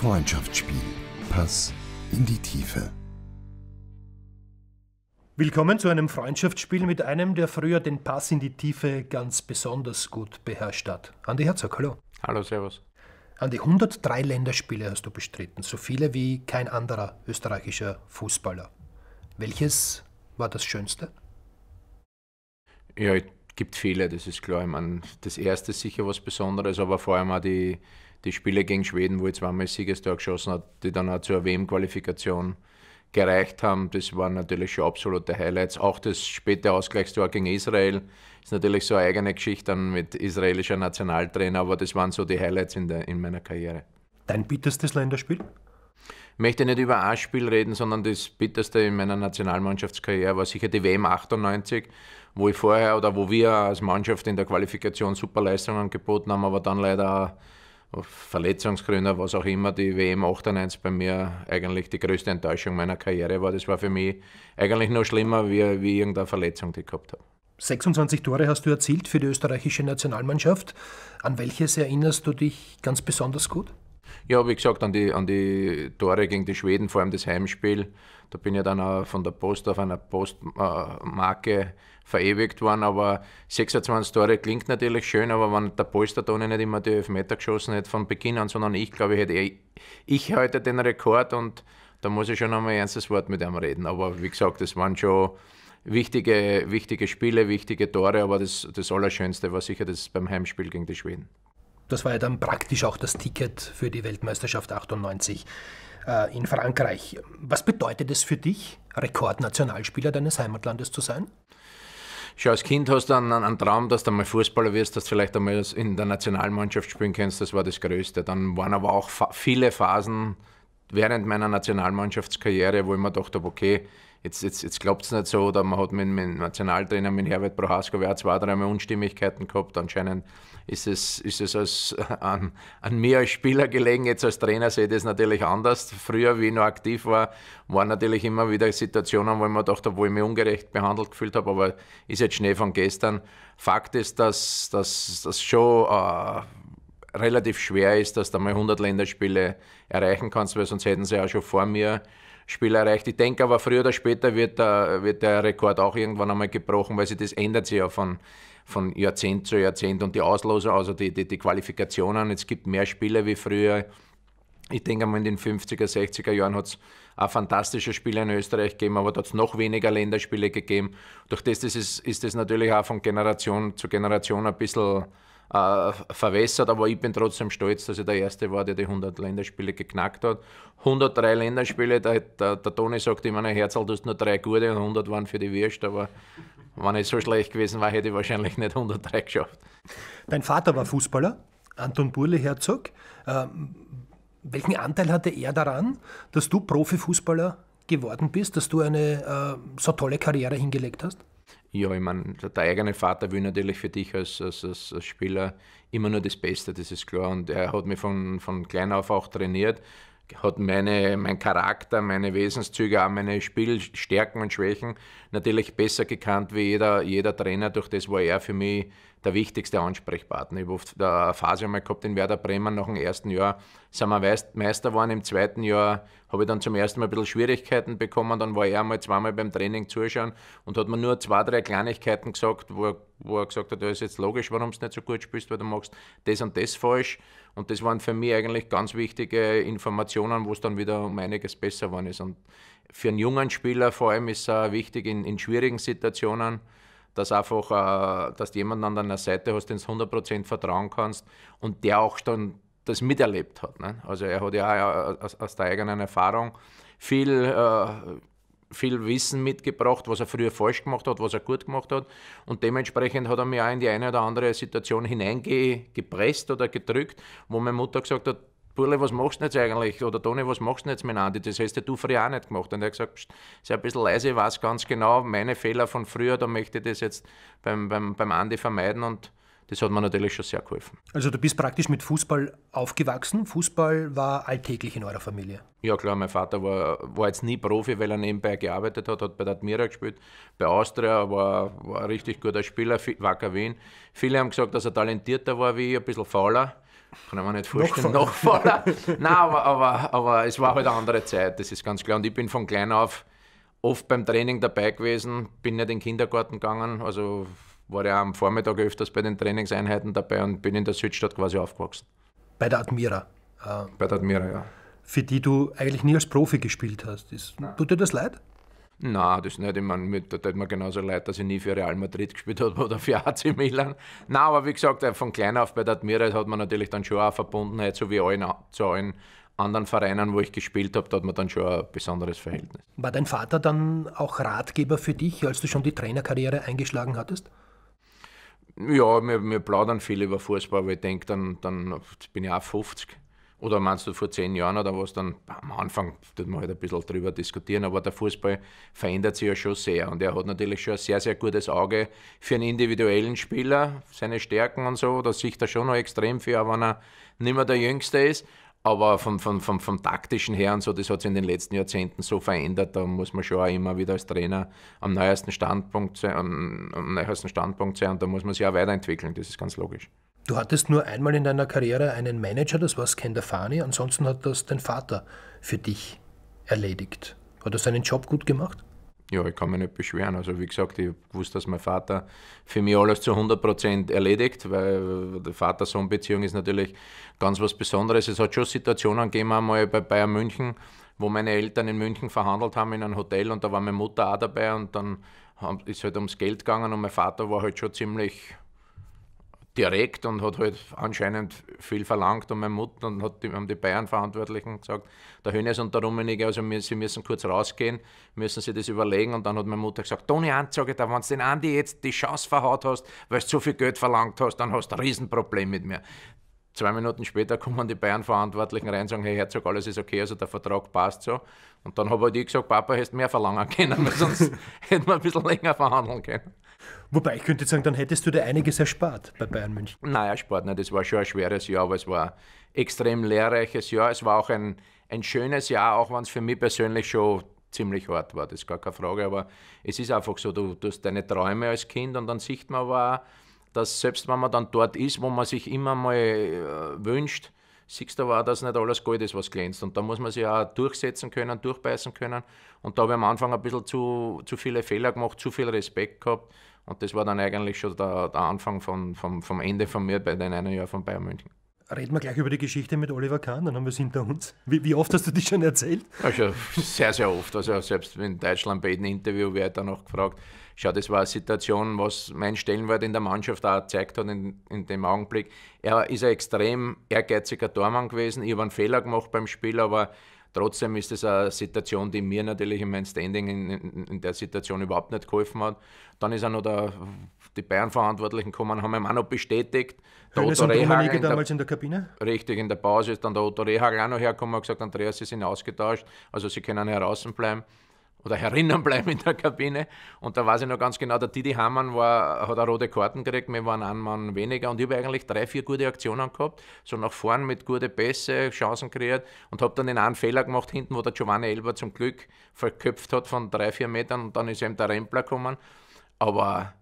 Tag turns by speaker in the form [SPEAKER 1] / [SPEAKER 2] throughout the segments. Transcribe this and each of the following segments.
[SPEAKER 1] Freundschaftsspiel. Pass in die Tiefe. Willkommen zu einem Freundschaftsspiel mit einem, der früher den Pass in die Tiefe ganz besonders gut beherrscht hat. Andi Herzog, hallo. Hallo, servus. Andi, 103 Länderspiele hast du bestritten, so viele wie kein anderer österreichischer Fußballer. Welches war das Schönste?
[SPEAKER 2] Ja, es gibt viele, das ist klar. Ich meine, das erste ist sicher was Besonderes, aber vor allem auch die, die Spiele gegen Schweden, wo er zweimal Siegestor geschossen hat, die dann auch zur WM-Qualifikation gereicht haben. Das waren natürlich schon absolute Highlights. Auch das späte Ausgleichstor gegen Israel ist natürlich so eine eigene Geschichte mit israelischer Nationaltrainer, aber das waren so die Highlights in, der, in meiner Karriere.
[SPEAKER 1] Dein bitterstes Länderspiel? Ich
[SPEAKER 2] möchte nicht über ein Spiel reden, sondern das bitterste in meiner Nationalmannschaftskarriere war sicher die WM 98, wo ich vorher oder wo wir als Mannschaft in der Qualifikation super Leistungen geboten haben, aber dann leider Verletzungsgründen, was auch immer, die WM 98 bei mir eigentlich die größte Enttäuschung meiner Karriere war. Das war für mich eigentlich noch schlimmer, wie, wie irgendeine Verletzung, die ich gehabt habe.
[SPEAKER 1] 26 Tore hast du erzielt für die österreichische Nationalmannschaft. An welches erinnerst du dich ganz besonders gut?
[SPEAKER 2] Ja, wie gesagt, an die, an die Tore gegen die Schweden, vor allem das Heimspiel. Da bin ich dann auch von der Post auf einer Postmarke verewigt worden, aber 26 Tore klingt natürlich schön, aber wenn der Polster Polstertone nicht immer die Elfmeter geschossen hätte von Beginn an, sondern ich glaube, ich hätte eher, ich heute den Rekord und da muss ich schon einmal ein ernstes Wort mit ihm reden. Aber wie gesagt, das waren schon wichtige, wichtige Spiele, wichtige Tore, aber das, das Allerschönste war sicher das beim Heimspiel gegen die Schweden.
[SPEAKER 1] Das war ja dann praktisch auch das Ticket für die Weltmeisterschaft 98 äh, in Frankreich. Was bedeutet es für dich, Rekordnationalspieler deines Heimatlandes zu sein?
[SPEAKER 2] Schon als Kind hast du einen, einen Traum, dass du einmal Fußballer wirst, dass du vielleicht einmal in der Nationalmannschaft spielen kannst. Das war das Größte. Dann waren aber auch viele Phasen während meiner Nationalmannschaftskarriere, wo ich mir gedacht habe, okay, Jetzt, jetzt, jetzt glaubt es nicht so, oder man hat mit dem Nationaltrainer, mit Herbert Prohasko, wir zwei, dreimal Unstimmigkeiten gehabt. Anscheinend ist es, ist es als, an, an mir als Spieler gelegen. Jetzt als Trainer sehe ich das natürlich anders. Früher, wie ich noch aktiv war, waren natürlich immer wieder Situationen, wo ich mir gedacht habe, wo ich mich ungerecht behandelt gefühlt habe, aber ist jetzt Schnee von gestern. Fakt ist, dass das schon. Äh, relativ schwer ist, dass du mal 100 Länderspiele erreichen kannst, weil sonst hätten sie auch schon vor mir Spiel erreicht. Ich denke aber, früher oder später wird der, wird der Rekord auch irgendwann einmal gebrochen, weil sich das ändert sich ja von, von Jahrzehnt zu Jahrzehnt und die Ausloser, also die, die, die Qualifikationen. Es gibt mehr Spiele wie früher. Ich denke mal, in den 50er, 60er Jahren hat es auch fantastische Spiele in Österreich gegeben, aber da hat es noch weniger Länderspiele gegeben. Durch das, das ist, ist das natürlich auch von Generation zu Generation ein bisschen äh, verwässert, aber ich bin trotzdem stolz, dass ich der Erste war, der die 100 Länderspiele geknackt hat. 103 Länderspiele, der, der, der Toni sagt immer, Herz, du hast nur drei gute und 100 waren für die Würst, aber wenn ich so schlecht gewesen war, hätte ich wahrscheinlich nicht 103 geschafft.
[SPEAKER 1] Dein Vater war Fußballer, Anton Burle-Herzog. Ähm, welchen Anteil hatte er daran, dass du Profifußballer geworden bist, dass du eine äh, so tolle Karriere hingelegt hast?
[SPEAKER 2] Ja, ich meine, der eigene Vater will natürlich für dich als, als, als Spieler immer nur das Beste, das ist klar. Und er hat mich von, von klein auf auch trainiert hat meine, mein Charakter, meine Wesenszüge, auch meine Spielstärken und Schwächen natürlich besser gekannt wie jeder, jeder Trainer. Durch das war er für mich der wichtigste Ansprechpartner. Ich habe oft eine Phase einmal gehabt in Werder Bremen nach dem ersten Jahr, sind wir Meister geworden. Im zweiten Jahr habe ich dann zum ersten Mal ein bisschen Schwierigkeiten bekommen. Dann war er einmal zweimal beim Training zuschauen und hat mir nur zwei, drei Kleinigkeiten gesagt, wo er, wo er gesagt hat, das ist jetzt logisch, warum du nicht so gut spielst, weil du machst das und das falsch. Und das waren für mich eigentlich ganz wichtige Informationen, wo es dann wieder um einiges besser geworden ist. Und für einen jungen Spieler vor allem ist es auch wichtig in, in schwierigen Situationen, dass einfach, äh, dass du jemanden an deiner Seite hast, den du 100% vertrauen kannst und der auch dann das miterlebt hat. Ne? Also er hat ja auch aus, aus der eigenen Erfahrung viel äh, viel Wissen mitgebracht, was er früher falsch gemacht hat, was er gut gemacht hat. Und dementsprechend hat er mich auch in die eine oder andere Situation hineingepresst oder gedrückt, wo meine Mutter gesagt hat, Burle, was machst du jetzt eigentlich? Oder Toni, was machst du jetzt mit Andi? Das hast du früher auch nicht gemacht. Und er hat gesagt, sei ein bisschen leise, ich weiß ganz genau, meine Fehler von früher, da möchte ich das jetzt beim, beim, beim Andi vermeiden. Und das hat mir natürlich schon sehr geholfen.
[SPEAKER 1] Also du bist praktisch mit Fußball aufgewachsen. Fußball war alltäglich in eurer Familie.
[SPEAKER 2] Ja klar, mein Vater war, war jetzt nie Profi, weil er nebenbei gearbeitet hat, hat bei der Admira gespielt, bei Austria, war, war ein richtig guter Spieler, Wacker Wien. Viele haben gesagt, dass er talentierter war wie ich, ein bisschen fauler. Kann ich mir nicht vorstellen, noch fauler. Nein, aber, aber, aber es war halt eine andere Zeit, das ist ganz klar. Und ich bin von klein auf oft beim Training dabei gewesen, bin nicht in den Kindergarten gegangen, also war ja am Vormittag öfters bei den Trainingseinheiten dabei und bin in der Südstadt quasi aufgewachsen. Bei der
[SPEAKER 1] Admira. bei der Admira, ja. Für die du eigentlich nie als Profi gespielt hast. Ist, tut dir das leid?
[SPEAKER 2] Nein, das nicht. Ich meine, mir tut halt mir genauso leid, dass ich nie für Real Madrid gespielt habe oder für AC Milan. Nein, aber wie gesagt, äh, von klein auf bei der Admira hat man natürlich dann schon auch Verbundenheit, so wie allen, zu allen anderen Vereinen, wo ich gespielt habe, da hat man dann schon ein besonderes Verhältnis.
[SPEAKER 1] War dein Vater dann auch Ratgeber für dich, als du schon die Trainerkarriere eingeschlagen hattest?
[SPEAKER 2] Ja, wir, wir plaudern viel über Fußball, weil ich denke, dann, dann bin ich auch 50. Oder meinst du vor zehn Jahren oder was? Dann am Anfang tut man halt ein bisschen drüber diskutieren, aber der Fußball verändert sich ja schon sehr. Und er hat natürlich schon ein sehr, sehr gutes Auge für einen individuellen Spieler, seine Stärken und so. Da sieht er schon noch extrem viel, auch wenn er nicht mehr der Jüngste ist. Aber vom, vom, vom, vom taktischen her und so, das hat sich in den letzten Jahrzehnten so verändert, da muss man schon auch immer wieder als Trainer am neuesten Standpunkt sein, am, am neuesten Standpunkt sein und da muss man sich auch weiterentwickeln, das ist ganz logisch.
[SPEAKER 1] Du hattest nur einmal in deiner Karriere einen Manager, das war Ken ansonsten hat das dein Vater für dich erledigt. Hat er seinen Job gut gemacht?
[SPEAKER 2] ja, ich kann mich nicht beschweren. Also wie gesagt, ich wusste, dass mein Vater für mich alles zu 100% erledigt, weil die Vater-Sohn-Beziehung ist natürlich ganz was Besonderes. Es hat schon Situationen gegeben, einmal bei Bayern München, wo meine Eltern in München verhandelt haben in einem Hotel und da war meine Mutter auch dabei und dann ist es halt ums Geld gegangen und mein Vater war halt schon ziemlich direkt und hat halt anscheinend viel verlangt und meine Mutter und hat die, haben die Bayern-Verantwortlichen gesagt, der Hönes und der Rummenigge, also sie müssen kurz rausgehen, müssen sie das überlegen und dann hat meine Mutter gesagt, Toni Anzeige, da wenn du den Andi jetzt die Chance verhaut hast, weil du so viel Geld verlangt hast, dann hast du ein Riesenproblem mit mir. Zwei Minuten später kommen die Bayern-Verantwortlichen rein und sagen, hey Herzog, alles ist okay, also der Vertrag passt so. Und dann habe halt ich gesagt, Papa, hättest mehr verlangen können, sonst hätten wir ein bisschen länger verhandeln können.
[SPEAKER 1] Wobei, ich könnte sagen, dann hättest du dir einiges erspart bei Bayern München.
[SPEAKER 2] Naja, erspart nicht. Ne, das war schon ein schweres Jahr, aber es war ein extrem lehrreiches Jahr. Es war auch ein, ein schönes Jahr, auch wenn es für mich persönlich schon ziemlich hart war. Das ist gar keine Frage, aber es ist einfach so, du, du hast deine Träume als Kind und dann sieht man aber dass selbst wenn man dann dort ist, wo man sich immer mal äh, wünscht, siehst du aber auch, dass nicht alles Gold ist, was glänzt. Und da muss man sich auch durchsetzen können, durchbeißen können. Und da habe ich am Anfang ein bisschen zu, zu viele Fehler gemacht, zu viel Respekt gehabt. Und das war dann eigentlich schon der, der Anfang von, vom, vom Ende von mir bei den einen Jahr von Bayern München.
[SPEAKER 1] Reden wir gleich über die Geschichte mit Oliver Kahn, dann haben wir es hinter uns. Wie, wie, oft hast du die schon erzählt?
[SPEAKER 2] Also sehr, sehr oft. Also selbst in Deutschland bei jedem Interview wird dann auch gefragt. Schau, das war eine Situation, was mein Stellenwert in der Mannschaft auch gezeigt hat in, in dem Augenblick. Er ist ein extrem ehrgeiziger Tormann gewesen. Ich habe einen Fehler gemacht beim Spiel, aber Trotzdem ist es eine Situation, die mir natürlich in meinem Standing in, in, in, der Situation überhaupt nicht geholfen hat. Dann ist auch noch der, die Bayern-Verantwortlichen gekommen, haben ihm auch noch bestätigt. Der Otto Rehhagel in der, damals
[SPEAKER 1] in der Kabine?
[SPEAKER 2] Richtig, in der Pause ist dann der Otto Rehagel auch noch hergekommen und gesagt, Andreas, Sie sind ausgetauscht, also Sie können heraußen bleiben oder herinnen bleiben in der Kabine. Und da weiß ich noch ganz genau, der Didi Hamann war, hat eine rote Karten gekriegt, mir waren ein Mann weniger und ich habe eigentlich drei, vier gute Aktionen gehabt, so nach vorn mit guten Pässe, Chancen kreiert und habe dann den einen Fehler gemacht hinten, wo der Giovanni Elber zum Glück verköpft hat von drei, vier Metern und dann ist eben der Rempler gekommen. Aber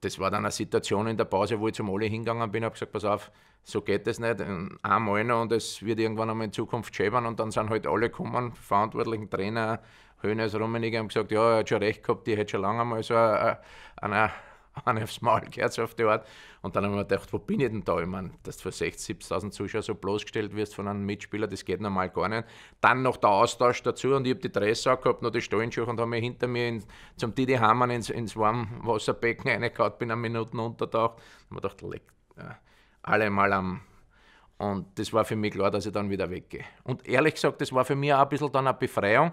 [SPEAKER 2] das war dann eine Situation in der Pause, wo ich zum Olli hingegangen bin, und habe gesagt, pass auf, so geht das nicht. Einmal noch und es wird irgendwann einmal in Zukunft schäbern und dann sind halt alle gekommen, verantwortlichen Trainer, Hönes Rummenigge haben gesagt, ja, er hat schon recht gehabt, die hätte schon lange mal so eine, eine, eine aufs Maul gehört, so auf die Art. Und dann haben wir gedacht, wo bin ich denn da? Ich meine, dass du vor 60.000, 70.000 Zuschauer so bloßgestellt wirst von einem Mitspieler, das geht normal gar nicht. Dann noch der Austausch dazu und ich habe die Dresse auch gehabt, noch die Stollenschuhe und habe mich hinter mir in, zum Didi Hamann ins, ins Warmwasserbecken reingehauen, bin eine Minute untertaucht. Da Und wir gedacht, leck, äh, alle mal am und das war für mich klar, dass ich dann wieder weggehe. Und ehrlich gesagt, das war für mich auch ein bisschen dann eine Befreiung,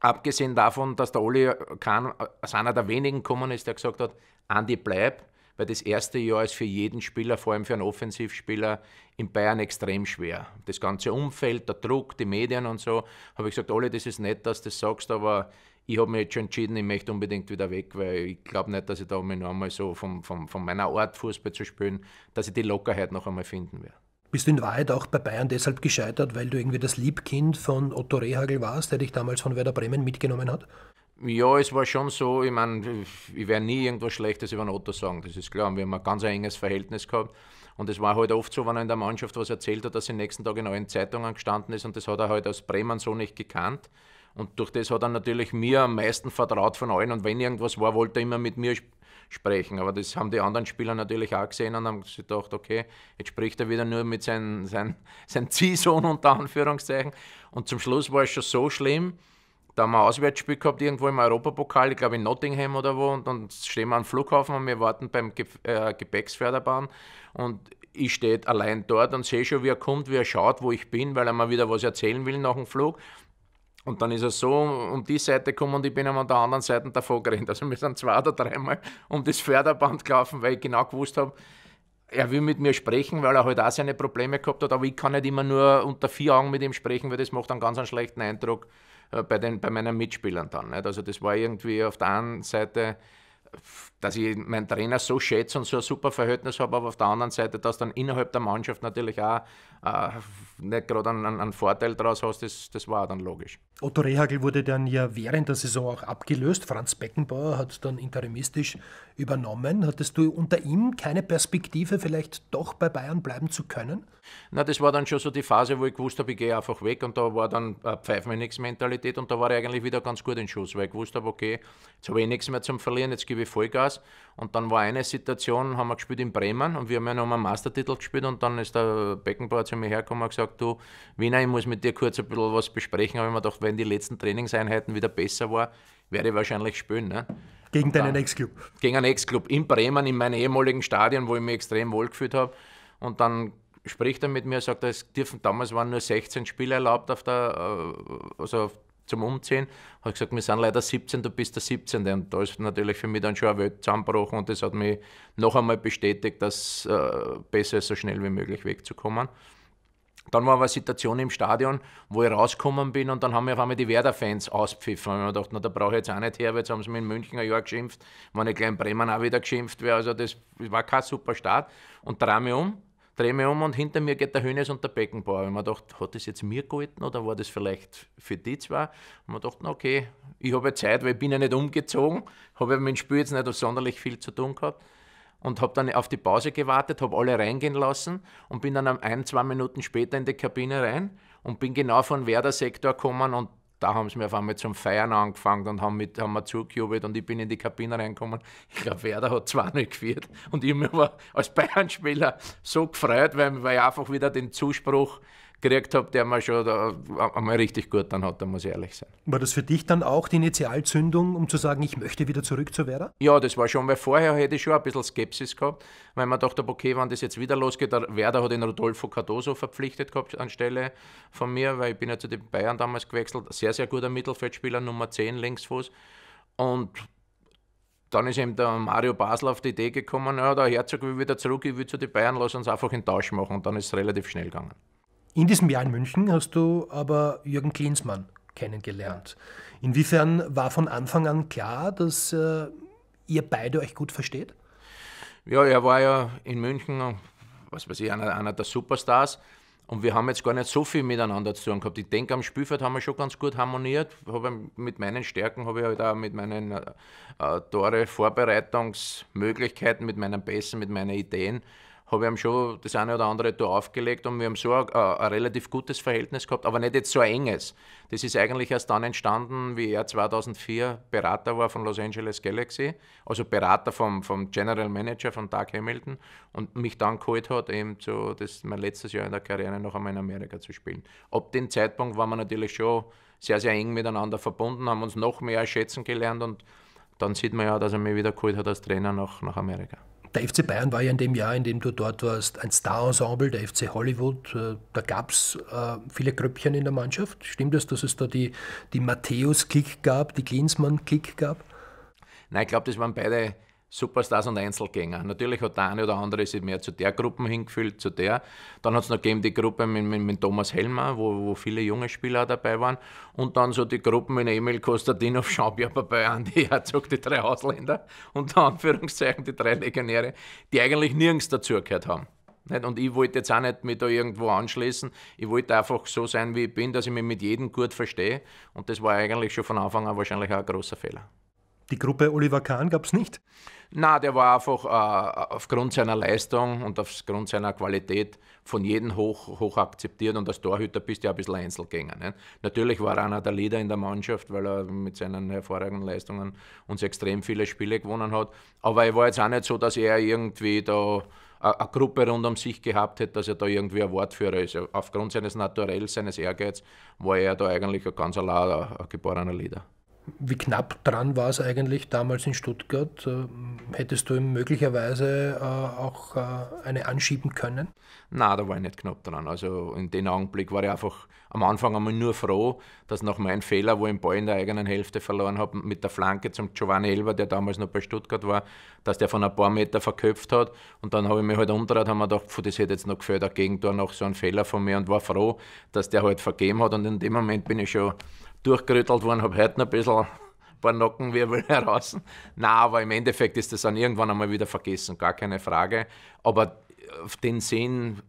[SPEAKER 2] Abgesehen davon, dass der Oli Kahn als einer der wenigen gekommen ist, der gesagt hat, Andi bleib, weil das erste Jahr ist für jeden Spieler, vor allem für einen Offensivspieler, in Bayern extrem schwer. Das ganze Umfeld, der Druck, die Medien und so, habe ich gesagt, Oli, das ist nett, dass du das sagst, aber ich habe mich jetzt schon entschieden, ich möchte unbedingt wieder weg, weil ich glaube nicht, dass ich da mich noch einmal so von, von, von meiner Art Fußball zu spielen, dass ich die Lockerheit noch einmal finden werde
[SPEAKER 1] bist du in Wahrheit auch bei Bayern deshalb gescheitert, weil du irgendwie das Liebkind von Otto Rehagel warst, der dich damals von Werder Bremen mitgenommen hat?
[SPEAKER 2] Ja, es war schon so, ich meine, ich werde nie irgendwas Schlechtes über den Otto sagen, das ist klar. Wir haben ein ganz enges Verhältnis gehabt. Und es war halt oft so, wenn er in der Mannschaft was erzählt hat, dass er nächsten Tag in allen Zeitungen gestanden ist und das hat er halt aus Bremen so nicht gekannt. Und durch das hat er natürlich mir am meisten vertraut von allen. Und wenn irgendwas war, wollte er immer mit mir sprechen. Aber das haben die anderen Spieler natürlich auch gesehen und haben sich gedacht, okay, jetzt spricht er wieder nur mit seinem sein, sein Ziehsohn unter Anführungszeichen. Und zum Schluss war es schon so schlimm, da haben wir ein Auswärtsspiel gehabt, irgendwo im Europapokal, ich glaube in Nottingham oder wo, und dann stehen wir am Flughafen und wir warten beim Ge äh, Gepäcksförderbahn und ich stehe allein dort und sehe schon, wie er kommt, wie er schaut, wo ich bin, weil er mir wieder was erzählen will nach dem Flug. Und dann ist er so, um die Seite gekommen und ich bin ihm an der anderen Seite davor gerannt. Also wir sind zwei oder dreimal um das Förderband gelaufen, weil ich genau gewusst habe, er will mit mir sprechen, weil er halt auch seine Probleme gehabt hat, aber ich kann nicht immer nur unter vier Augen mit ihm sprechen, weil das macht einen ganz einen schlechten Eindruck äh, bei, den, bei meinen Mitspielern dann. Nicht? Also das war irgendwie auf der einen Seite, dass ich meinen Trainer so schätze und so ein super Verhältnis habe, aber auf der anderen Seite, dass dann innerhalb der Mannschaft natürlich auch äh, nicht gerade einen, einen, Vorteil daraus hast, das, das war dann logisch.
[SPEAKER 1] Otto Rehagel wurde dann ja während der Saison auch abgelöst. Franz Beckenbauer hat dann interimistisch übernommen. Hattest du unter ihm keine Perspektive, vielleicht doch bei Bayern bleiben zu können?
[SPEAKER 2] Na, das war dann schon so die Phase, wo ich gewusst habe, ich gehe einfach weg und da war dann äh, pfeifen wir Mentalität und da war ich eigentlich wieder ganz gut in Schuss, weil ich gewusst habe, okay, jetzt habe ich eh nichts mehr zum Verlieren, jetzt gebe ich Vollgas. Und dann war eine Situation, haben wir gespielt in Bremen und wir haben ja noch einen Mastertitel gespielt und dann ist der Beckenbauer zu mir hergekommen und gesagt, du Wiener, ich muss mit dir kurz ein bisschen was besprechen. Aber ich mir gedacht, wenn die letzten Trainingseinheiten wieder besser war, werde ich wahrscheinlich spielen. Ne? Gegen und deinen Ex-Club? Gegen einen Ex-Club in Bremen, in meinem ehemaligen Stadion, wo ich mich extrem wohl gefühlt habe. Und dann spricht er mit mir, und sagt, es dürfen damals waren nur 16 Spiele erlaubt auf der, äh, also auf zum Umziehen. Hat gesagt, wir sind leider 17, du bist der 17. Und da ist natürlich für mich dann schon eine Welt zusammengebrochen und das hat mich noch einmal bestätigt, dass äh, besser ist, so schnell wie möglich wegzukommen. Dann war aber eine Situation im Stadion, wo ich rausgekommen bin und dann haben mich auf einmal die Werder-Fans auspfiffen. Und ich mir gedacht, na, da brauche ich jetzt auch nicht her, weil jetzt haben sie mir in München ein Jahr geschimpft, wenn ich gleich in Bremen auch wieder geschimpft wäre. Also das war kein super Start. Und drehe mich um drehe mich um und hinter mir geht der Hönes und der Beckenbauer. Und man dachte, hat das jetzt mir gehalten oder war das vielleicht für die zwei? Und man dachte, okay, ich habe ja Zeit, weil ich bin ja nicht umgezogen, habe ja mit dem Spiel jetzt nicht sonderlich viel zu tun gehabt und habe dann auf die Pause gewartet, habe alle reingehen lassen und bin dann ein, zwei Minuten später in die Kabine rein und bin genau von Werder-Sektor gekommen und da haben sie mir auf einmal zum Feiern angefangen und haben, mit, haben mir zugejubelt und ich bin in die Kabine reingekommen. Ich glaube, Werder hat 2-0 geführt und ich habe mich als Bayern-Spieler so gefreut, weil, weil ich einfach wieder den Zuspruch gekriegt habe, der mir schon da, äh, einmal richtig gut dann hat, da muss ich ehrlich sein.
[SPEAKER 1] War das für dich dann auch die Initialzündung, um zu sagen, ich möchte wieder zurück zu Werder?
[SPEAKER 2] Ja, das war schon, weil vorher hätte ich schon ein bisschen Skepsis gehabt, weil man dachte, okay, wenn das jetzt wieder losgeht, Werder hat den Rodolfo Cardoso verpflichtet gehabt anstelle von mir, weil ich bin ja zu den Bayern damals gewechselt, sehr, sehr guter Mittelfeldspieler, Nummer 10, Linksfuß und dann ist eben der Mario Basler auf die Idee gekommen, ja, der Herzog will wieder zurück, ich will zu den Bayern, lass uns einfach einen Tausch machen. Und dann ist es relativ schnell gegangen.
[SPEAKER 1] In diesem Jahr in München hast du aber Jürgen Klinsmann kennengelernt. Inwiefern war von Anfang an klar, dass äh, ihr beide euch gut versteht?
[SPEAKER 2] Ja, er war ja in München, was weiß ich, einer, einer der Superstars. Und wir haben jetzt gar nicht so viel miteinander zu tun gehabt. Ich denke, am Spielfeld haben wir schon ganz gut harmoniert. Habe mit meinen Stärken habe ich halt auch mit meinen äh, Tore, Vorbereitungsmöglichkeiten, mit meinen Pässen, mit meinen Ideen habe ich ihm schon das eine oder andere Tor aufgelegt und wir haben so ein, äh, ein, relativ gutes Verhältnis gehabt, aber nicht jetzt so ein enges. Das ist eigentlich erst dann entstanden, wie er 2004 Berater war von Los Angeles Galaxy, also Berater vom, vom General Manager von Doug Hamilton und mich dann geholt hat, eben so das, mein letztes Jahr in der Karriere noch einmal in Amerika zu spielen. Ab dem Zeitpunkt waren wir natürlich schon sehr, sehr eng miteinander verbunden, haben uns noch mehr schätzen gelernt und dann sieht man ja, dass er mich wieder geholt hat als Trainer nach, nach Amerika.
[SPEAKER 1] Der FC Bayern war ja in dem Jahr, in dem du dort warst, ein Star-Ensemble, der FC Hollywood. Äh, da gab es äh, viele Gröppchen in der Mannschaft. Stimmt das, dass es da die, die Matthäus-Kick gab, die Klinsmann-Kick gab?
[SPEAKER 2] Nein, ich glaube, das waren beide Superstars und Einzelgänger. Natürlich hat der eine oder andere sich mehr zu der Gruppe hingefühlt, zu der. Dann hat es noch gegeben die Gruppe mit, mit, mit Thomas Helmer, wo, wo, viele junge Spieler dabei waren. Und dann so die Gruppen mit Emil Kostadinov, Jean-Pierre Papay, Andi Herzog, die drei Ausländer, unter Anführungszeichen die drei Legionäre, die eigentlich nirgends dazugehört haben. Und ich wollte jetzt auch nicht mich da irgendwo anschließen. Ich wollte einfach so sein, wie ich bin, dass ich mich mit jedem gut verstehe. Und das war eigentlich schon von Anfang an wahrscheinlich auch ein großer Fehler.
[SPEAKER 1] Die Gruppe Oliver Kahn gab es nicht?
[SPEAKER 2] Na, der war einfach äh, aufgrund seiner Leistung und aufgrund seiner Qualität von jedem hoch, hoch akzeptiert und als Torhüter bist du ja ein bisschen Einzelgänger. Ne? Natürlich war er einer der Leader in der Mannschaft, weil er mit seinen hervorragenden Leistungen uns extrem viele Spiele gewonnen hat. Aber er war jetzt auch nicht so, dass er irgendwie da äh, eine Gruppe rund um sich gehabt hätte, dass er da irgendwie ein Wortführer ist. Aufgrund seines Naturells, seines Ehrgeiz war er da eigentlich ein ganz allein äh, geborener Leader
[SPEAKER 1] wie knapp dran war es eigentlich damals in Stuttgart? Äh, hättest du ihm möglicherweise äh, auch äh, eine anschieben können?
[SPEAKER 2] Na, da war ich nicht knapp dran. Also in dem Augenblick war ich einfach am Anfang einmal nur froh, dass nach meinem Fehler, wo ich den Ball in der eigenen Hälfte verloren habe, mit der Flanke zum Giovanni Elber, der damals noch bei Stuttgart war, dass der von ein paar Meter verköpft hat. Und dann habe ich mich halt umgedreht, habe mir gedacht, pfuh, das hätte jetzt noch gefällt, ein Gegentor, noch so ein Fehler von mir und war froh, dass der halt vergeben hat. Und in dem Moment bin ich schon durchgerüttelt worden, habe heute noch ein bisschen ein paar Nockenwirbel heraus. Nein, aber im Endeffekt ist das dann irgendwann einmal wieder vergessen, gar keine Frage. Aber auf den Sinn,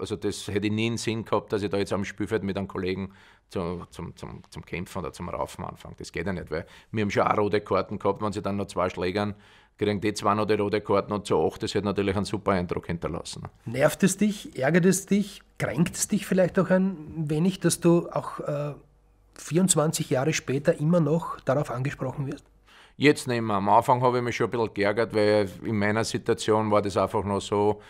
[SPEAKER 2] also das hätte ich nie einen Sinn gehabt, dass ich da jetzt am Spielfeld mit einem Kollegen zum, zum, zum, zum Kämpfen oder zum Raufen anfange. Das geht ja nicht, weil wir haben schon auch rote Karten gehabt, wenn sie dann noch zwei Schlägern kriegen die zwei noch die rote Karten und zu acht, das hätte natürlich einen super Eindruck hinterlassen.
[SPEAKER 1] Nervt es dich, ärgert es dich, kränkt es dich vielleicht auch ein wenig, dass du auch äh, 24 Jahre später immer noch darauf angesprochen wird?
[SPEAKER 2] Jetzt nicht mehr. Am Anfang habe ich mich schon ein bisschen geärgert, weil in meiner Situation war das einfach nur so,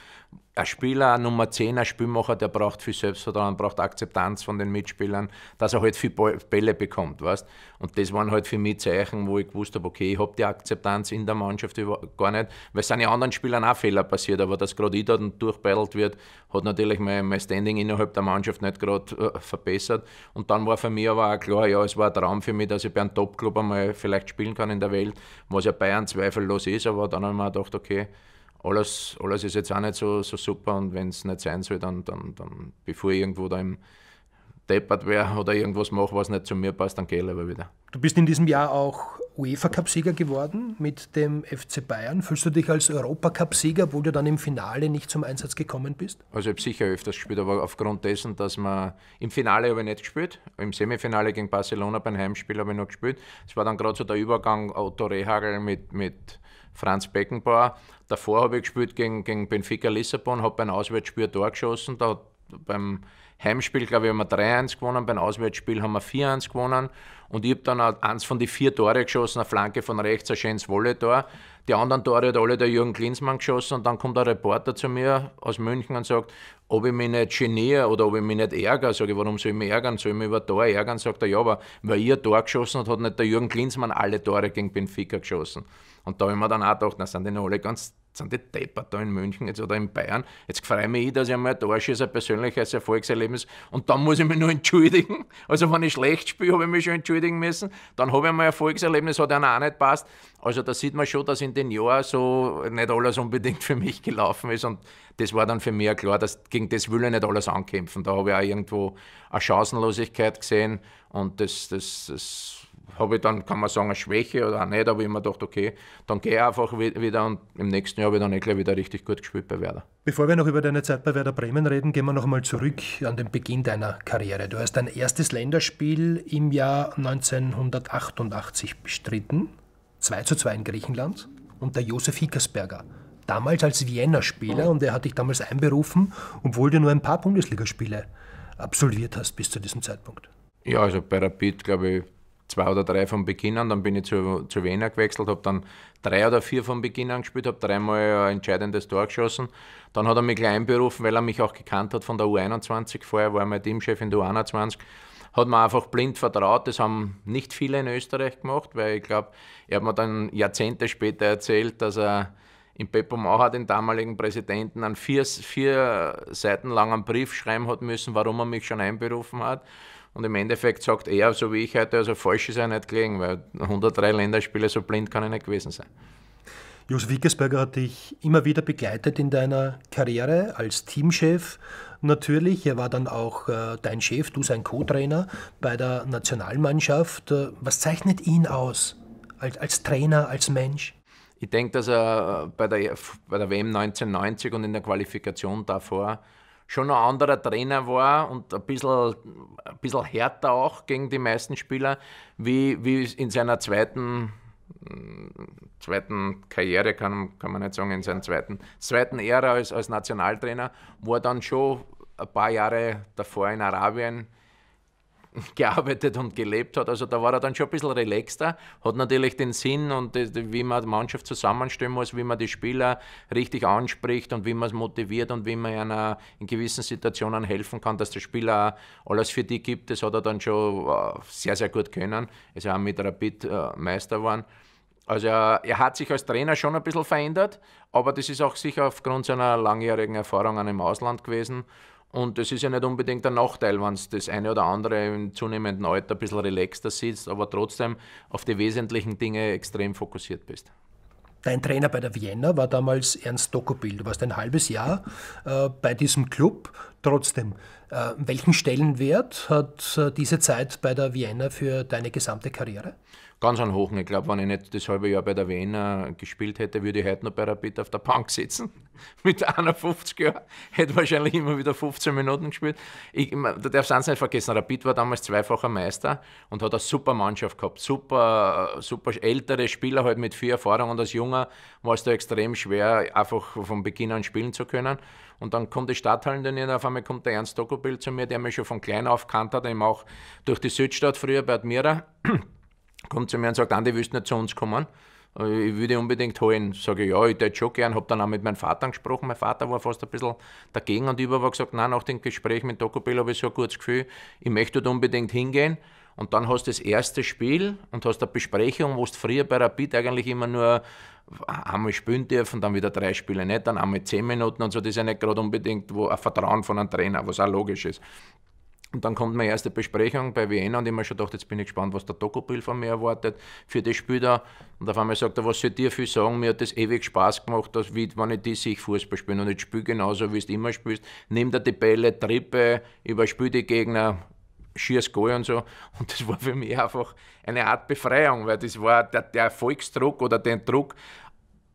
[SPEAKER 2] ein Spieler, ein Nummer 10, ein Spielmacher, der braucht viel Selbstvertrauen, braucht Akzeptanz von den Mitspielern, dass er halt viel Bälle bekommt, weißt Und das waren halt für mich Zeichen, wo ich gewusst habe, okay, ich habe die Akzeptanz in der Mannschaft gar nicht, weil es sind ja anderen Spielern auch Fehler passiert, aber dass gerade ich dort durchbettelt wird, hat natürlich mein, mein Standing innerhalb der Mannschaft nicht gerade äh, verbessert. Und dann war für mich aber auch klar, ja, es war ein Traum für mich, dass ich bei einem Top-Club einmal vielleicht spielen kann in der Welt, was ja Bayern zweifellos ist, aber dann habe ich mir gedacht, okay, alles, alles ist jetzt auch nicht so, so super und wenn es nicht sein soll, dann, dann, dann bevor ich irgendwo da im deppert wäre oder irgendwas mache, was nicht zu mir passt, dann gehe ich lieber wieder.
[SPEAKER 1] Du bist in diesem Jahr auch UEFA-Cup-Sieger geworden mit dem FC Bayern. Fühlst du dich als Europacup-Sieger, obwohl du dann im Finale nicht zum Einsatz gekommen bist?
[SPEAKER 2] Also ich habe sicher öfters gespielt, aber aufgrund dessen, dass man im Finale habe ich nicht gespielt, im Semifinale gegen Barcelona beim Heimspiel habe ich noch gespielt. Es war dann gerade so der Übergang Otto Rehagel mit, mit Franz Beckenbauer. Davor habe ich gespielt gegen, gegen Benfica Lissabon, habe beim Auswärtsspiel ein Tor geschossen. Da beim Heimspiel, glaube ich, haben wir 3-1 gewonnen, beim Auswärtsspiel haben wir 4-1 gewonnen. Und ich habe dann auch eins von den vier Tore geschossen, eine Flanke von rechts, ein schönes wolle tor Die anderen Tore hat alle der Jürgen Klinsmann geschossen und dann kommt ein Reporter zu mir aus München und sagt, ob ich mich nicht geniere oder ob ich mich nicht ärgere. Sage ich, warum soll ich mich ärgern? Soll ich mich über Tor ärgern? Sagt er, ja, aber weil ihr Tor geschossen hat, hat nicht der Jürgen Klinsmann alle Tore gegen Benfica geschossen. Und da habe ich mir dann auch gedacht, na, sind die alle ganz, sind die deppert da in München jetzt oder in Bayern. Jetzt freue ich mich, dass ich einmal da ist, ein persönliches Erfolgserlebnis. Und dann muss ich mich nur entschuldigen. Also wenn ich schlecht spiele, habe ich mich schon entschuldigen müssen. Dann habe ich ein Erfolgserlebnis, hat einer auch nicht passt. Also da sieht man schon, dass in den Jahren so nicht alles unbedingt für mich gelaufen ist. Und das war dann für mich klar, dass gegen das will ich nicht alles ankämpfen. Da habe ich auch irgendwo eine Chancenlosigkeit gesehen. Und das, das, das habe ich dann, kann man sagen, eine Schwäche oder auch nicht, aber ich mir gedacht, okay, dann gehe ich einfach wieder und im nächsten Jahr habe ich dann eh gleich wieder richtig gut gespielt bei Werder.
[SPEAKER 1] Bevor wir noch über deine Zeit bei Werder Bremen reden, gehen wir noch einmal zurück an den Beginn deiner Karriere. Du hast dein erstes Länderspiel im Jahr 1988 bestritten, 2 zu 2 in Griechenland, und der Josef Hickersberger damals als Wiener Spieler und er hat dich damals einberufen, obwohl du nur ein paar Bundesligaspiele absolviert hast bis zu diesem Zeitpunkt.
[SPEAKER 2] Ja, also bei Rapid, glaube ich, zwei oder drei von Beginn an, dann bin ich zu, zu Wiener gewechselt, habe dann drei oder vier von Beginn an gespielt, habe dreimal ein entscheidendes Tor geschossen. Dann hat er mich gleich einberufen, weil er mich auch gekannt hat von der U21 vorher, war er mein Teamchef in der U21 hat man einfach blind vertraut. Das haben nicht viele in Österreich gemacht, weil ich glaube, er hat mir dann Jahrzehnte später erzählt, dass er in Beppo Mauer den damaligen Präsidenten einen vier, vier Seiten langen Brief schreiben hat müssen, warum er mich schon einberufen hat. Und im Endeffekt sagt er, so wie ich heute, also falsch ist er nicht gelegen, weil 103 Länderspiele so blind kann er nicht gewesen sein.
[SPEAKER 1] Jus Wickersberger hat dich immer wieder begleitet in deiner Karriere als Teamchef. Natürlich, er war dann auch äh, dein Chef, du sein Co-Trainer bei der Nationalmannschaft. Äh, was zeichnet ihn aus als, als Trainer, als Mensch?
[SPEAKER 2] Ich denke, dass er äh, bei der, bei der WM 1990 und in der Qualifikation davor schon ein anderer Trainer war und ein bisschen, ein bisschen härter auch gegen die meisten Spieler, wie, wie in seiner zweiten, mm, zweiten Karriere, kann, kann man nicht sagen, in seiner zweiten, zweiten Ära als, als Nationaltrainer, wo er dann schon ein paar Jahre davor in Arabien gearbeitet und gelebt hat. Also da war er dann schon ein bisschen relaxter, hat natürlich den Sinn und wie man die Mannschaft zusammenstellen muss, wie man die Spieler richtig anspricht und wie man es motiviert und wie man einer, in gewissen Situationen helfen kann, dass der Spieler alles für die gibt. Das hat er dann schon äh, sehr, sehr gut können. Ist ja auch mit Rapid äh, Meister geworden. Also er, äh, er, hat sich als Trainer schon ein bisschen verändert, aber das ist auch sicher aufgrund seiner langjährigen Erfahrungen im Ausland gewesen. Und das ist ja nicht unbedingt ein Nachteil, wenn es das eine oder andere im zunehmenden Alter ein bisschen relaxter sitzt, aber trotzdem auf die wesentlichen Dinge extrem fokussiert bist.
[SPEAKER 1] Dein Trainer bei der Vienna war damals Ernst Dokobil. Du warst ein halbes Jahr äh, bei diesem Club. Trotzdem, äh, welchen Stellenwert hat äh, diese Zeit bei der Vienna für deine gesamte Karriere?
[SPEAKER 2] ganz an hohen. Ich glaube, wenn ich nicht das halbe Jahr bei der Wiener gespielt hätte, würde ich heute noch bei der Rapid auf der Bank sitzen. Mit 51 Jahren. Hätte wahrscheinlich immer wieder 15 Minuten gespielt. Ich, da darf es nicht vergessen: Rapid war damals zweifacher Meister und hat eine super Mannschaft gehabt. Super, super ältere Spieler halt mit viel Erfahrung und als Junger war es da extrem schwer, einfach von Beginn an spielen zu können. Und dann kommt die Stadthallen, Stadthallenturnier, auf einmal kommt der Ernst Dokobil zu mir, der mich schon von klein auf kannt hat, eben auch durch die Südstadt früher bei Admira. kommt zu mir und sagt, Andi, willst du nicht zu uns kommen? Äh, ich würde unbedingt holen. Sage ich, ja, ich hätte schon gern. Habe dann auch mit meinem Vater gesprochen. Mein Vater war fast ein bisschen dagegen und über war gesagt, nein, nach dem Gespräch mit Dokopil habe ich so ein gutes Gefühl, ich möchte da unbedingt hingehen. Und dann hast du das erste Spiel und hast eine Besprechung, wo du früher bei Rapid eigentlich immer nur einmal spielen dürfen, dann wieder drei Spiele nicht, dann einmal zehn Minuten und so. Das ist ja nicht gerade unbedingt wo ein Vertrauen von einem Trainer, was auch logisch ist. Und dann kommt meine erste Besprechung bei Vienna und ich mir schon gedacht, jetzt bin ich gespannt, was der Dokopil von mir erwartet für das Spiel da. Und auf einmal sagt er, was soll dir viel sagen? Mir hat das ewig Spaß gemacht, dass, wie, wenn ich die sich Fußball spiele. Und ich spiele genauso, wie du immer spielst. Nimm dir die Bälle, trippe, überspiel die Gegner, schieß Goal und so. Und das war für mich einfach eine Art Befreiung, weil das war der, der Erfolgsdruck oder den Druck,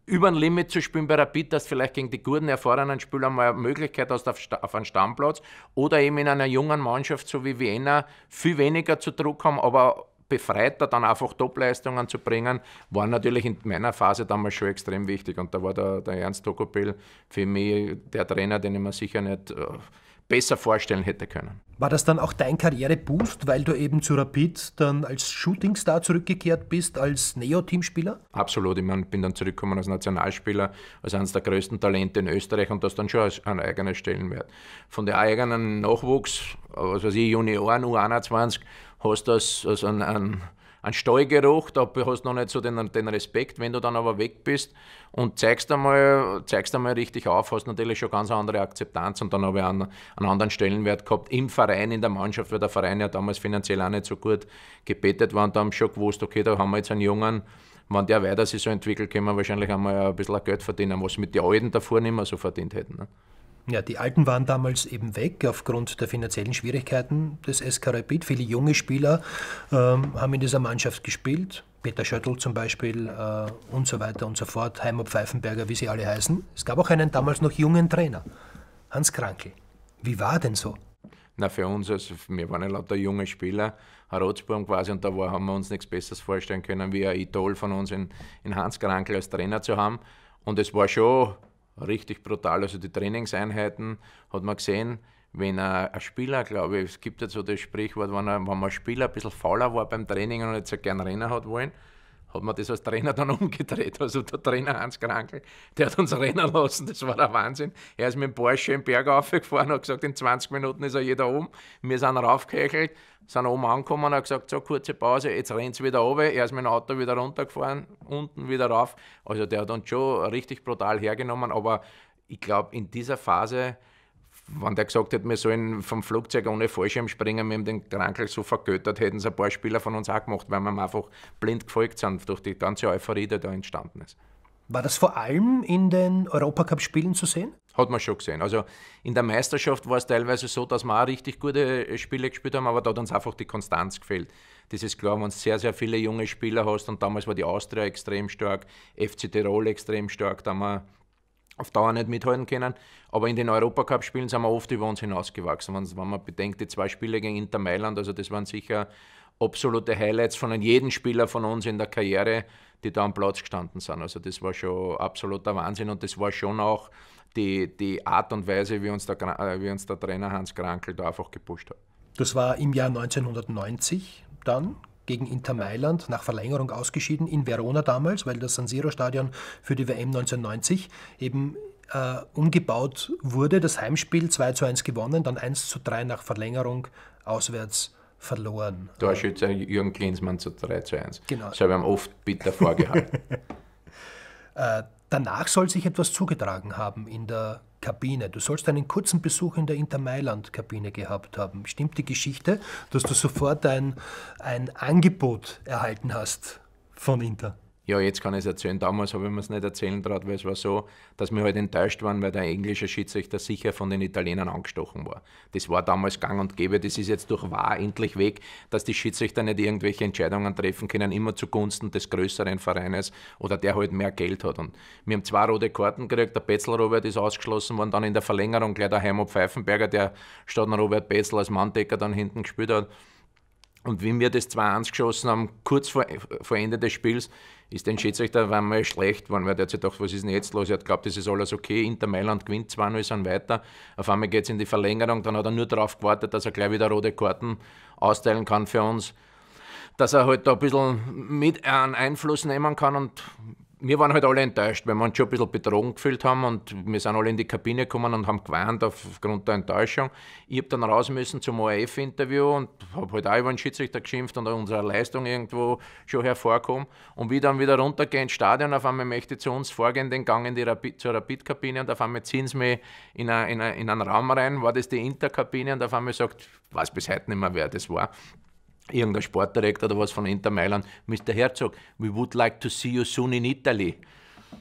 [SPEAKER 2] über ein Limit zu spielen bei Rapid, dass vielleicht gegen die guten, erfahrenen Spieler mal eine Möglichkeit hast auf, auf einen Stammplatz oder eben in einer jungen Mannschaft, so wie Vienna, viel weniger zu Druck haben, aber befreiter dann einfach Topleistungen zu bringen, war natürlich in meiner Phase damals schon extrem wichtig. Und da war der, der Ernst Tokopil für mich der Trainer, den ich mir sicher nicht... Äh, besser vorstellen hätte können. War das dann auch dein
[SPEAKER 1] Karriereboost, weil du eben zu Rapid dann als Shootingstar zurückgekehrt bist,
[SPEAKER 2] als Neo-Teamspieler? Absolut. Ich meine, bin dann zurückgekommen als Nationalspieler, als eines der größten Talente in Österreich und das dann schon an eigener Stellenwert. Von der eigenen Nachwuchs, was weiß ich, Junioren, U21, hast du das als ein, einen ein Stallgeruch, da hast du noch nicht so den, den Respekt. Wenn du dann aber weg bist und zeigst einmal, zeigst einmal richtig auf, hast natürlich schon ganz andere Akzeptanz. Und dann habe ich einen, einen anderen Stellenwert gehabt im Verein, in der Mannschaft, weil der Verein ja damals finanziell auch nicht so gut gebetet war. Und da haben schon gewusst, okay, da haben wir jetzt einen Jungen, wenn der weiter sich so entwickelt, können wir wahrscheinlich einmal ein bisschen Geld verdienen, was mit den Alten davor nicht mehr so verdient hätten. Ne?
[SPEAKER 1] Ja, die Alten waren damals eben weg aufgrund der finanziellen Schwierigkeiten des SK Rapid. Viele junge Spieler ähm, haben in dieser Mannschaft gespielt. Peter Schöttl zum Beispiel äh, und so weiter und so fort. Heimer Pfeifenberger, wie sie alle heißen. Es gab auch einen damals noch jungen Trainer, Hans Krankel. Wie war denn so?
[SPEAKER 2] Na, für uns, also wir waren ja lauter junge Spieler, Herr Rotsburm quasi, und da war, haben wir uns nichts Besseres vorstellen können, wie ein Idol von uns in, in Hans Krankel als Trainer zu haben. Und es war schon richtig brutal. Also die Trainingseinheiten hat man gesehen, wenn ein Spieler, glaube ich, es gibt jetzt so das Sprichwort, wenn, ein, wenn man Spieler ein bisschen fauler war beim Training und nicht so gerne rennen hat wollen, hat man das als Trainer dann umgedreht. Also der Trainer Hans Krankel, der hat uns rennen lassen, das war der Wahnsinn. Er ist mit dem Porsche im Berg aufgefahren, hat gesagt, in 20 Minuten ist er jeder oben. Wir sind raufgehechelt, sind oben angekommen und hat gesagt, so kurze Pause, jetzt rennt es wieder runter. Er ist mit dem Auto wieder runtergefahren, unten wieder rauf. Also der hat uns schon richtig brutal hergenommen, aber ich glaube, in dieser Phase wenn der gesagt hätte, wir sollen vom Flugzeug ohne Fallschirm springen, wir haben den Krankel so vergöttert, hätten es ein paar Spieler von uns auch gemacht, weil wir ihm einfach blind gefolgt sind durch die ganze Euphorie, die da entstanden ist.
[SPEAKER 1] War das vor allem in den Europacup-Spielen zu sehen?
[SPEAKER 2] Hat man schon gesehen. Also in der Meisterschaft war es teilweise so, dass wir auch richtig gute äh, Spiele gespielt haben, aber da hat uns einfach die Konstanz gefehlt. Das ist klar, wenn du sehr, sehr viele junge Spieler hast und damals war die Austria extrem stark, FC Tirol extrem stark, da haben wir auf Dauer nicht mithalten können. Aber in den Europacup-Spielen sind wir oft über uns hinausgewachsen. Wenn, wenn man bedenkt, die zwei Spiele gegen Inter Mailand, also das waren sicher absolute Highlights von jedem Spieler von uns in der Karriere, die da am Platz gestanden sind. Also das war schon absoluter Wahnsinn und das war schon auch die, die Art und Weise, wie uns, der, äh, wie uns der Trainer Hans Krankel da einfach gepusht hat.
[SPEAKER 1] Das war im Jahr 1990 dann, gegen Inter Mailand nach Verlängerung ausgeschieden, in Verona damals, weil das San Siro-Stadion für die WM 1990 eben äh, umgebaut wurde. Das Heimspiel 2 zu 1 gewonnen, dann 1 zu 3 nach Verlängerung auswärts verloren.
[SPEAKER 2] Torschütze Jürgen Klinsmann zu 3 zu 1. Genau. Das habe ich ihm oft bitter vorgehalten.
[SPEAKER 1] Äh, Danach soll sich etwas zugetragen haben in der Kabine. Du sollst einen kurzen Besuch in der Inter Mailand Kabine gehabt haben. Stimmt die Geschichte, dass du sofort ein, ein Angebot erhalten hast von Inter?
[SPEAKER 2] ja, jetzt kann ich es erzählen. Damals habe ich mir es nicht erzählen traut, weil es war so, dass wir halt enttäuscht waren, weil der englische Schiedsrichter sicher von den Italienern angestochen war. Das war damals gang und gäbe. Das ist jetzt durch wahr endlich weg, dass die Schiedsrichter nicht irgendwelche Entscheidungen treffen können, immer zugunsten des größeren Vereines oder der halt mehr Geld hat. Und wir haben zwei rote Karten gekriegt. Der Petzl Robert ist ausgeschlossen worden, dann in der Verlängerung gleich der Heimat Pfeifenberger, der statt Robert Petzl als Manndecker dann hinten gespielt hat. Und wie wir das 2-1 geschossen haben, kurz vor, vor Ende des Spiels, ist den Schiedsrichter war mal schlecht geworden, weil der hat sich gedacht, was ist denn jetzt los? Er hat glaubt, das ist alles okay. Inter Mailand gewinnt 2-0, sind weiter. Auf einmal geht es in die Verlängerung. Dann hat er nur darauf gewartet, dass er gleich wieder rote Karten austeilen kann für uns. Dass er halt da ein bisschen mit einen Einfluss nehmen kann und wir waren halt alle enttäuscht, weil wir uns schon ein bisschen betrogen gefühlt haben und wir sind alle in die Kabine gekommen und haben geweint aufgrund der Enttäuschung. Ich habe dann raus müssen zum ORF-Interview und habe halt auch über den Schiedsrichter geschimpft und unsere Leistung irgendwo schon hervorkommen. Und wie dann wieder runtergehen ins Stadion, auf einmal möchte ich zu uns vorgehen, den Gang in die Rapid, zur Rapid-Kabine und auf einmal ziehen sie mich in, eine, in, eine, in einen Raum rein, war das die Interkabine und auf einmal sagt, was bis heute nicht mehr wer das war irgendein Sportdirektor oder was von Inter Mailand, Mr. Herzog, we would like to see you soon in Italy.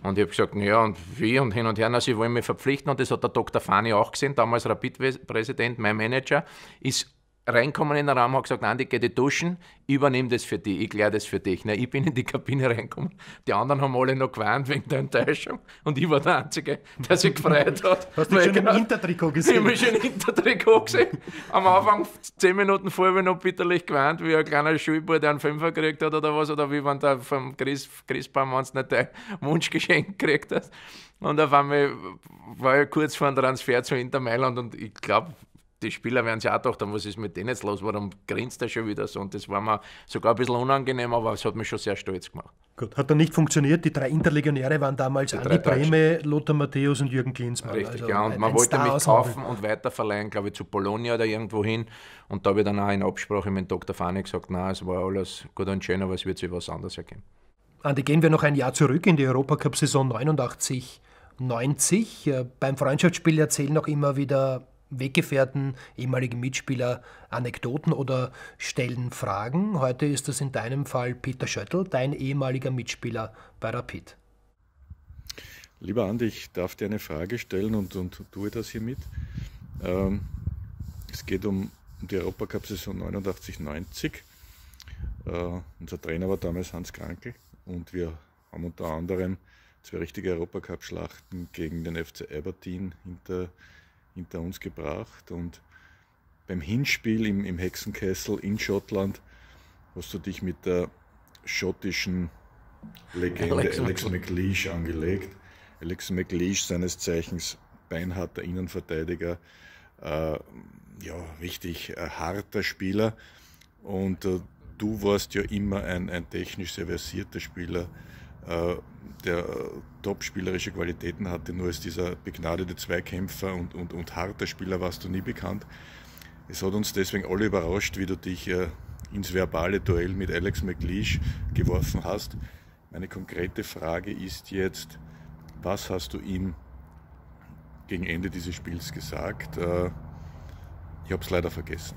[SPEAKER 2] Und ich habe gesagt, ja und wie und hin und her, na, sie wollen mich verpflichten und das hat der Dr. Fani auch gesehen, damals Rapid-Präsident, mein Manager, ist reinkommen in den Raum, habe gesagt, nein, die geht die duschen, ich übernehme das für dich, ich kläre das für dich. Nein, ich bin in die Kabine reinkommen. die anderen haben alle noch geweint wegen der Enttäuschung und ich war der Einzige, der sich gefreut hat. Hast du schon genau, im Hintertrikot gesehen? Ich habe mich schon im Hintertrikot gesehen. Am Anfang, zehn Minuten vorher, habe ich noch bitterlich geweint, wie ein kleiner Schulbub, der einen Fünfer gekriegt hat oder was, oder wie wenn der vom Chris, Christbaum, wenn nicht dein Wunschgeschenk gekriegt hast. Und auf einmal war ich kurz vor dem Transfer zu Inter Mailand und ich glaube, die Spieler werden sich auch gedacht haben, was ist mit denen jetzt los, warum grinst er schon wieder so? Und das war mir sogar ein bisschen unangenehm, aber es hat mich schon sehr stolz gemacht.
[SPEAKER 1] Gut, hat dann nicht funktioniert. Die drei Interlegionäre waren damals die Andi Breme, Lothar Matthäus und Jürgen Klinsmann. Richtig, also ja, und man wollte Star mich kaufen und
[SPEAKER 2] weiterverleihen, glaube ich, zu Bologna oder irgendwo hin. Und da habe ich dann auch in Absprache mit Dr. Fahne gesagt, nein, es war alles gut und schön, aber es wird sich was anderes ergeben.
[SPEAKER 1] Andi, gehen wir noch ein Jahr zurück in die Europacup-Saison 89. 90. Äh, beim Freundschaftsspiel erzählen auch immer wieder Weggefährten, ehemalige Mitspieler Anekdoten oder stellen Fragen. Heute ist das in deinem Fall Peter Schöttl, dein ehemaliger Mitspieler bei Rapid.
[SPEAKER 3] Lieber Andi, ich darf dir eine Frage stellen und, und tue das hiermit. Ähm, es geht um die Europacup-Saison 89-90. Äh, unser Trainer war damals Hans Krankel und wir haben unter anderem zwei richtige Europacup-Schlachten gegen den FC Aberdeen hinter hinter uns gebracht. Und beim Hinspiel im, im Hexenkessel in Schottland hast du dich mit der schottischen Legende Alex, McLeish angelegt. Alex McLeish, seines Zeichens beinharter Innenverteidiger, äh, ja, richtig äh, harter Spieler. Und äh, du warst ja immer ein, ein technisch sehr versierter Spieler äh, der äh, topspielerische Qualitäten hatte, nur als dieser begnadete Zweikämpfer und, und, und harter Spieler warst du nie bekannt. Es hat uns deswegen alle überrascht, wie du dich äh, ins verbale Duell mit Alex McLeish geworfen hast. Meine konkrete Frage ist jetzt, was hast du ihm gegen Ende dieses Spiels gesagt? Äh, ich habe es leider vergessen.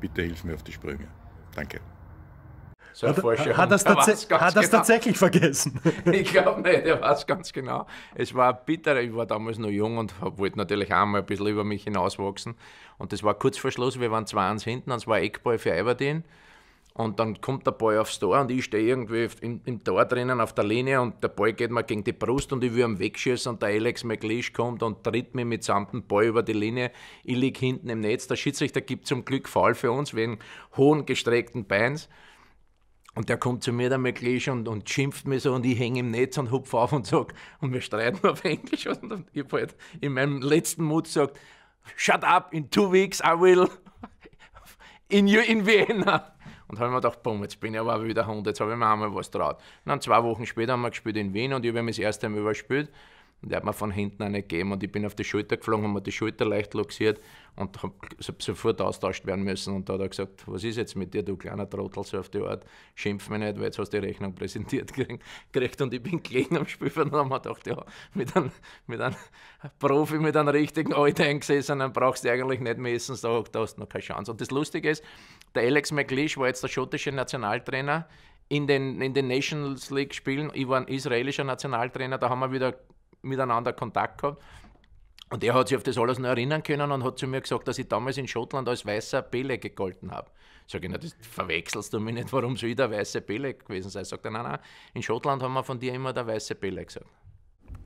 [SPEAKER 3] Bitte hilf mir auf die Sprünge. Danke
[SPEAKER 2] so eine Vorstellung. Hat, hat, das hat genau. das,
[SPEAKER 4] tatsächlich vergessen?
[SPEAKER 2] Ich glaube nicht, er weiß ganz genau. Es war bitter, ich war damals noch jung und wollte natürlich auch mal ein bisschen über mich hinauswachsen. Und das war kurz vor Schluss, wir waren 2-1 hinten und es war Eckball für Aberdeen. Und dann kommt der Ball aufs Tor und ich stehe irgendwie im, im, Tor drinnen auf der Linie und der Ball geht mir gegen die Brust und ich will ihn wegschießen und der Alex McLeish kommt und tritt mir mit samten Ball über die Linie. Ich liege hinten im Netz. Der Schiedsrichter gibt zum Glück Fall für uns wegen hohen gestreckten Beins. Und der kommt zu mir, der McLeish, und, und schimpft mir so und ich hänge im Netz und hupfe auf und sage, und wir streiten auf Englisch. Und, ich habe halt in meinem letzten Mut gesagt, shut up, in two weeks I will in you in Vienna. Und habe ich mir gedacht, boom, jetzt bin ich aber wieder Hund, jetzt habe ich mir einmal was traut. Und dann zwei Wochen später haben wir gespielt in Wien und ich habe mir das erste Mal überspielt. Und er hat mir von hinten eine gegeben und ich bin auf die Schulter geflogen, habe mir die Schulter leicht luxiert und habe sofort austauscht werden müssen. Und da hat er gesagt, was ist jetzt mit dir, du kleiner Trottel, so auf die Art, schimpf mich nicht, weil jetzt hast du die Rechnung präsentiert gekriegt und ich bin gelegen am Spielfeld und habe mir gedacht, ja, mit einem, mit einem Profi, mit einem richtigen Alteingesessenen brauchst du eigentlich nicht messen, da, da hast du noch keine Chance. Und das Lustige ist, der Alex McLeish war jetzt der schottische Nationaltrainer in den, in den Nations League Spielen. Ich war ein israelischer Nationaltrainer, da haben wir wieder miteinander Kontakt gehabt. Und er hat sich auf das alles noch erinnern können und hat zu mir gesagt, dass ich damals in Schottland als weißer Belek gegolten habe. Sag ich, sage, das verwechselst du mich nicht, warum soll ich der weiße Belek gewesen sein? Sagt er, nein, nein, in Schottland haben wir von dir immer der weiße Belek gesagt.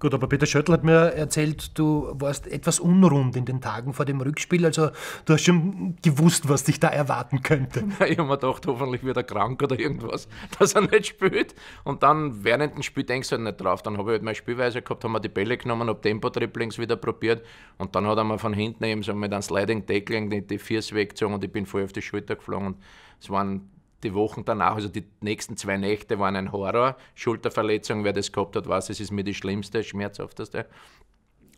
[SPEAKER 1] Gut, aber Peter Schöttl hat mir erzählt, du warst etwas unrund in den Tagen vor dem Rückspiel, also du hast schon gewusst, was dich da erwarten könnte.
[SPEAKER 2] ich habe mir gedacht, hoffentlich wird er krank oder irgendwas, dass er nicht spielt. Und dann während dem Spiel denkst du halt nicht drauf. Dann habe ich halt meine Spielweise gehabt, haben wir die Bälle genommen, habe Tempo-Dribblings wieder probiert und dann hat er mir von hinten eben so mit einem Sliding Tackling die, Fierce weggezogen und ich bin voll auf die Schulter geflogen. Und es waren die Wochen danach, also die nächsten zwei Nächte waren ein Horror. Schulterverletzung, wer das gehabt hat, weiß, es ist mir die schlimmste, schmerzhafteste.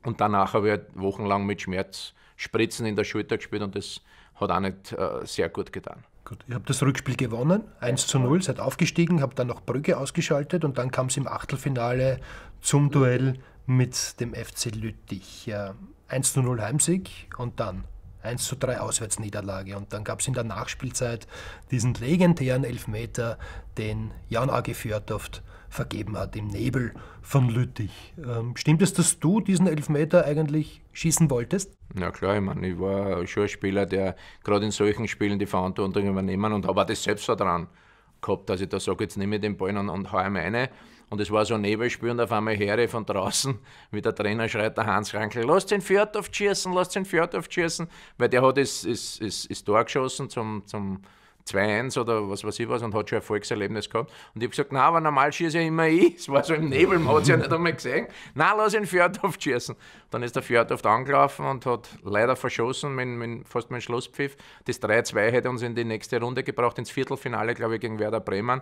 [SPEAKER 2] Und danach habe ich halt wochenlang mit Schmerzspritzen in der Schulter gespielt und das hat auch nicht äh, sehr gut getan.
[SPEAKER 1] Gut, ihr habt das Rückspiel gewonnen, 1 zu 0, seid aufgestiegen, habt dann noch Brücke ausgeschaltet und dann kam es im Achtelfinale zum Duell mit dem FC Lüttich. Äh, 1 zu 0 Heimsieg und dann? 1 zu 3 Auswärtsniederlage. Und dann gab es in der Nachspielzeit diesen legendären Elfmeter, den Jan AG Fjordhoft vergeben hat im Nebel von Lüttich. Ähm, stimmt es, dass du diesen Elfmeter eigentlich schießen wolltest?
[SPEAKER 2] Na klar, ich meine, ich war schon ein Spieler, der gerade in solchen Spielen die Verantwortung übernehmen und habe auch das Selbstvertrauen gehabt, dass ich da sage, jetzt nehme ich den Ball und, und hau ihm eine. Und es war so ein und auf einmal höre von draußen, wie der Trainer schreit, der Hans Rankel, lasst den Pferd aufschießen, lasst den Pferd aufschießen, weil der hat das, Tor geschossen zum, zum 2-1 oder was weiß ich was und hat schon ein Erfolgserlebnis gehabt. Und ich habe gesagt, nein, aber normal schieße ja immer ich. Es war so im Nebel, man hat es ja nicht einmal gesehen. Nein, lass ihn Fjordhoft schießen. Dann ist der Fjordhoft angelaufen und hat leider verschossen, mein, mein, fast mein Schlusspfiff. Das 3-2 hätte uns in die nächste Runde gebracht, ins Viertelfinale, glaube ich, gegen Werder Bremen.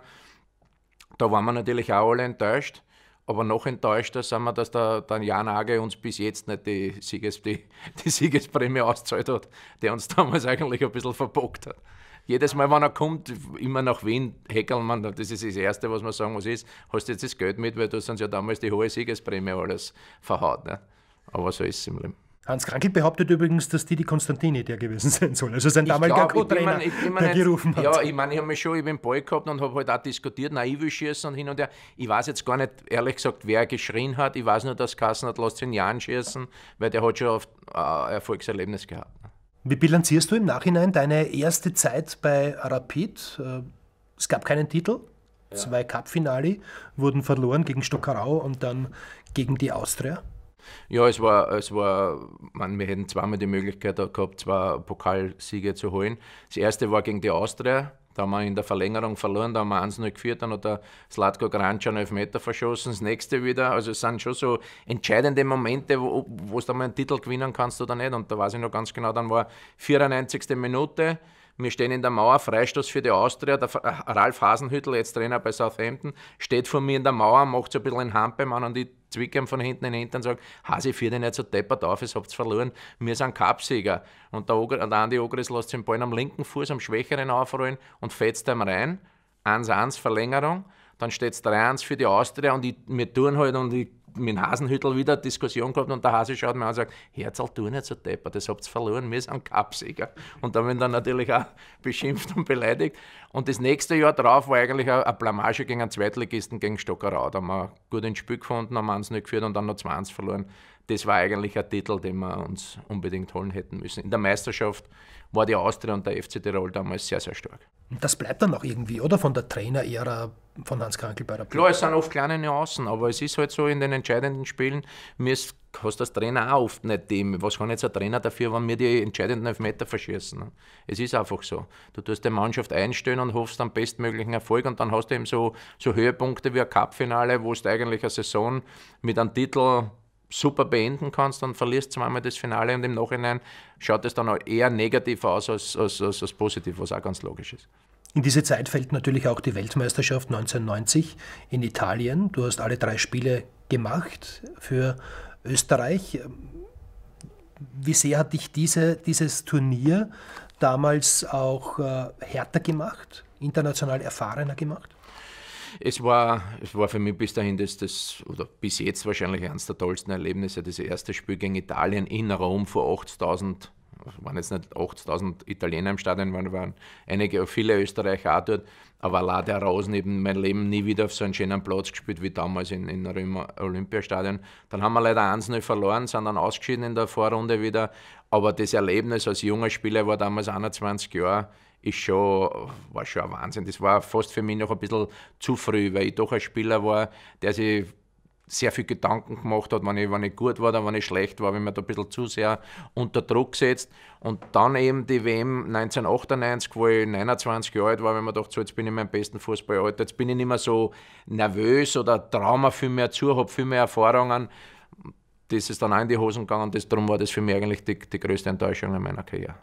[SPEAKER 2] Da waren wir natürlich auch alle enttäuscht. Aber noch enttäuschter sind wir, dass der, der Jan Age uns bis jetzt nicht die, Sieges, die, die Siegesprämie auszahlt hat, der uns damals eigentlich ein bisschen verbockt hat. Jedes Mal, wenn er kommt, immer nach Wien, Heckelmann, das ist das Erste, was man sagen muss, ist, hast du jetzt das Geld mit, weil du hast uns ja damals die hohe Siegesprämie alles verhaut. Ne? Aber so ist es im Leben.
[SPEAKER 1] Hans Krankel behauptet übrigens, dass die die Konstantini der gewesen sein soll. Also sein damaliger Co-Trainer, der gerufen hat. Ja, ich
[SPEAKER 2] meine, ich habe mich schon eben im Ball gehabt und habe halt auch diskutiert, naive Schießen und hin und her. Ich weiß jetzt gar nicht, ehrlich gesagt, wer geschrien hat. Ich weiß nur, dass Kassen hat, lasst ihn Jahren schießen, weil der hat schon oft äh, Erfolgserlebnis gehabt. Ne.
[SPEAKER 1] Wie bilanzierst du im Nachhinein deine erste Zeit bei Rapid? Äh, es gab keinen Titel, ja. zwei Cup-Finale wurden verloren gegen Stockerau und dann gegen die Austria.
[SPEAKER 2] Ja, es war, es war man, wir hätten zweimal die Möglichkeit gehabt, zwei Pokalsiege zu holen. Das erste war gegen die Austria. Da haben wir in der Verlängerung verloren, da haben wir 1-0 geführt, dann hat der Slatko Granc einen Elfmeter verschossen, das nächste wieder. Also es sind schon so entscheidende Momente, wo, wo du mal einen Titel gewinnen kannst oder nicht. Und da weiß ich noch ganz genau, dann war 94. Minute, wir stehen in der Mauer, Freistoß für die Austria. Der äh, Ralf Hasenhüttel, jetzt Trainer bei Southampton, steht vor mir in der Mauer, macht so ein bisschen ein Handbein an und ich zwickern von hinten in den Hintern und sagen, Hasi, führ den nicht so deppert auf, ihr habt verloren, wir sind Cupsieger. Und der, Ogre, der Andi Ogres lässt den Ball am linken Fuß, am schwächeren aufrollen und fetzt ihm rein. 1-1 Verlängerung. Dann steht es 3-1 für die Austria und ich, wir tun halt und ich mit dem Hasenhüttel wieder eine Diskussion gehabt und der Hase schaut mir an und sagt, Herzl, tu nicht so depper, das habt ihr verloren, wir sind Cupsieger. Und da bin dann natürlich auch beschimpft und beleidigt. Und das nächste Jahr drauf war eigentlich eine Blamage gegen einen Zweitligisten, gegen Stockerau. Da haben wir gut ins Spiel gefunden, haben eins nicht geführt und dann noch 20 verloren das war eigentlich ein Titel, den wir uns unbedingt holen hätten müssen. In der Meisterschaft war die Austria und der FC Tirol damals sehr, sehr stark.
[SPEAKER 1] Das bleibt dann auch irgendwie, oder? Von der Trainer-Ära von Hans Krankel bei der Blut. Klar, es
[SPEAKER 2] sind oft kleine Nuancen, aber es ist halt so in den entscheidenden Spielen, hast du als Trainer auch oft nicht dem. Was kann jetzt ein Trainer dafür, wenn wir die entscheidenden Elfmeter verschießen? Es ist einfach so. Du tust die Mannschaft einstellen und hoffst am bestmöglichen Erfolg und dann hast du eben so, so Höhepunkte wie ein Cupfinale, wo du eigentlich eine Saison mit einem Titel super beenden kannst, dann verlierst zweimal das Finale und im Nachhinein schaut es dann eher negativ aus als, als, als, als positiv, was auch ganz logisch ist.
[SPEAKER 1] In diese Zeit fällt natürlich auch die Weltmeisterschaft 1990 in Italien. Du hast alle drei Spiele gemacht für Österreich. Wie sehr hat dich diese, dieses Turnier damals auch äh, härter gemacht, international erfahrener gemacht?
[SPEAKER 2] Es war, es war für mich bis dahin das, das, oder bis jetzt wahrscheinlich eines der tollsten Erlebnisse, das erste Spiel gegen Italien in Rom vor 80.000 es waren jetzt nicht 80.000 Italiener im Stadion, waren, waren einige, viele Österreicher auch dort, aber der Rosen eben mein Leben nie wieder auf so einen schönen Platz gespielt wie damals in, in Römer Olympiastadion. Dann haben wir leider 1-0 verloren, sind dann ausgeschieden in der Vorrunde wieder, aber das Erlebnis als junger Spieler war damals 21 Jahre, ist schon, war schon ein Wahnsinn. Das war fast für mich noch ein bisschen zu früh, weil ich doch ein Spieler war, der sich sehr viel Gedanken gemacht hat, wenn ich, wenn ich gut war oder wenn ich schlecht war, wenn man da ein bisschen zu sehr unter Druck setzt. Und dann eben die WM 1998, wo ich 29 Jahre alt war, wenn man dachte, so, jetzt bin ich mein besten Fußballalter, jetzt bin ich nicht mehr so nervös oder Trauma viel mehr zu, habe viel mehr Erfahrungen. Das ist dann auch in die Hosen gegangen, das, darum war das für mich eigentlich die, die größte Enttäuschung in meiner Karriere.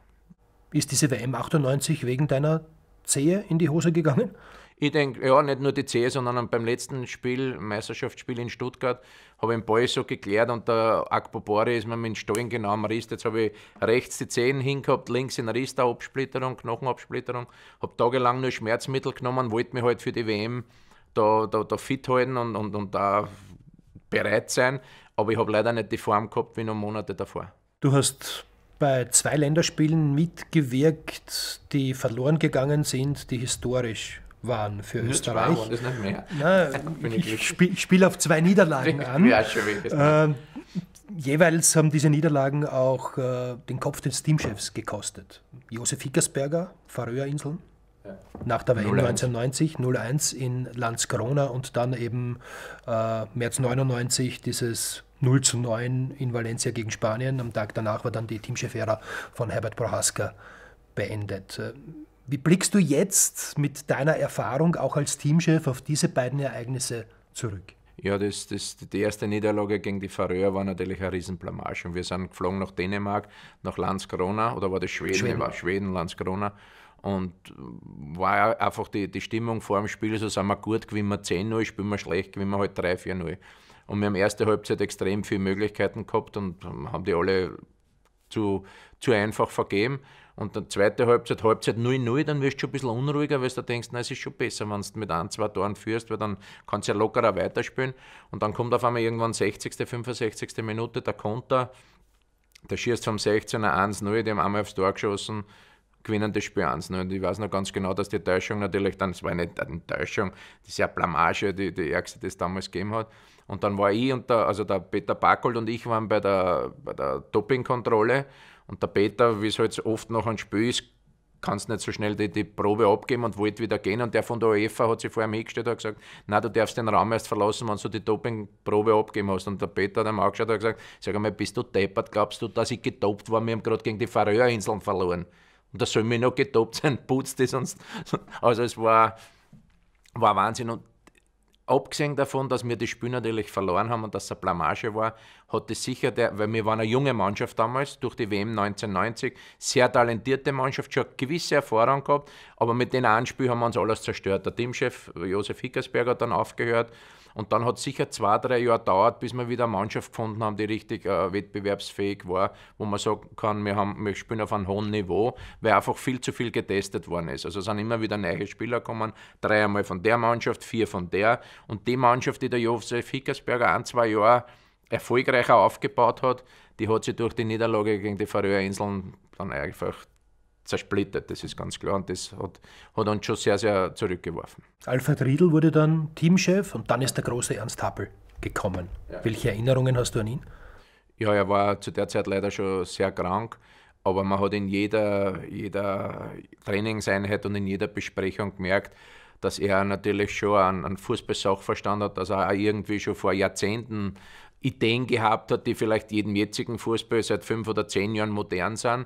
[SPEAKER 1] Ist diese WM 98 wegen deiner Zehe in die Hose gegangen?
[SPEAKER 2] Ich denke, ja, nicht nur die Zehe, sondern beim letzten Spiel, Meisterschaftsspiel in Stuttgart, habe ich den Ball so geklärt und der Akpobori ist mir mit dem Stollen genau am Riss. Jetzt habe ich rechts die Zehen hingehabt, links in Riss der Absplitterung, Knochenabsplitterung. Habe tagelang nur Schmerzmittel genommen, wollte mich halt für die WM da, da, da fit halten und, und, und da bereit sein. Aber ich habe leider nicht die Form gehabt wie noch Monate davor.
[SPEAKER 1] Du hast bei zwei Länderspielen mitgewirkt, die verloren gegangen sind, die historisch waren für nicht Österreich. Waren, das nicht mehr. Na, ich spiele spiel auf zwei Niederlagen an. Ja, schon ähm, jeweils haben diese Niederlagen auch äh, den Kopf des Teamchefs gekostet. Josef Hickersberger, Färöerinseln, ja. nach der WM 1990, 0-1 in Landskrona und dann eben äh, März 99 dieses 0 zu 9 in Valencia gegen Spanien. Am Tag danach war dann die Teamchefära von Herbert Prohaska beendet. Äh, wie blickst du jetzt mit deiner Erfahrung auch als Teamchef auf diese beiden Ereignisse zurück?
[SPEAKER 2] Ja, das, das, die erste Niederlage gegen die Färöer war natürlich eine Riesenblamage. Und wir sind geflogen nach Dänemark, nach Landskrona, oder war das Schweden? Schweden, war Schweden Landskrona. Und war einfach die, die Stimmung vor dem Spiel, so sind wir gut, gewinnen wir 10-0, spielen wir schlecht, gewinnen wir halt 3-4-0. Und wir haben erste Halbzeit extrem viele Möglichkeiten gehabt und haben die alle zu, zu einfach vergeben. Und dann zweite Halbzeit, Halbzeit 0-0, dann wirst du schon ein bisschen unruhiger, weil du denkst, na, es ist schon besser, wenn du mit ein, zwei Toren führst, weil dann kannst du ja lockerer weiterspielen. Und dann kommt auf einmal irgendwann 60., 65. Minute der Konter, der schießt vom 16er 1-0, die haben einmal aufs Tor geschossen, gewinnen das Spiel 1-0. Und ich weiß noch ganz genau, dass die Täuschung natürlich dann, es war eine Täuschung, das ist Blamage, die, die ärgste, die es damals gegeben hat. Und dann war ich und der, also der Peter Barkold und ich waren bei der, bei der Dopingkontrolle. Und der Peter, wie es halt oft noch ein Spiel ist, kannst es nicht so schnell die, die Probe abgeben und wollte wieder gehen. Und der von der UEFA hat sich vor ihm hingestellt und gesagt, nein, du darfst den Raum erst verlassen, wenn du die Dopingprobe abgeben hast. Und der Peter hat ihm angeschaut und gesagt, sag einmal, bist du deppert, glaubst du, dass ich getoppt war? Wir haben gerade gegen die Färöerinseln verloren. Und da soll mir noch getoppt sein, putzt die sonst. Also es war, war Wahnsinn. Und abgesehen davon, dass wir das Spiel natürlich verloren haben und dass es eine Blamage war, hat das sicher, der, weil wir waren eine junge Mannschaft damals, durch die WM 1990, sehr talentierte Mannschaft, schon gewisse Erfahrung gehabt, aber mit dem einen Spiel haben wir uns alles zerstört. Der Teamchef Josef Hickersberger hat dann aufgehört und dann hat es sicher zwei, drei Jahre gedauert, bis wir wieder eine Mannschaft gefunden haben, die richtig äh, wettbewerbsfähig war, wo man sagen kann, wir, haben, wir spielen auf einem hohen Niveau, weil einfach viel zu viel getestet worden ist. Also sind immer wieder neue Spieler gekommen, dreimal von der Mannschaft, vier von der. Und die Mannschaft, die der Josef Hickersberger ein, zwei Jahre erfolgreicher aufgebaut hat, die hat sich durch die Niederlage gegen die Färöerinseln dann einfach zersplittert, das ist ganz klar. Und das hat, hat uns schon sehr, sehr zurückgeworfen.
[SPEAKER 1] Alfred Riedl wurde dann Teamchef und dann ist der große Ernst Happel gekommen. Ja. Welche Erinnerungen hast du an ihn?
[SPEAKER 2] Ja, er war zu der Zeit leider schon sehr krank, aber man hat in jeder, jeder Trainingseinheit und in jeder Besprechung gemerkt, dass er natürlich schon einen, einen Fußball-Sachverstand hat, dass er auch irgendwie schon vor Jahrzehnten Ideen gehabt hat, die vielleicht jedem jetzigen Fußball seit fünf oder zehn Jahren modern sind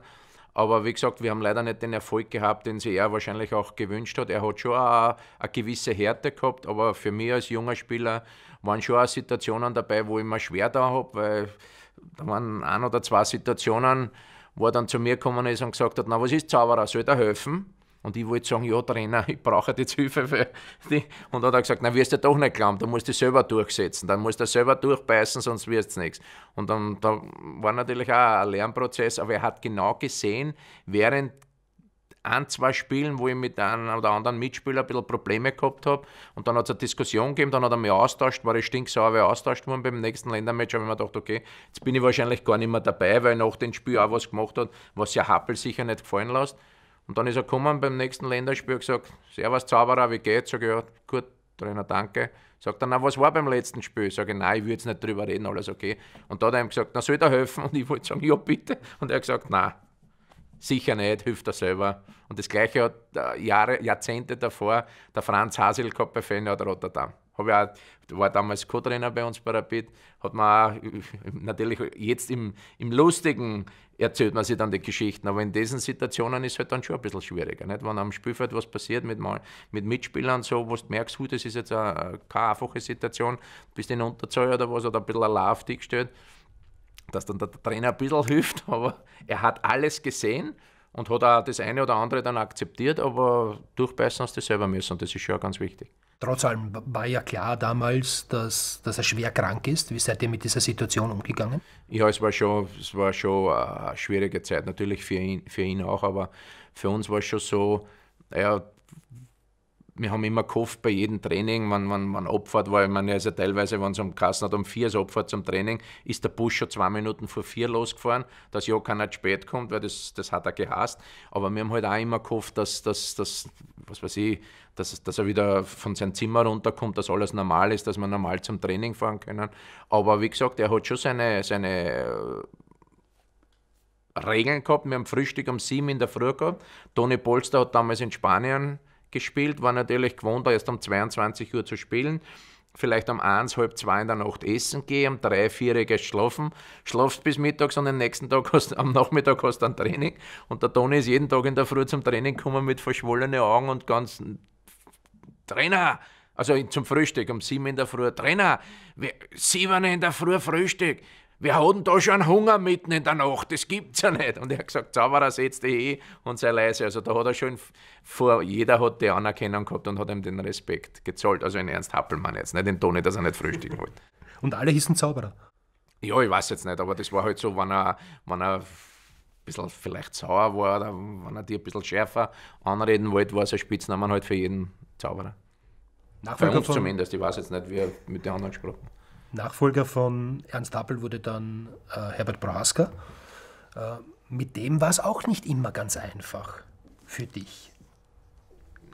[SPEAKER 2] aber wie gesagt, wir haben leider nicht den Erfolg gehabt, den sich er wahrscheinlich auch gewünscht hat. Er hat schon eine, eine gewisse Härte gehabt, aber für mich als junger Spieler waren schon auch Situationen dabei, wo ich mir schwer da habe, weil da waren ein oder zwei Situationen, wo er dann zu mir gekommen ist und gesagt hat, na was ist Zauberer, soll der helfen? Und ich wollte sagen, ja, Trainer, ich brauche jetzt Hilfe für die. Und dann hat er gesagt, na, wirst du doch nicht glauben, du musst dich selber durchsetzen, dann musst du selber durchbeißen, sonst wirst du nichts. Und dann da war natürlich auch ein Lernprozess, aber er hat genau gesehen, während ein, zwei Spielen, wo ich mit einem oder anderen Mitspieler ein bisschen Probleme gehabt habe. Und dann hat es eine Diskussion gegeben, dann hat er mich austauscht, war ich stinksauer, weil ich austauscht worden beim nächsten Ländermatch. habe ich mir gedacht, okay, jetzt bin ich wahrscheinlich gar nicht mehr dabei, weil nach dem Spiel auch was gemacht hat, was ja Happel sicher nicht gefallen lässt. Und dann ist er gekommen beim nächsten Länderspiel und gesagt, Servus Zauberer, wie geht's? Sag ich, ja, gut, Trainer, danke. Sagt er, na, was war beim letzten Spiel? Sag ich, nein, ich würde jetzt nicht drüber reden, alles okay. Und da hat er ihm gesagt, na, soll er helfen? Und ich wollte sagen, ja, bitte. Und er hat gesagt, nein, sicher nicht, hilft er selber. Und das Gleiche hat äh, Jahre, Jahrzehnte davor der Franz Hasel gehabt bei Feyenoord Rotterdam habe ich auch, war damals Co-Trainer bei uns bei Rapid, hat man auch, natürlich jetzt im, im Lustigen erzählt man sich dann die Geschichten, aber in diesen Situationen ist es halt dann schon ein bisschen schwieriger. Nicht? Wenn am Spielfeld was passiert mit, mit Mitspielern, so, wo du merkst, das ist jetzt eine, keine einfache Situation, du bist in Unterzahl oder was, oder ein bisschen dich gestellt, dass dann der Trainer ein bisschen hilft, aber er hat alles gesehen und hat auch das eine oder andere dann akzeptiert, aber durchbeißen hast du selber müssen und das ist schon ganz wichtig.
[SPEAKER 1] Trotz allem war ja klar damals, dass, dass er schwer krank ist. Wie seid ihr mit dieser Situation umgegangen?
[SPEAKER 2] Ja, es war schon, es war schon äh, eine schwierige Zeit, natürlich für ihn, für ihn auch, aber für uns war es schon so, er wir haben immer gehofft bei jedem Training, wenn man, man opfert, weil man also teilweise, wenn es um Kassen hat, um vier ist opfert zum Training, ist der Bus schon zwei Minuten vor vier losgefahren, dass ja keiner zu spät kommt, weil das, das hat er gehasst. Aber wir haben halt auch immer gehofft, dass, dass, dass was weiß ich, dass, dass er wieder von seinem Zimmer runterkommt, dass alles normal ist, dass wir normal zum Training fahren können. Aber wie gesagt, er hat schon seine, seine äh, Regeln gehabt. Wir haben Frühstück um sieben in der Früh gehabt. Toni Polster hat damals in Spanien gespielt, war natürlich gewohnt, da erst um 22 Uhr zu spielen. Vielleicht um eins, halb zwei in der Nacht essen gehen, um drei, vier gehst schlafen, schlafst bis mittags und am nächsten Tag hast, am Nachmittag hast du ein Training. Und der Toni ist jeden Tag in der Früh zum Training gekommen mit verschwollenen Augen und ganz Trainer, also zum Frühstück um sieben in der Früh, Trainer, sieben in der Früh Frühstück wir hatten da schon Hunger mitten in der Nacht? Das gibt's ja nicht. Und er hat gesagt, Zauberer, setz dich eh und sei leise. Also da hat er schon vor, jeder hat die Anerkennung gehabt und hat ihm den Respekt gezollt. Also in Ernst Happelmann jetzt, nicht den Toni, dass er nicht frühstücken wollte.
[SPEAKER 1] und alle hießen Zauberer?
[SPEAKER 2] Ja, ich weiß jetzt nicht, aber das war halt so, wenn er, wenn er ein bisschen vielleicht sauer war oder wenn er dir ein bisschen schärfer anreden wollte, war es ein Spitznamen halt für jeden Zauberer. Bei uns zumindest, ich weiß jetzt nicht, wie er mit den anderen gesprochen hat.
[SPEAKER 1] Nachfolger von Ernst Happel wurde dann äh, Herbert Brasker. Äh, mit dem war es auch nicht immer ganz einfach für dich.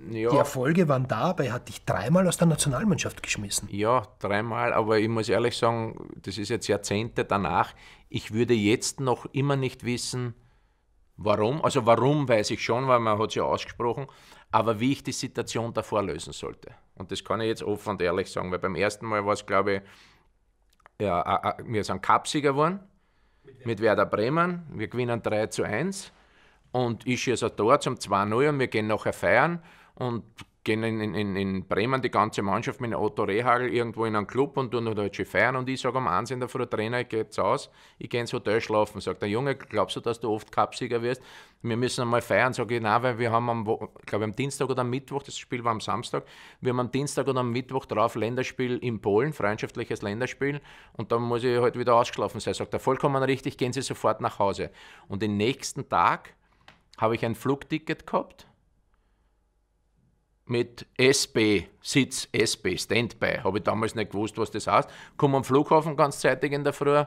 [SPEAKER 1] Ja. Die Erfolge waren da, aber er hat dich dreimal aus der Nationalmannschaft geschmissen.
[SPEAKER 2] Ja, dreimal, aber ich muss ehrlich sagen, das ist jetzt Jahrzehnte danach. Ich würde jetzt noch immer nicht wissen, warum. Also warum weiß ich schon, weil man hat es ja ausgesprochen, aber wie ich die Situation davor lösen sollte. Und das kann ich jetzt offen und ehrlich sagen, weil beim ersten Mal war es, glaube ich, ja, wir sind Cupsieger geworden mit Werder Bremen. Wir gewinnen 3 zu 1 und ich schieße ein Tor zum 2-0 und wir gehen nachher feiern und gehen in, in, in Bremen die ganze Mannschaft mit dem Otto Rehagel irgendwo in einen Club und tun dort schön feiern. Und ich sage am um Ansehen der Frau Trainer, ich gehe jetzt aus, ich gehe ins Hotel schlafen. Sagt der Junge, glaubst du, dass du oft Cupsieger wirst? Wir müssen einmal feiern. Sage ich, nein, weil wir haben am, glaube am Dienstag oder am Mittwoch, das Spiel war am Samstag, wir haben am Dienstag oder am Mittwoch drauf Länderspiel in Polen, freundschaftliches Länderspiel. Und dann muss ich heute halt wieder ausgeschlafen sein. Sagt er, vollkommen richtig, gehen Sie sofort nach Hause. Und den nächsten Tag habe ich ein Flugticket gehabt mit SB, Sitz SB, Standby, habe ich damals nicht gewusst, was das heißt. kommen am Flughafen ganzzeitig in der Früh,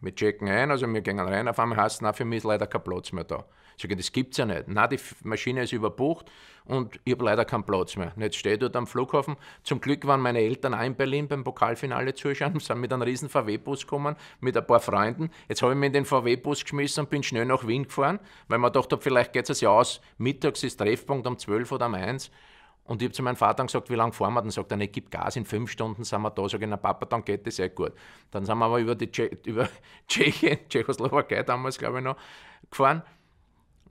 [SPEAKER 2] wir checken ein, also wir gehen rein, auf einmal heißt es, für mich ist leider kein Platz mehr da. Ich sage, das gibt es ja nicht. Nein, die Maschine ist überbucht und ich habe leider keinen Platz mehr. Und jetzt stehe ich dort am Flughafen. Zum Glück waren meine Eltern auch in Berlin beim Pokalfinale zuschauen, sind mit einem riesen VW-Bus gekommen, mit ein paar Freunden. Jetzt habe ich mich in den VW-Bus geschmissen und bin schnell nach Wien gefahren, weil man dachte, vielleicht geht es ja aus. Mittags ist Treffpunkt um 12 oder um 1. Und ich habe zu meinem Vater gesagt, wie lange fahren wir? Dann sagt er, ich gebe Gas, in fünf Stunden sind wir da. Sag ich, na Papa, dann geht das eh gut. Dann sind wir aber über die Tsche über Tschechien, Tschechoslowakei damals, glaube ich, noch gefahren.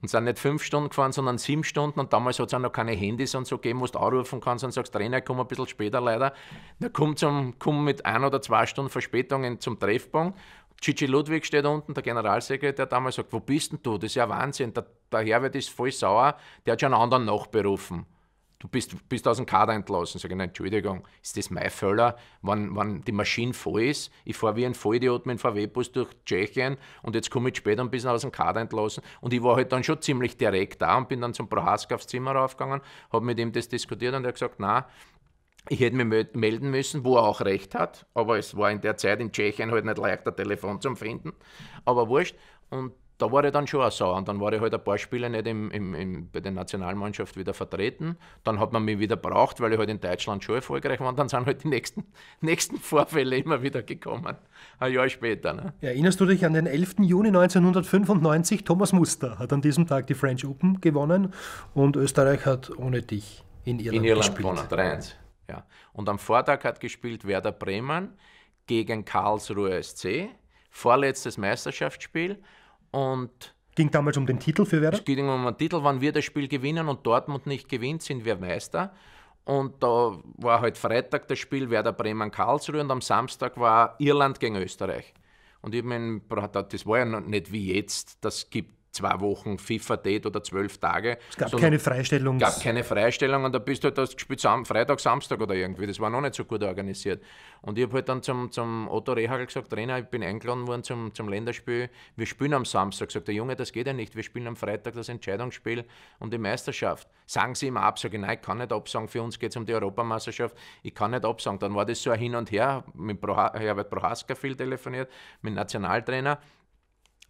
[SPEAKER 2] Und sind nicht fünf Stunden gefahren, sondern sieben Stunden. Und damals hat es auch noch keine Handys und so gegeben, wo du anrufen kannst und sagst, Trainer, komm ein bisschen später leider. Dann komm, zum, komm mit ein oder zwei Stunden Verspätungen zum Treffpunkt. Gigi Ludwig steht unten, der Generalsekretär damals sagt, wo bist denn du? Das ist ja Wahnsinn. Der, der Herbert ist voll sauer, der hat schon einen anderen nachberufen du bist, bist aus dem Kader entlassen. Sag ich, nein, Entschuldigung, ist das mein Fehler, wenn, wenn die Maschine voll ist? Ich fahre wie ein Vollidiot mit dem VW-Bus durch Tschechien und jetzt komme ich später ein bisschen aus dem Kader entlassen. Und ich war halt dann schon ziemlich direkt da und bin dann zum Prohaska aufs Zimmer raufgegangen, habe mit ihm das diskutiert und er hat gesagt, nein, ich hätte mich melden müssen, wo er auch recht hat, aber es war in der Zeit in Tschechien halt nicht leichter, Telefon zu finden. Aber wurscht. Und da war ich dann schon auch sauer. Und dann war ich halt ein paar Spiele nicht im, im, im, bei der Nationalmannschaft wieder vertreten. Dann hat man mich wieder braucht, weil ich halt in Deutschland schon erfolgreich war. Und dann sind halt die nächsten, nächsten Vorfälle immer wieder gekommen. Ein Jahr später. Ne?
[SPEAKER 1] Erinnerst du dich an den 11. Juni 1995? Thomas Muster hat an diesem Tag die French Open gewonnen und Österreich hat ohne dich
[SPEAKER 2] in Irland, in Irland gespielt. Gewonnen, 3 Ja. Und am Vortag hat gespielt Werder Bremen gegen Karlsruhe SC. Vorletztes Meisterschaftsspiel. Und ging damals um den Titel für Werder? Es ging um den Titel, wann wir das Spiel gewinnen und Dortmund nicht gewinnt, sind wir Meister. Und da war halt Freitag das Spiel Werder Bremen Karlsruhe und am Samstag war Irland gegen Österreich. Und ich meine, das war ja noch nicht wie jetzt, das gibt zwei Wochen FIFA-Date oder zwölf Tage. Es gab keine
[SPEAKER 1] Freistellung. Es gab
[SPEAKER 2] keine Freistellung und da bist du halt das gespielt, Freitag, Samstag oder irgendwie. Das war noch nicht so gut organisiert. Und ich habe halt dann zum, zum Otto Rehagel gesagt, Trainer, ich bin eingeladen worden zum, zum Länderspiel. Wir spielen am Samstag. Sagt der Junge, das geht ja nicht. Wir spielen am Freitag das Entscheidungsspiel um die Meisterschaft. Sagen sie ihm ab. Sag ich, nein, ich kann nicht absagen. Für uns geht es um die Europameisterschaft. Ich kann nicht absagen. Dann war das so ein Hin und Her. Mit Proha Herbert Prohaska viel telefoniert, mit Nationaltrainer.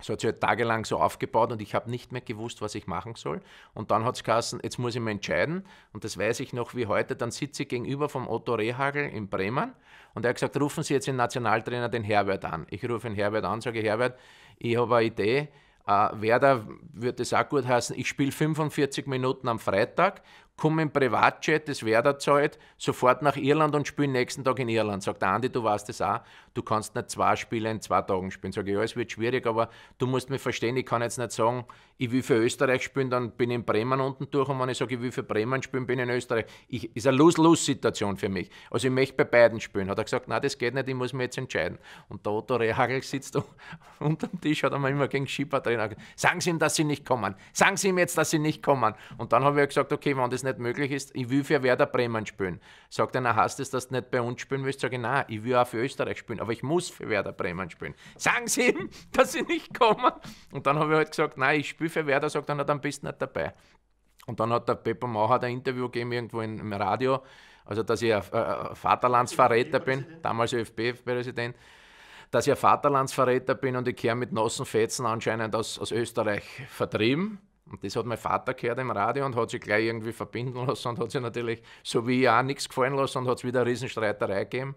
[SPEAKER 2] So hat sich halt tagelang so aufgebaut und ich habe nicht mehr gewusst, was ich machen soll. Und dann hat es geheißen, jetzt muss ich mich entscheiden. Und das weiß ich noch wie heute. Dann sitze ich gegenüber vom Otto Rehagel in Bremen und er hat gesagt, rufen Sie jetzt den Nationaltrainer, den Herbert, an. Ich rufe den Herbert an, sage Herbert, ich habe eine Idee. Äh, Werder würde es auch gut heißen, ich spiele 45 Minuten am Freitag komme im Privatjet des Werder zahlt, sofort nach Irland und spiele nächsten Tag in Irland. Sagt der Andi, du weißt das auch, du kannst nicht zwei Spiele in zwei Tagen spielen. Sag ich, ja, es wird schwierig, aber du musst mich verstehen, ich kann jetzt nicht sagen, ich will für Österreich spielen, dann bin ich in Bremen unten durch und wenn ich sage, ich will für Bremen spielen, bin ich in Österreich. Ich, ist eine Lose-Lose-Situation für mich. Also ich möchte bei beiden spielen. Hat er gesagt, nein, das geht nicht, ich muss mich jetzt entscheiden. Und der Otto Rehagel sitzt da unter dem Tisch, hat einmal immer gegen Schieber drin sagen Sie ihm, dass Sie nicht kommen. Sagen Sie ihm jetzt, dass Sie nicht kommen. Und dann habe ich gesagt, okay, wenn das das nicht möglich ist, ich will für Werder Bremen spielen. Sagt einer, hast es, dass du nicht bei uns spielen willst? Sag ich, nein, ich will auch für Österreich spielen, aber ich muss für Werder Bremen spielen. Sagen sie ihm, dass sie nicht kommen. Und dann habe ich halt gesagt, nein, ich spiele für Werder, sagt einer, dann bist du nicht dabei. Und dann hat der Pepper Mauer ein Interview gegeben irgendwo im Radio, also dass ich ein äh, äh, Vaterlandsverräter bin, damals ÖFB-Präsident dass ich ein Vaterlandsverräter bin und ich kehre mit nassen Fetzen anscheinend aus, aus Österreich vertrieben. Und das hat mein Vater gehört im Radio und hat sich gleich irgendwie verbinden lassen und hat sich natürlich, so wie ich auch, nichts gefallen lassen und hat es wieder eine Riesenstreiterei gegeben.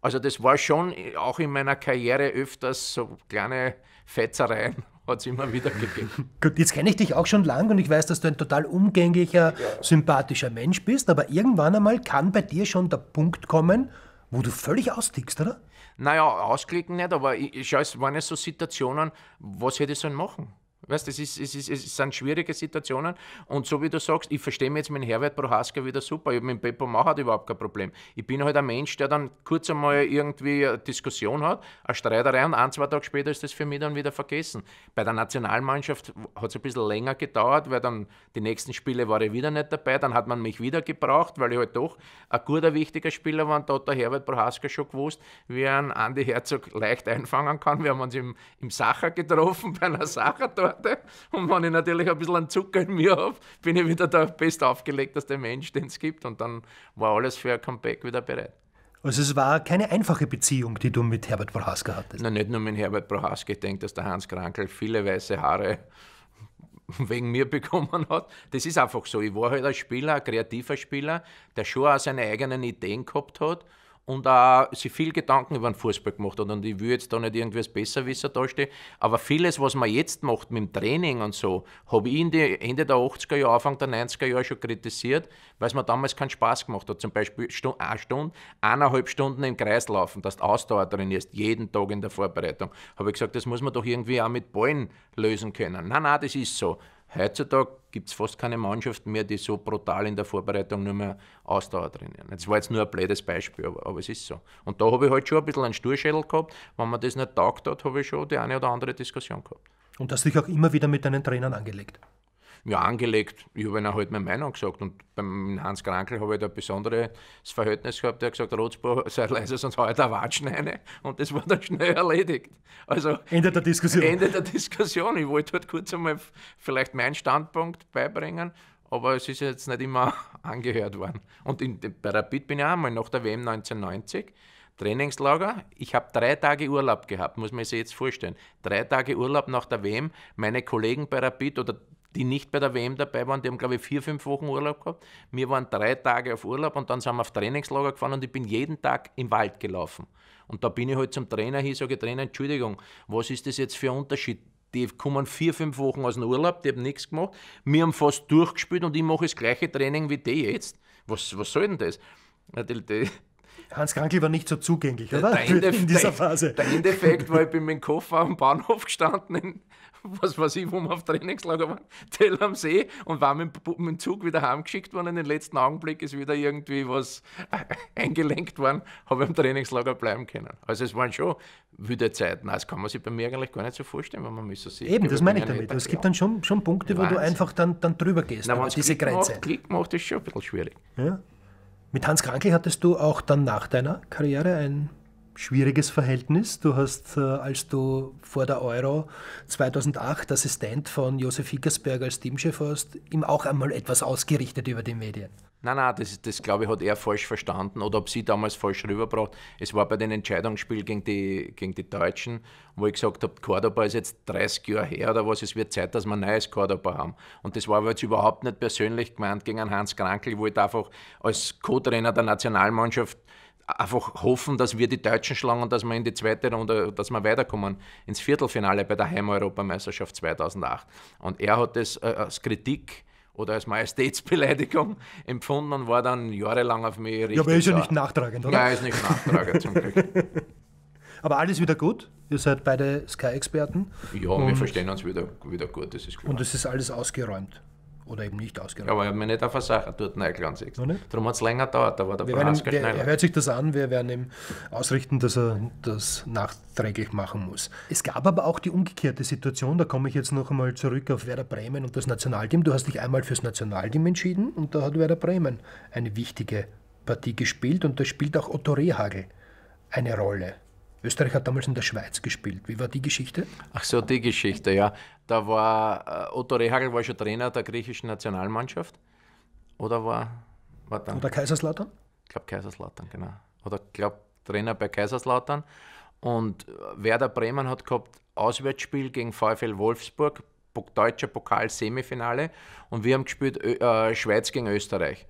[SPEAKER 2] Also das war schon auch in meiner Karriere öfters so kleine Fetzereien hat es immer wieder gegeben.
[SPEAKER 1] Gut, jetzt kenne ich dich auch schon lange und ich weiß, dass du ein total umgänglicher, ja. sympathischer Mensch bist, aber irgendwann einmal kann bei dir schon der Punkt kommen, wo du völlig austickst, oder?
[SPEAKER 2] Naja, ausklicken nicht, aber ich, ich, es waren ja so Situationen, was hätte ich sollen machen? Weißt, es, ist, es, ist, es sind schwierige Situationen und so wie du sagst, ich verstehe mich jetzt mit Herbert Prohaska wieder super, ich mit Beppo Mach hat überhaupt kein Problem. Ich bin halt ein Mensch, der dann kurz einmal irgendwie eine Diskussion hat, eine Streiterei und ein, zwei Tage später ist das für mich dann wieder vergessen. Bei der Nationalmannschaft hat es ein bisschen länger gedauert, weil dann die nächsten Spiele war ich wieder nicht dabei, dann hat man mich wieder gebraucht, weil ich halt doch ein guter, wichtiger Spieler war und da hat der Herbert Prohaska schon gewusst, wie er einen Andi Herzog leicht einfangen kann. Wir haben uns im, im Sacher getroffen, bei einer Sacher-Tor Sorte. Und wenn ich natürlich ein bisschen Zucker in mir habe, bin ich wieder der best aufgelegteste Mensch, den es gibt. Und dann war alles für ein Comeback wieder bereit.
[SPEAKER 1] Also es war keine einfache Beziehung, die du mit Herbert Prohaske hattest.
[SPEAKER 2] Na, nicht nur mit Herbert Prohaske. Ich denke, dass der Hans Krankel viele weiße Haare wegen mir bekommen hat. Das ist einfach so. Ich war halt ein Spieler, ein kreativer Spieler, der schon auch seine eigenen Ideen gehabt hat und auch sich viel Gedanken über den Fußball gemacht hat. Und ich will jetzt da nicht irgendwie als Besserwisser dastehen, aber vieles, was man jetzt macht mit dem Training und so, habe ich Ende der 80er Jahre, Anfang der 90er Jahre schon kritisiert, weil es mir damals keinen Spaß gemacht hat. Zum Beispiel eine Stunde, eineinhalb Stunden im Kreis laufen, dass du Ausdauer trainierst, jeden Tag in der Vorbereitung. Habe ich gesagt, das muss man doch irgendwie auch mit Ballen lösen können. Nein, nein, das ist so. Heutzutage gibt es fast keine Mannschaften mehr, die so brutal in der Vorbereitung nur mehr Ausdauer trainieren. Das war jetzt nur ein blödes Beispiel, aber, aber es ist so. Und da habe ich halt schon ein bisschen einen Sturschädel gehabt. Wenn man das nicht taugt hat, habe ich schon die eine oder andere Diskussion gehabt.
[SPEAKER 1] Und hast du dich auch immer wieder mit deinen Trainern angelegt?
[SPEAKER 2] mir angelegt. Ich habe ihnen halt meine Meinung gesagt. Und beim Hans Krankel habe ich da halt ein besonderes Verhältnis gehabt. Der hat gesagt, Rotzbauer, sei leise, sonst haut er da Watschen eine. Und das war dann schnell erledigt. Also, Ende der Diskussion. Ende der Diskussion. Ich wollte halt kurz einmal vielleicht meinen Standpunkt beibringen aber es ist jetzt nicht immer angehört worden. Und in, bei Rapid bin ich auch mal nach der WM 1990, Trainingslager. Ich habe drei Tage Urlaub gehabt, muss man sich jetzt vorstellen. Drei Tage Urlaub nach der WM. Meine Kollegen bei Rapid oder die nicht bei der WM dabei waren, die haben, glaube ich, vier, fünf Wochen Urlaub gehabt. Wir waren drei Tage auf Urlaub und dann sind wir auf Trainingslager gefahren und ich bin jeden Tag im Wald gelaufen. Und da bin ich halt zum Trainer hin, sage Trainer, Entschuldigung, was ist das jetzt für ein Unterschied? Die kommen vier, fünf Wochen aus dem Urlaub, die haben nichts gemacht. Wir haben fast durchgespielt und ich mache das gleiche Training wie die jetzt. Was, was soll denn das? Hans
[SPEAKER 1] Krankel war nicht so zugänglich, oder? Der Endeffekt, in dieser
[SPEAKER 2] Phase. Der Endeffekt war, ich bin mit dem Koffer am Bahnhof gestanden in, was weiß ich, wo wir auf Trainingslager waren, Tell am See und war mit, mit dem Zug wieder heimgeschickt worden. In den letzten Augenblick ist wieder irgendwie was eingelenkt worden, habe im Trainingslager bleiben können. Also es waren schon wilde Zeiten. Das kann man sich bei mir eigentlich gar nicht so vorstellen, wenn man mich so sieht. Eben, das meine ich damit. Es gibt dann
[SPEAKER 1] schon, schon Punkte, Wahnsinn. wo du
[SPEAKER 2] einfach dann, dann drüber gehst, Na, diese Klick Grenze. Macht, Klick macht, ist schon ein bisschen schwierig.
[SPEAKER 1] Ja. Mit Hans Krankel hattest du auch dann nach deiner Karriere ein schwieriges Verhältnis. Du hast, äh, als du vor der Euro 2008 Assistent von Josef Hickersberg als Teamchef warst, ihm auch einmal etwas ausgerichtet über die Medien.
[SPEAKER 2] Nein, nein, das, das glaube ich, hat er falsch verstanden oder ob sie damals falsch rüberbracht. Es war bei den Entscheidungsspielen gegen die, gegen die Deutschen, wo ich gesagt habe, Cordoba ist jetzt 30 Jahre her oder was, es wird Zeit, dass wir ein neues Cordoba haben. Und das war aber jetzt überhaupt nicht persönlich gemeint gegen Hans Krankel, wo ich einfach als Co-Trainer der Nationalmannschaft einfach hoffen, dass wir die Deutschen schlagen und dass wir in die zweite Runde, dass wir weiterkommen ins Viertelfinale bei der Heim-Europameisterschaft 2008. Und er hat das äh, als Kritik oder als Majestätsbeleidigung empfunden und war dann jahrelang auf mich richtig. Ja, aber er ist ja nicht nachtragend, oder? Nein, ist nicht nachtragend zum Glück.
[SPEAKER 1] Aber alles wieder gut? Ihr seid beide Sky-Experten?
[SPEAKER 2] Ja, wir verstehen uns wieder, wieder gut, das ist klar. Und es ist
[SPEAKER 1] alles ausgeräumt? Oder eben nicht ausgenommen.
[SPEAKER 2] Aber ich habe mich nicht auf eine Sache dort reingelassen. Darum hat es länger gedauert, da war der Franziska schneller. Er hört sich
[SPEAKER 1] das an, wir werden ihm ausrichten, dass er das nachträglich machen muss. Es gab aber auch die umgekehrte Situation, da komme ich jetzt noch einmal zurück auf Werder Bremen und das Nationalteam. Du hast dich einmal fürs Nationalteam entschieden und da hat Werder Bremen eine wichtige Partie gespielt und da spielt auch Otto Rehagel eine Rolle. Österreich hat damals in der Schweiz gespielt. Wie war die Geschichte?
[SPEAKER 2] Ach so, die Geschichte, ja. Da war äh, Otto Rehagel war schon Trainer der griechischen Nationalmannschaft. Oder war, war dann? Oder Kaiserslautern? Ich glaube Kaiserslautern, genau. Oder ich glaube Trainer bei Kaiserslautern. Und äh, Werder Bremen hat gehabt Auswärtsspiel gegen VfL Wolfsburg, deutscher Pokal Semifinale. Und wir haben gespielt äh, Schweiz gegen Österreich.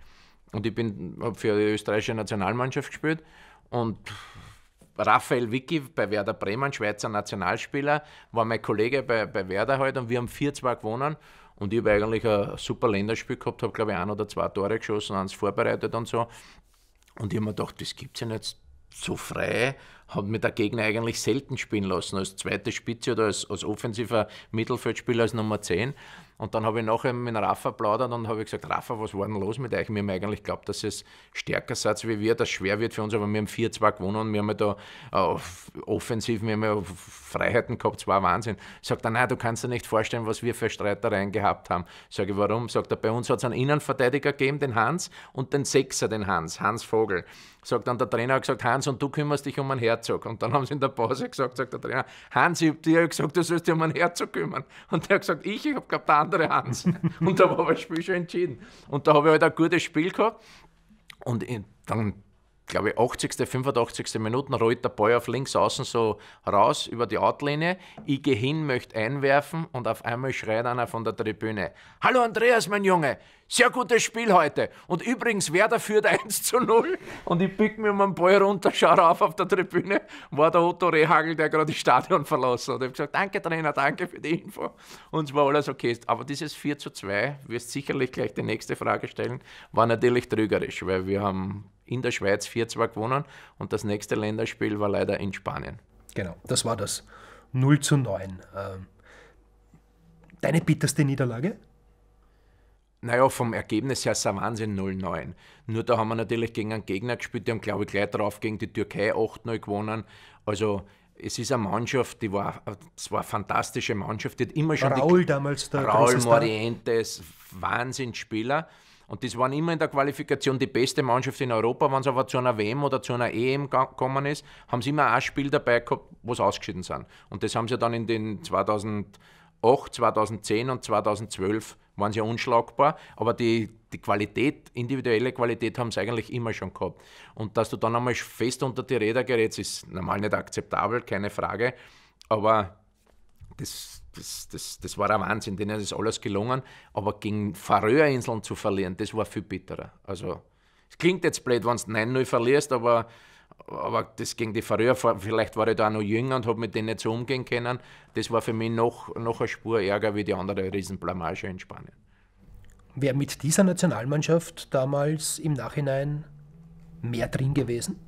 [SPEAKER 2] Und ich habe für die österreichische Nationalmannschaft gespielt und Raphael Wicki bei Werder Bremen, Schweizer Nationalspieler, war mein Kollege bei, bei Werder heute halt und wir haben 4-2 gewonnen. Und ich habe eigentlich ein super Länderspiel gehabt, habe glaube ich ein oder zwei Tore geschossen, eins vorbereitet und so. Und ich habe mir gedacht, das gibt es ja nicht so frei, hat mir der Gegner eigentlich selten spielen lassen, als zweite Spitze oder als, als offensiver Mittelfeldspieler als Nummer 10. Und dann habe ich nachher mit Rafa plaudert und habe gesagt, Rafa, was war denn los mit euch? Wir haben eigentlich geglaubt, dass es stärker seid wie wir, dass es schwer wird für uns, aber wir haben 4-2 gewonnen und wir haben da uh, offensiv, wir haben ja Freiheiten gehabt, zwar Wahnsinn. Sagt er, nein, du kannst dir nicht vorstellen, was wir für Streitereien gehabt haben. Sage ich, warum? Sagt er, bei uns hat es einen Innenverteidiger gegeben, den Hans, und den Sechser, den Hans, Hans Vogel. Sagt dann der Trainer, hat gesagt, Hans, und du kümmerst dich um einen Herzog. Und dann haben sie in der Pause gesagt, sagt der Trainer, Hans, ich habe dir gesagt, du sollst dich um einen Herzog kümmern. Und der hat gesagt, ich, ich habe geglaubt, der andere Hans. Und da war das Spiel schon entschieden. Und da habe ich halt ein gutes Spiel gehabt. Und dann glaube ich, 80., 85. Minuten rollt der Boy auf links außen so raus über die Outlinie. Ich gehe hin, möchte einwerfen und auf einmal schreit einer von der Tribüne: Hallo Andreas, mein Junge, sehr gutes Spiel heute. Und übrigens, wer da führt 1 zu 0? Und ich pick mir um den Ball runter, schaue rauf auf der Tribüne, war der Otto Rehagel, der gerade das Stadion verlassen hat. Ich habe gesagt: Danke, Trainer, danke für die Info. Und es war alles okay. Aber dieses 4 zu 2, wirst sicherlich gleich die nächste Frage stellen, war natürlich trügerisch, weil wir haben in der Schweiz 4-2 gewonnen und das nächste Länderspiel war leider in Spanien.
[SPEAKER 1] Genau, das war das 0 zu 9. Ähm, deine bitterste Niederlage?
[SPEAKER 2] Naja, vom Ergebnis her ist ein Wahnsinn 0-9. Nur da haben wir natürlich gegen einen Gegner gespielt, die haben, glaube ich, gleich darauf gegen die Türkei 8-0 gewonnen. Also es ist eine Mannschaft, die war, es war eine fantastische Mannschaft, die hat immer schon. Raul die, damals der Raul Morientes, Wahnsinnsspieler. Spieler und das waren immer in der Qualifikation die beste Mannschaft in Europa. Wenn es aber zu einer WM oder zu einer EM gekommen ist, haben sie immer ein Spiel dabei gehabt, wo sie ausgeschieden sind. Und das haben sie dann in den 2008, 2010 und 2012 waren sie unschlagbar. Aber die, die Qualität, individuelle Qualität haben sie eigentlich immer schon gehabt. Und dass du dann einmal fest unter die Räder gerätst, ist normal nicht akzeptabel, keine Frage. Aber das, das, das, das war ein Wahnsinn, denen ist alles gelungen. Aber gegen Färöerinseln zu verlieren, das war viel bitterer. Also, es klingt jetzt blöd, wenn du 9-0 verlierst, aber, aber das gegen die Färöer, vielleicht war ich da auch noch jünger und habe mit denen nicht so umgehen können, das war für mich noch, noch eine Spur ärger wie die andere Riesenblamage in Spanien.
[SPEAKER 1] Wäre mit dieser Nationalmannschaft damals im Nachhinein mehr drin gewesen?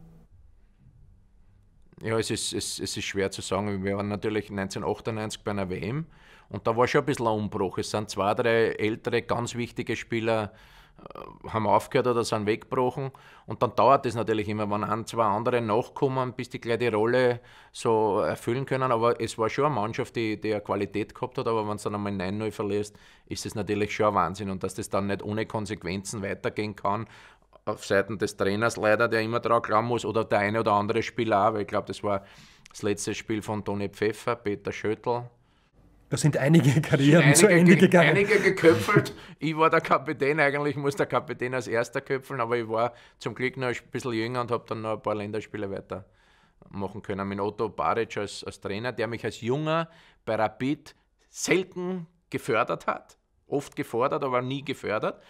[SPEAKER 2] Ja, es ist, es, es ist schwer zu sagen. Wir waren natürlich 1998 bei einer WM und da war schon ein bisschen ein Umbruch. Es sind zwei, drei ältere, ganz wichtige Spieler äh, haben aufgehört oder sind weggebrochen. Und dann dauert es natürlich immer, wenn ein, zwei andere nachkommen, bis die gleich die Rolle so erfüllen können. Aber es war schon eine Mannschaft, die, die eine Qualität gehabt hat. Aber wenn es dann einmal 9-0 verlierst, ist es natürlich schon ein Wahnsinn. Und dass das dann nicht ohne Konsequenzen weitergehen kann, auf Seiten des Trainers leider, der immer drauf glauben muss, oder der eine oder andere Spieler auch, weil ich glaube, das war das letzte Spiel von Toni Pfeffer, Peter Schöttl.
[SPEAKER 1] Da sind einige Karrieren einige, zu Ende gegangen. Einige geköpfelt.
[SPEAKER 2] Ich war der Kapitän, eigentlich muss der Kapitän als erster köpfeln, aber ich war zum Glück noch ein bisschen jünger und habe dann noch ein paar Länderspiele weiter machen können. Mit Otto Baric als, als Trainer, der mich als Junger bei Rapid selten gefördert hat, oft gefordert, aber nie gefördert.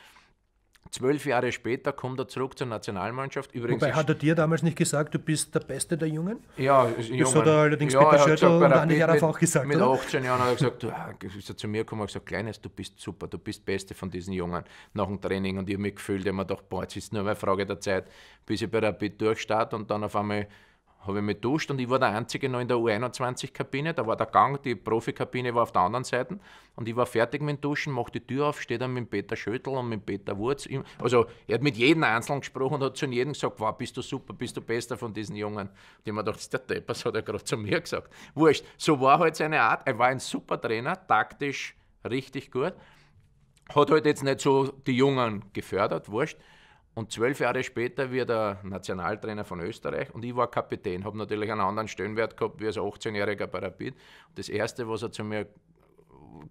[SPEAKER 2] Zwölf Jahre später kommt er zurück zur Nationalmannschaft. Übrigens Wobei, hat er
[SPEAKER 1] dir damals nicht gesagt, du bist der Beste der Jungen? Ja, das hat er allerdings ja, Peter Schöttl und Anni Jaraf auch gesagt. Mit oder? 18
[SPEAKER 2] Jahren hat er gesagt, du, bist ah, zu mir gekommen und gesagt, Kleines, du bist super, du bist Beste von diesen Jungen nach dem Training. Und ich habe mich gefühlt, ich habe mir gedacht, boah, jetzt ist nur eine Frage der Zeit, bis ich bei der B durchstarte und dann auf einmal habe ich mich duscht und ich war der Einzige noch in der U21-Kabine. Da war der Gang, die Profikabine war auf der anderen Seite. Und ich war fertig mit dem Duschen, mache die Tür auf, steht dann mit Peter Schöttl und mit Peter Wurz. Also, er hat mit jedem Einzelnen gesprochen und hat zu jedem gesagt: Wow, bist du super, bist du bester von diesen Jungen. Und ich mir gedacht, der Deppers hat er gerade zu mir gesagt. Wurscht. So war halt seine Art. Er war ein super Trainer, taktisch richtig gut. Hat halt jetzt nicht so die Jungen gefördert, wurscht. Und zwölf Jahre später wird er Nationaltrainer von Österreich und ich war Kapitän, habe natürlich einen anderen Stellenwert gehabt wie als 18-Jähriger bei Und das Erste, was er zu mir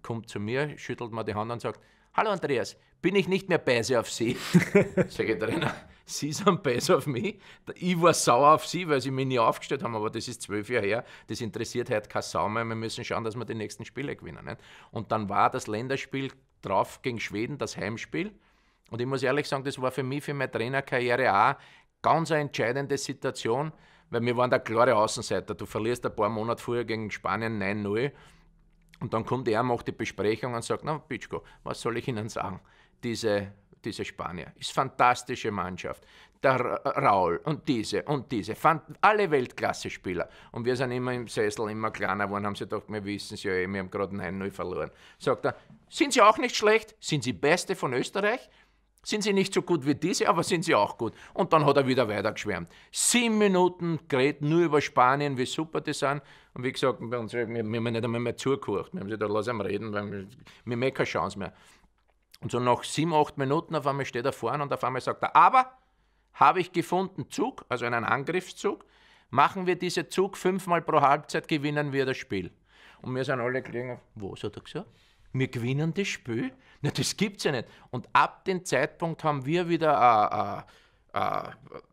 [SPEAKER 2] kommt zu mir, schüttelt mir die Hand und sagt, Hallo Andreas, bin ich nicht mehr böse auf Sie? Sag ich, Trainer, Sie sind böse auf mich. Ich war sauer auf Sie, weil Sie mich nie aufgestellt haben, aber das ist zwölf Jahre her. Das interessiert heute keine Sau mehr. Wir müssen schauen, dass wir die nächsten Spiele gewinnen. Nicht? Und dann war das Länderspiel drauf gegen Schweden, das Heimspiel. Und ich muss ehrlich sagen, das war für mich, für meine Trainerkarriere auch ganz eine entscheidende Situation, weil wir waren der klare Außenseiter. Du verlierst ein paar Monate vorher gegen Spanien 9-0 und dann kommt er, macht die Besprechung und sagt, na Pitschko, was soll ich Ihnen sagen? Diese, diese Spanier, ist fantastische Mannschaft. Der Raul und diese und diese, alle Weltklasse-Spieler. Und wir sind immer im Sessel, immer kleiner geworden, haben sie gedacht, wir wissen es ja eh, wir haben gerade 9-0 verloren. Sagt er, sind sie auch nicht schlecht? Sind sie Beste von Österreich? Sind sie nicht so gut wie diese, aber sind sie auch gut. Und dann hat er wieder weitergeschwärmt. Sieben Minuten geredet nur über Spanien, wie super die sind. Und wie gesagt, bei uns, wir, wir haben nicht einmal mehr zugehört. Wir haben sie da lassen reden, weil wir, wir haben eh keine Chance mehr. Und so nach sieben, acht Minuten auf einmal steht er vorne und auf einmal sagt er, aber habe ich gefunden Zug, also einen Angriffszug, machen wir diesen Zug fünfmal pro Halbzeit, gewinnen wir das Spiel. Und wir sind alle gelegen, was hat er gesagt? Wir gewinnen das Spiel? Na, das es ja nicht. Und ab dem Zeitpunkt haben wir wieder äh, äh, äh,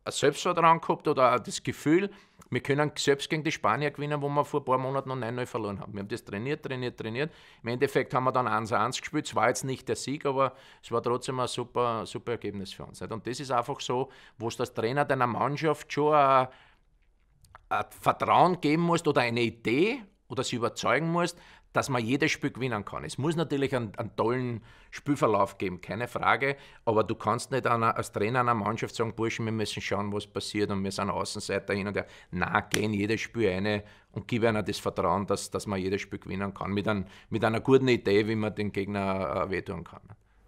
[SPEAKER 2] ein Selbstvertrauen gehabt oder das Gefühl, wir können selbst gegen die Spanier gewinnen, wo wir vor ein paar Monaten noch 9-0 verloren haben. Wir haben das trainiert, trainiert, trainiert. Im Endeffekt haben wir dann 1-1 gespielt. Es war jetzt nicht der Sieg, aber es war trotzdem ein super, super Ergebnis für uns. Und das ist einfach so, wo es das Trainer deiner Mannschaft schon ein, ein Vertrauen geben musst oder eine Idee oder sie überzeugen musst, dass man jedes Spiel gewinnen kann. Es muss natürlich einen, einen tollen Spielverlauf geben, keine Frage, aber du kannst nicht einer, als Trainer einer Mannschaft sagen, Burschen, wir müssen schauen, was passiert und wir sind Außenseiter hin und her. Nein, gehen jedes Spiel rein und gib einer das Vertrauen, dass, dass man jedes Spiel gewinnen kann, mit, ein, mit einer guten Idee, wie man den Gegner äh, wehtun kann.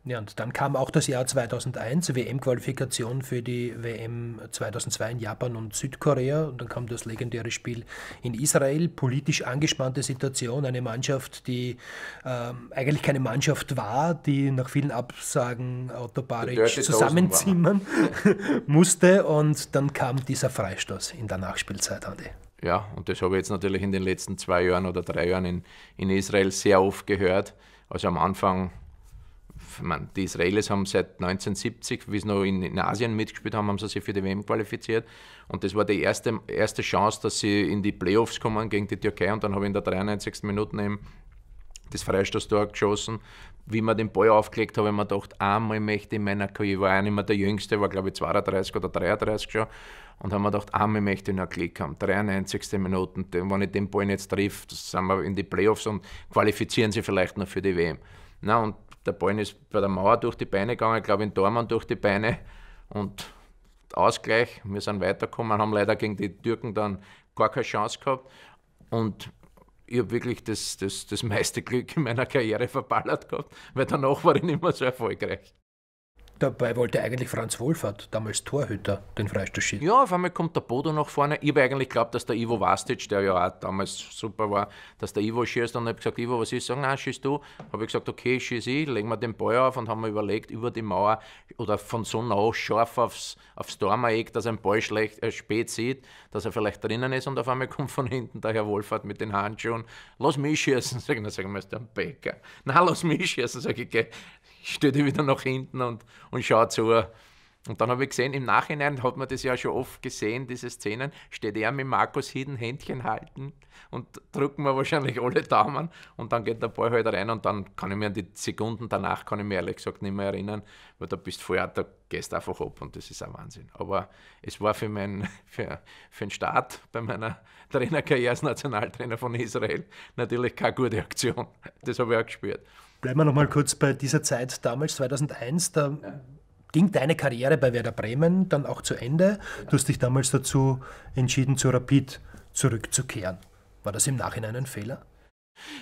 [SPEAKER 1] Ja, und dann kam auch das Jahr 2001, WM-Qualifikation für die WM 2002 in Japan und Südkorea. Und dann kam das legendäre Spiel in Israel. Politisch angespannte Situation, eine Mannschaft, die ähm, eigentlich keine Mannschaft war, die nach vielen Absagen Autobaric ne? zusammenzimmern musste. Und dann kam dieser Freistoß in der Nachspielzeit, Andi.
[SPEAKER 2] Ja, und das habe ich jetzt natürlich in den letzten zwei Jahren oder drei Jahren in, in Israel sehr oft gehört. Also am Anfang meine, die Israelis haben seit 1970, wie sie noch in, in, Asien mitgespielt haben, haben sie sich für die WM qualifiziert. Und das war die erste, erste Chance, dass sie in die Playoffs kommen gegen die Türkei. Und dann habe ich in der 93. Minute eben das Freistoßtor geschossen. Wie man den Ball aufgelegt habe, habe ich mir gedacht, einmal möchte ich in meiner Karriere, ich war auch nicht mehr der Jüngste, war glaube ich 32 oder 33 schon, und haben mir gedacht, einmal möchte ich noch einen Klick haben. 93. Minuten, wenn ich den Ball nicht trifft, sind wir in die Playoffs und qualifizieren sie vielleicht noch für die WM. Na, und der Ball ist bei der Mauer durch die Beine gegangen, ich glaube in Dormann durch die Beine und Ausgleich. Wir sind weitergekommen, haben leider gegen die Türken dann gar keine Chance gehabt und ich habe wirklich das, das, das meiste Glück in meiner Karriere verballert gehabt, weil danach war ich nicht mehr so erfolgreich.
[SPEAKER 1] Dabei wollte eigentlich Franz Wohlfahrt, damals Torhüter, den Freistoß
[SPEAKER 2] schießen. Ja, auf einmal kommt der Bodo nach vorne. Ich habe eigentlich geglaubt, dass der Ivo Vastic, der ja auch damals super war, dass der Ivo schießt. Und ich habe gesagt, Ivo, was ist? Sagen, nein, schießt du. Habe ich gesagt, okay, schieß ich, legen wir den Ball auf und haben mir überlegt, über die Mauer oder von so nah scharf aufs, aufs Dormereck, dass ein Ball schlecht, äh, spät sieht, dass er vielleicht drinnen ist. Und auf einmal kommt von hinten der Herr Wohlfahrt mit den Handschuhen. Lass mich schießen. Sag ich, dann sagen wir, ist der ein Bäcker. Nein, lass mich schießen. Sag ich, okay ich stelle wieder nach hinten und, und schaue zu. Und dann habe ich gesehen, im Nachhinein hat man das ja schon oft gesehen, diese Szenen, steht er mit Markus Hidden Händchen halten und drücken wir wahrscheinlich alle Daumen und dann geht der Ball halt rein und dann kann ich mir an die Sekunden danach, kann ich mir ehrlich gesagt nicht mehr erinnern, weil da bist du vorher, da gehst du einfach ab und das ist ein Wahnsinn. Aber es war für, mein, für, für den Start bei meiner Trainerkarriere als Nationaltrainer von Israel natürlich keine gute Aktion. Das habe ich auch gespürt bleiben
[SPEAKER 1] wir nochmal kurz bei dieser Zeit damals, 2001. Da ja. ging deine Karriere bei Werder Bremen dann auch zu Ende. Ja. Du hast dich damals dazu entschieden, zu Rapid zurückzukehren. War das im Nachhinein ein Fehler?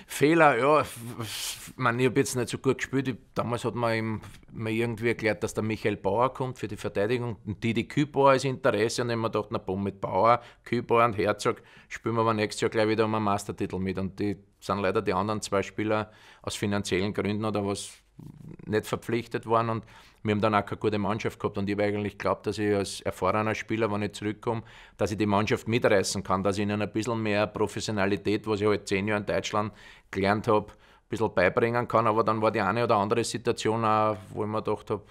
[SPEAKER 2] Fehler, ja. Ich meine, ich habe jetzt nicht so gut gespielt. Ich, damals hat man mir irgendwie erklärt, dass der Michael Bauer kommt für die Verteidigung. Die, die Kübauer als Interesse. Und ich habe mir gedacht, na bumm, mit Bauer, Kübauer und Herzog spielen wir aber nächstes Jahr gleich wieder um einen Mastertitel mit. Und die sind leider die anderen zwei Spieler aus finanziellen Gründen oder was nicht verpflichtet worden und wir haben dann auch keine gute Mannschaft gehabt und ich habe eigentlich geglaubt, dass ich als erfahrener Spieler, wenn ich zurückkomme, dass ich die Mannschaft mitreißen kann, dass ich ihnen ein bisschen mehr Professionalität, was ich halt zehn Jahre in Deutschland gelernt habe, ein bisschen beibringen kann, aber dann war die eine oder andere Situation auch, wo ich mir gedacht habe,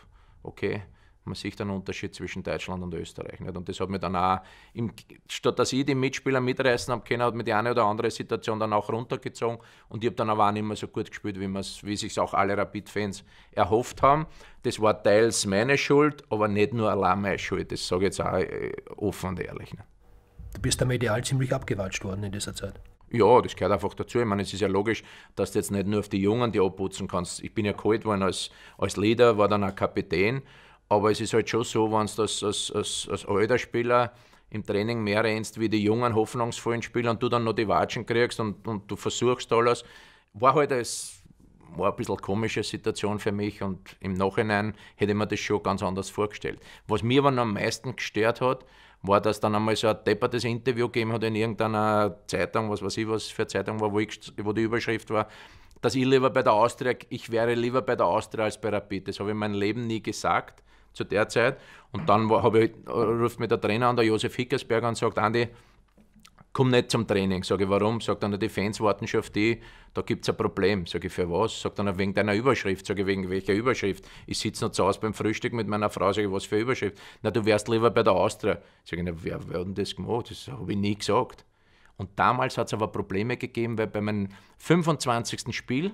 [SPEAKER 2] okay, man sieht einen Unterschied zwischen Deutschland und Österreich. Nicht? Und das hat mir dann auch, im, statt dass ich die Mitspieler mitreißen habe können, hat mir die eine oder andere Situation dann auch runtergezogen. Und ich habe dann aber auch nicht mehr so gut gespielt, wie, wie sich auch alle Rapid-Fans erhofft haben. Das war teils meine Schuld, aber nicht nur allein meine Schuld. Das sage ich jetzt auch äh, offen und ehrlich. Nicht? Ne?
[SPEAKER 1] Du bist da medial ziemlich abgewatscht worden in dieser Zeit.
[SPEAKER 2] Ja, das gehört einfach dazu. Ich meine, es ist ja logisch, dass du jetzt nicht nur auf die Jungen die abputzen kannst. Ich bin ja geholt worden als, als Leader, war dann auch Kapitän aber es ist halt schon so, wenn du als, als, alter Spieler im Training mehr rennst wie die jungen, hoffnungsvollen Spieler und du dann noch die Watschen kriegst und, und du versuchst alles. War halt als, war ein bisschen komische Situation für mich und im Nachhinein hätte ich mir das schon ganz anders vorgestellt. Was mir aber noch am meisten gestört hat, war, dass dann einmal so ein deppertes Interview gegeben hat in irgendeiner Zeitung, was weiß ich, was für eine Zeitung war, wo, ich, wo die Überschrift war, dass ich lieber bei der Austria, ich wäre lieber bei der Austria als bei Rapid. Das habe ich in meinem Leben nie gesagt zu der Zeit. Und dann war, ich, halt, äh, ruft mir der Trainer an, der Josef Hickersberger, und sagt: Andi, komm nicht zum Training. Sage ich, warum? Sagt dann, die Fans warten schon auf die, da gibt es ein Problem. Sage ich, für was? Sagt dann, wegen deiner Überschrift. Sage ich, wegen welcher Überschrift? Ich sitze noch zu Hause beim Frühstück mit meiner Frau, sage ich, was für Überschrift? Na, du wärst lieber bei der Austria. Sage ich, na, wer hat denn das gemacht? Das habe ich nie gesagt. Und damals hat es aber Probleme gegeben, weil bei meinem 25. Spiel,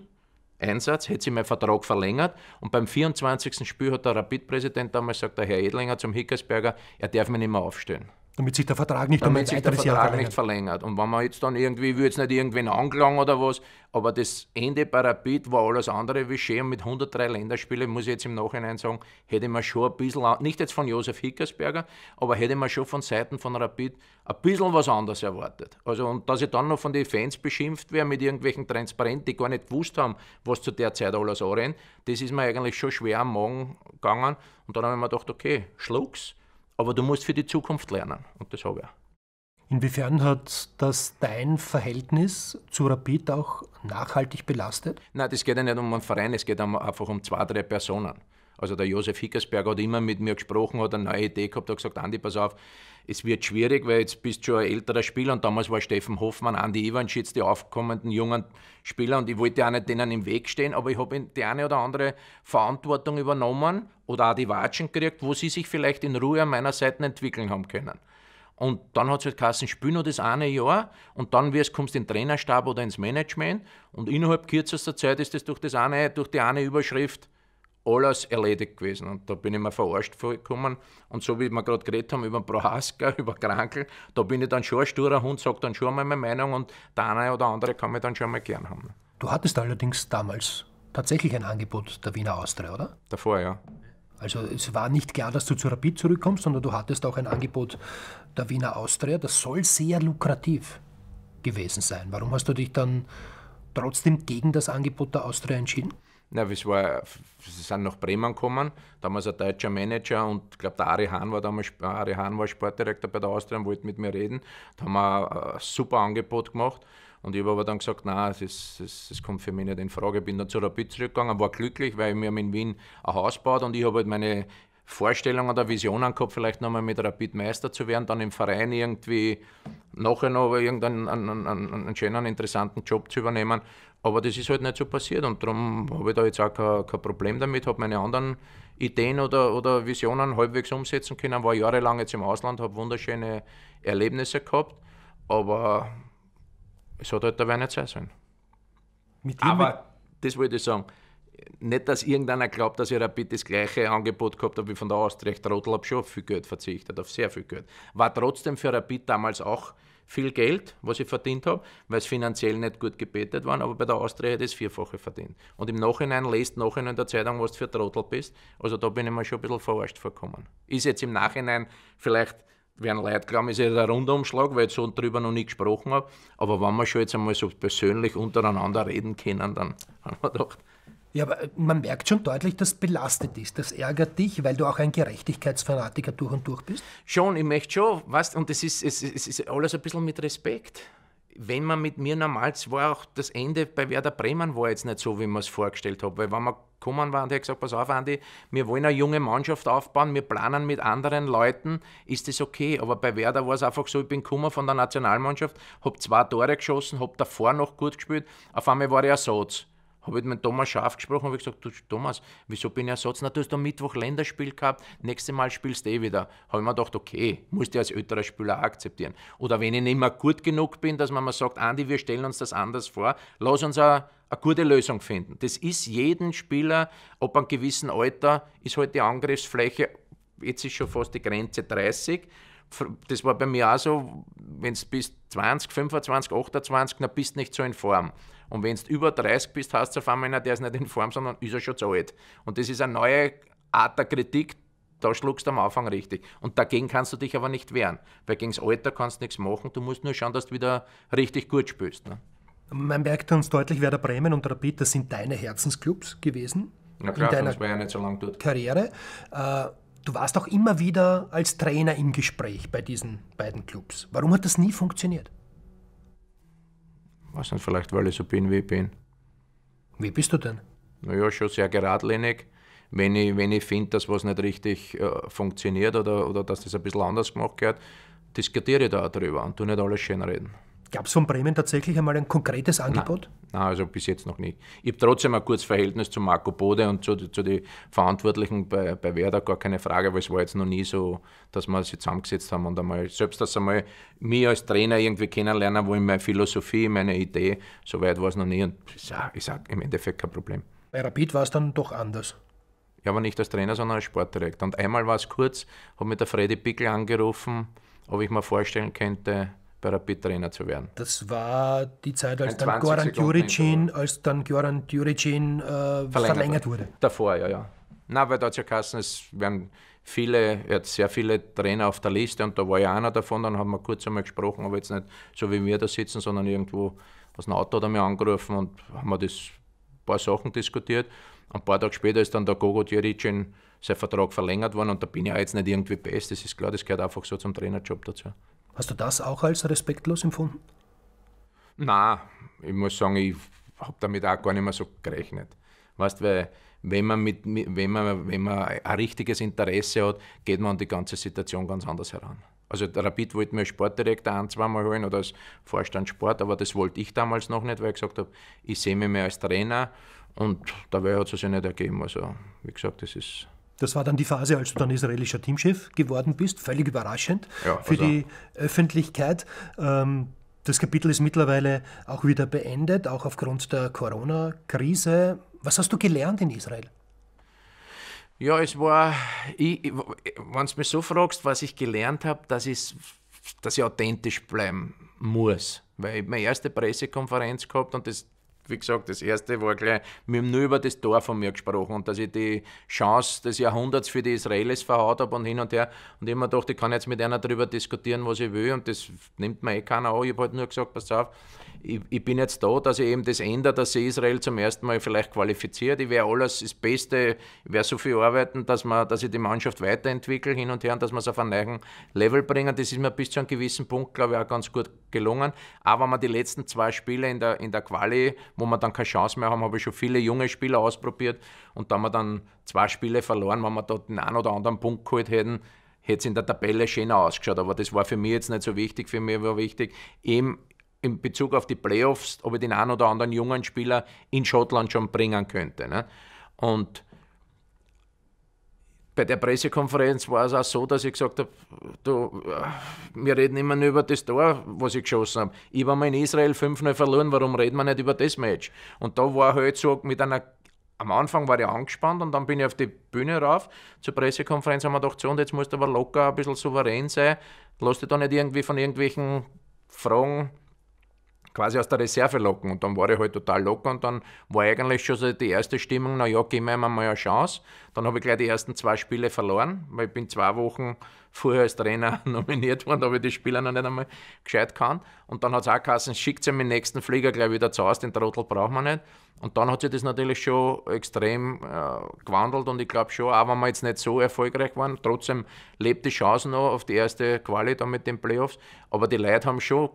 [SPEAKER 2] Einsatz, hätte sie meinen Vertrag verlängert und beim 24. Spiel hat der Rapid-Präsident damals gesagt, der Herr Edlinger zum Hickersberger, er darf mich nicht mehr aufstellen.
[SPEAKER 1] Damit sich der Vertrag nicht damit um sich der Vertrag verlängert. nicht
[SPEAKER 2] verlängert. Und wenn man jetzt dann irgendwie, ich will jetzt nicht irgendwen angelangen oder was, aber das Ende bei Rapid war alles andere wie schön. Mit 103 Länderspielen, muss ich jetzt im Nachhinein sagen, hätte man schon ein bisschen, nicht jetzt von Josef Hickersberger, aber hätte man schon von Seiten von Rapid ein bisschen was anderes erwartet. Also, und dass ich dann noch von den Fans beschimpft wäre mit irgendwelchen Transparenten, die gar nicht gewusst haben, was zu der Zeit alles anrennt, das ist mir eigentlich schon schwer am Morgen gegangen. Und dann habe ich mir gedacht, okay, schluck's aber du musst für die Zukunft lernen und das habe ich.
[SPEAKER 1] Inwiefern hat das dein Verhältnis zu Rapid auch nachhaltig
[SPEAKER 2] belastet? Nein, das geht ja nicht um einen Verein, es geht einfach um zwei, drei Personen. Also der Josef Hickersberg hat immer mit mir gesprochen, hat eine neue Idee gehabt, hat gesagt, Andi, pass auf, es wird schwierig, weil jetzt bist du schon ein älterer Spieler und damals war Steffen Hoffmann, Andi Ivanschitz, die aufkommenden jungen Spieler und ich wollte auch nicht denen im Weg stehen, aber ich habe die eine oder andere Verantwortung übernommen oder auch die Watschen gekriegt, wo sie sich vielleicht in Ruhe an meiner Seite entwickeln haben können. Und dann hat es halt geheißen, spiel nur das eine Jahr und dann wirst, kommst in den Trainerstab oder ins Management und innerhalb kürzester Zeit ist das durch, das eine, durch die eine Überschrift alles erledigt gewesen. Und da bin ich mir verarscht vorgekommen. Und so wie wir gerade geredet haben über Prohaska, über Krankel, da bin ich dann schon ein sturer Hund, sage dann schon mal meine Meinung und der eine oder andere kann mich dann schon mal gern haben.
[SPEAKER 1] Du hattest allerdings damals tatsächlich ein Angebot der Wiener Austria, oder? Davor, ja. Also es war nicht klar, dass du zu Rapid zurückkommst, sondern du hattest auch ein Angebot der Wiener Austria. Das soll sehr lukrativ gewesen sein. Warum hast du dich dann trotzdem gegen das Angebot der Austria entschieden?
[SPEAKER 2] Na, ich war, sie sind nach Bremen gekommen, damals ein deutscher Manager und ich glaube, der Ari Hahn war damals Ari Hahn war Sportdirektor bei der Austria und wollte mit mir reden. Da haben wir ein super Angebot gemacht und ich habe aber dann gesagt, nein, das, ist, das, das, kommt für mich nicht in Frage. Ich bin dann zu Rapid zurückgegangen, war glücklich, weil wir haben in Wien ein Haus baut und ich habe halt meine Vorstellungen oder Visionen gehabt, vielleicht nochmal mit Rapid Meister zu werden, dann im Verein irgendwie nachher noch irgendeinen einen, einen, einen schönen, interessanten Job zu übernehmen. Aber das ist halt nicht so passiert und darum habe ich da jetzt auch kein, kein Problem damit, habe meine anderen Ideen oder, oder Visionen halbwegs umsetzen können, war jahrelang jetzt im Ausland, habe wunderschöne Erlebnisse gehabt, aber es hat halt dabei nicht sein sollen. Mit aber das wollte ich sagen. Nicht, dass irgendeiner glaubt, dass ich Rapid das gleiche Angebot gehabt habe wie von der Austria. Ich habe schon auf viel Geld verzichtet, auf sehr viel Geld. War trotzdem für Rapid damals auch viel Geld, was ich verdient habe, weil es finanziell nicht gut gebetet waren, aber bei der Austria hätte ich das Vierfache verdient. Und im Nachhinein lest nachher in der Zeitung, was du für Trottel bist. Also da bin ich mir schon ein bisschen verarscht vorgekommen. Ist jetzt im Nachhinein vielleicht werden Leute glauben, ist ja der Rundumschlag, weil ich so drüber noch nicht gesprochen habe. Aber wenn wir schon jetzt einmal so persönlich untereinander reden können, dann haben wir gedacht,
[SPEAKER 1] ja, aber äh, man merkt schon deutlich, das belastet ist. das ärgert dich, weil du auch ein Gerechtigkeitsfanatiker durch und durch bist.
[SPEAKER 2] Schon, ich möchte schon, weißt, und es ist, es, es ist alles ein bisschen mit Respekt wenn man mit mir normal war, auch das Ende bei Werder Bremen war jetzt nicht so, wie man es vorgestellt hat. Weil wenn wir gekommen waren, und ich gesagt, pass auf, Andi, wir wollen eine junge Mannschaft aufbauen, wir planen mit anderen Leuten, ist das okay. Aber bei Werder war es einfach so, ich bin gekommen von der Nationalmannschaft, habe zwei Tore geschossen, habe davor noch gut gespielt, auf einmal war ich ersatz habe ich mit Thomas Scharf gesprochen und habe gesagt, du Thomas, wieso bin ich Ersatz? Na, du hast am Mittwoch Länderspiel gehabt, nächstes Mal spielst du eh wieder. Habe ich mir gedacht, okay, musst du als älterer Spieler auch akzeptieren. Oder wenn ich nicht mehr gut genug bin, dass man mir sagt, Andi, wir stellen uns das anders vor, lass uns eine, eine gute Lösung finden. Das ist jeden Spieler, ab einem gewissen Alter, ist halt die Angriffsfläche, jetzt ist schon fast die Grenze 30, das war bei mir auch so, wenn du bis 20, 25, 28, dann bist du nicht so in Form. Und wenn du über 30 bist, hast du auf einmal einer, der ist nicht in Form, sondern ist er schon zu alt. Und das ist eine neue Art der Kritik, da schluckst du am Anfang richtig. Und dagegen kannst du dich aber nicht wehren, weil gegen das Alter kannst du nichts machen, du musst nur schauen, dass du wieder richtig gut spielst. Ne?
[SPEAKER 1] Man merkt ganz deutlich, wer der Bremen und Rapid, das sind deine Herzensclubs gewesen. Na klar, in deiner war ja nicht so lange dort. Karriere. Äh, du warst auch immer wieder als Trainer im Gespräch bei diesen beiden Clubs. Warum hat
[SPEAKER 2] das nie funktioniert? Weiß nicht, vielleicht weil ich so bin, wie ich bin. Wie bist du denn? Naja, schon sehr geradlinig. Wenn ich, wenn ich finde, dass was nicht richtig äh, funktioniert oder, oder dass das ein bisschen anders gemacht wird, diskutiere ich da drüber und tu nicht alles schön reden.
[SPEAKER 1] Gab es von Bremen tatsächlich einmal ein konkretes Angebot?
[SPEAKER 2] Nein, nein also bis jetzt noch nicht. Ich habe trotzdem ein kurzes Verhältnis zu Marco Bode und zu, zu den Verantwortlichen bei, bei Werder, gar keine Frage, weil es war jetzt noch nie so, dass wir sie zusammengesetzt haben und einmal, selbst dass einmal mich als Trainer irgendwie kennenlernen wollen, meine Philosophie, meine Idee, so weit war es noch nie und ich ist auch im Endeffekt kein Problem.
[SPEAKER 1] Bei Rapid war es dann doch anders.
[SPEAKER 2] Ja, aber nicht als Trainer, sondern als Sportdirektor. Und einmal war es kurz, habe mit der Freddy Pickel angerufen, ob ich mir vorstellen könnte, Parapetrainer zu werden.
[SPEAKER 1] Das war die Zeit, als dann Goran Sekunden Djuricin, als dann Goran Djuricin äh, verlängert, verlängert wurde.
[SPEAKER 2] Davor, ja, ja. Na, weil da hat ja geheißen, es werden viele, er hat sehr viele Trainer auf der Liste und da war ja einer davon, dann haben wir kurz einmal gesprochen, aber jetzt nicht so wie wir da sitzen, sondern irgendwo aus dem Auto hat er mich angerufen und haben wir das ein paar Sachen diskutiert. Ein paar Tage später ist dann der Gogo Djuricin sein Vertrag verlängert worden und da bin ich auch jetzt nicht irgendwie best, das ist klar, das gehört einfach so zum Trainerjob dazu.
[SPEAKER 1] Hast du das auch als respektlos empfunden?
[SPEAKER 2] Na, ich muss sagen, ich habe damit auch gar nicht mehr so gerechnet. Weißt, weil wenn man, mit, wenn, man, wenn man ein richtiges Interesse hat, geht man an die ganze Situation ganz anders heran. Also der Rapid wollte mir Sportdirektor ein, zweimal holen oder als Vorstand Sport, aber das wollte ich damals noch nicht, weil ich gesagt habe, ich sehe mich mehr als Trainer und dabei hat es sich nicht ergeben. Also wie gesagt, das ist
[SPEAKER 1] das war dann die Phase, als du dann israelischer Teamchef geworden bist, völlig überraschend ja, für also. die Öffentlichkeit. Ähm, das Kapitel ist mittlerweile auch wieder beendet, auch aufgrund der Corona-Krise. Was hast du gelernt in Israel?
[SPEAKER 2] Ja, es war, wenn du mich so fragst, was ich gelernt habe, dass ich, dass ich authentisch bleiben muss. Weil ich meine erste Pressekonferenz gehabt und das wie gesagt, das erste war gleich, wir haben nur über das Tor von mir gesprochen und dass ich die Chance des Jahrhunderts für die Israelis verhaut habe und hin und her. Und ich habe mir gedacht, ich kann jetzt mit einer darüber diskutieren, was ich will und das nimmt mir eh keiner an. Ich habe halt nur gesagt, pass auf, ich, ich, bin jetzt da, dass ich eben das ändere, dass sich Israel zum ersten Mal vielleicht qualifiziert. Ich werde alles das Beste, ich werde so viel arbeiten, dass, man, dass ich die Mannschaft weiterentwickle hin und her und dass wir es auf einen neuen Level bringen. Das ist mir bis zu einem gewissen Punkt, glaube ich, auch ganz gut gelungen. Aber wenn man die letzten zwei Spiele in der, in der Quali, wo wir dann keine Chance mehr haben, habe ich schon viele junge Spieler ausprobiert und da haben wir dann zwei Spiele verloren, wenn wir dort den einen oder anderen Punkt geholt hätten hätte es in der Tabelle schöner ausgeschaut. Aber das war für mich jetzt nicht so wichtig. Für mich war wichtig, eben in Bezug auf die Playoffs, ob ich den einen oder anderen jungen Spieler in Schottland schon bringen könnte. Ne? Und bei der Pressekonferenz war es auch so, dass ich gesagt habe, äh, wir reden immer nur über das Tor, was ich geschossen habe. Ich war mal in Israel 5-0 verloren, warum reden wir nicht über das Match? Und da war halt so mit einer am Anfang war ich angespannt und dann bin ich auf die Bühne rauf zur Pressekonferenz haben wir gedacht, so, und jetzt musst du aber locker ein bisschen souverän sein. Lass dich da nicht irgendwie von irgendwelchen Fragen quasi aus der Reserve locken. Und dann war ich halt total locker und dann war eigentlich schon so die erste Stimmung, naja, geben wir ihm mal eine Chance. Dann habe ich gleich die ersten zwei Spiele verloren, weil ich bin zwei Wochen vorher als Trainer nominiert worden, habe ich die Spieler noch nicht einmal gescheit kann. Und dann hat es auch geheißen, schickt sie meinen nächsten Flieger gleich wieder zu Hause, den Trottel braucht man nicht. Und dann hat sich das natürlich schon extrem äh, gewandelt und ich glaube schon, auch wenn wir jetzt nicht so erfolgreich waren, trotzdem lebt die Chance noch auf die erste Quali dann mit den Playoffs. Aber die Leute haben schon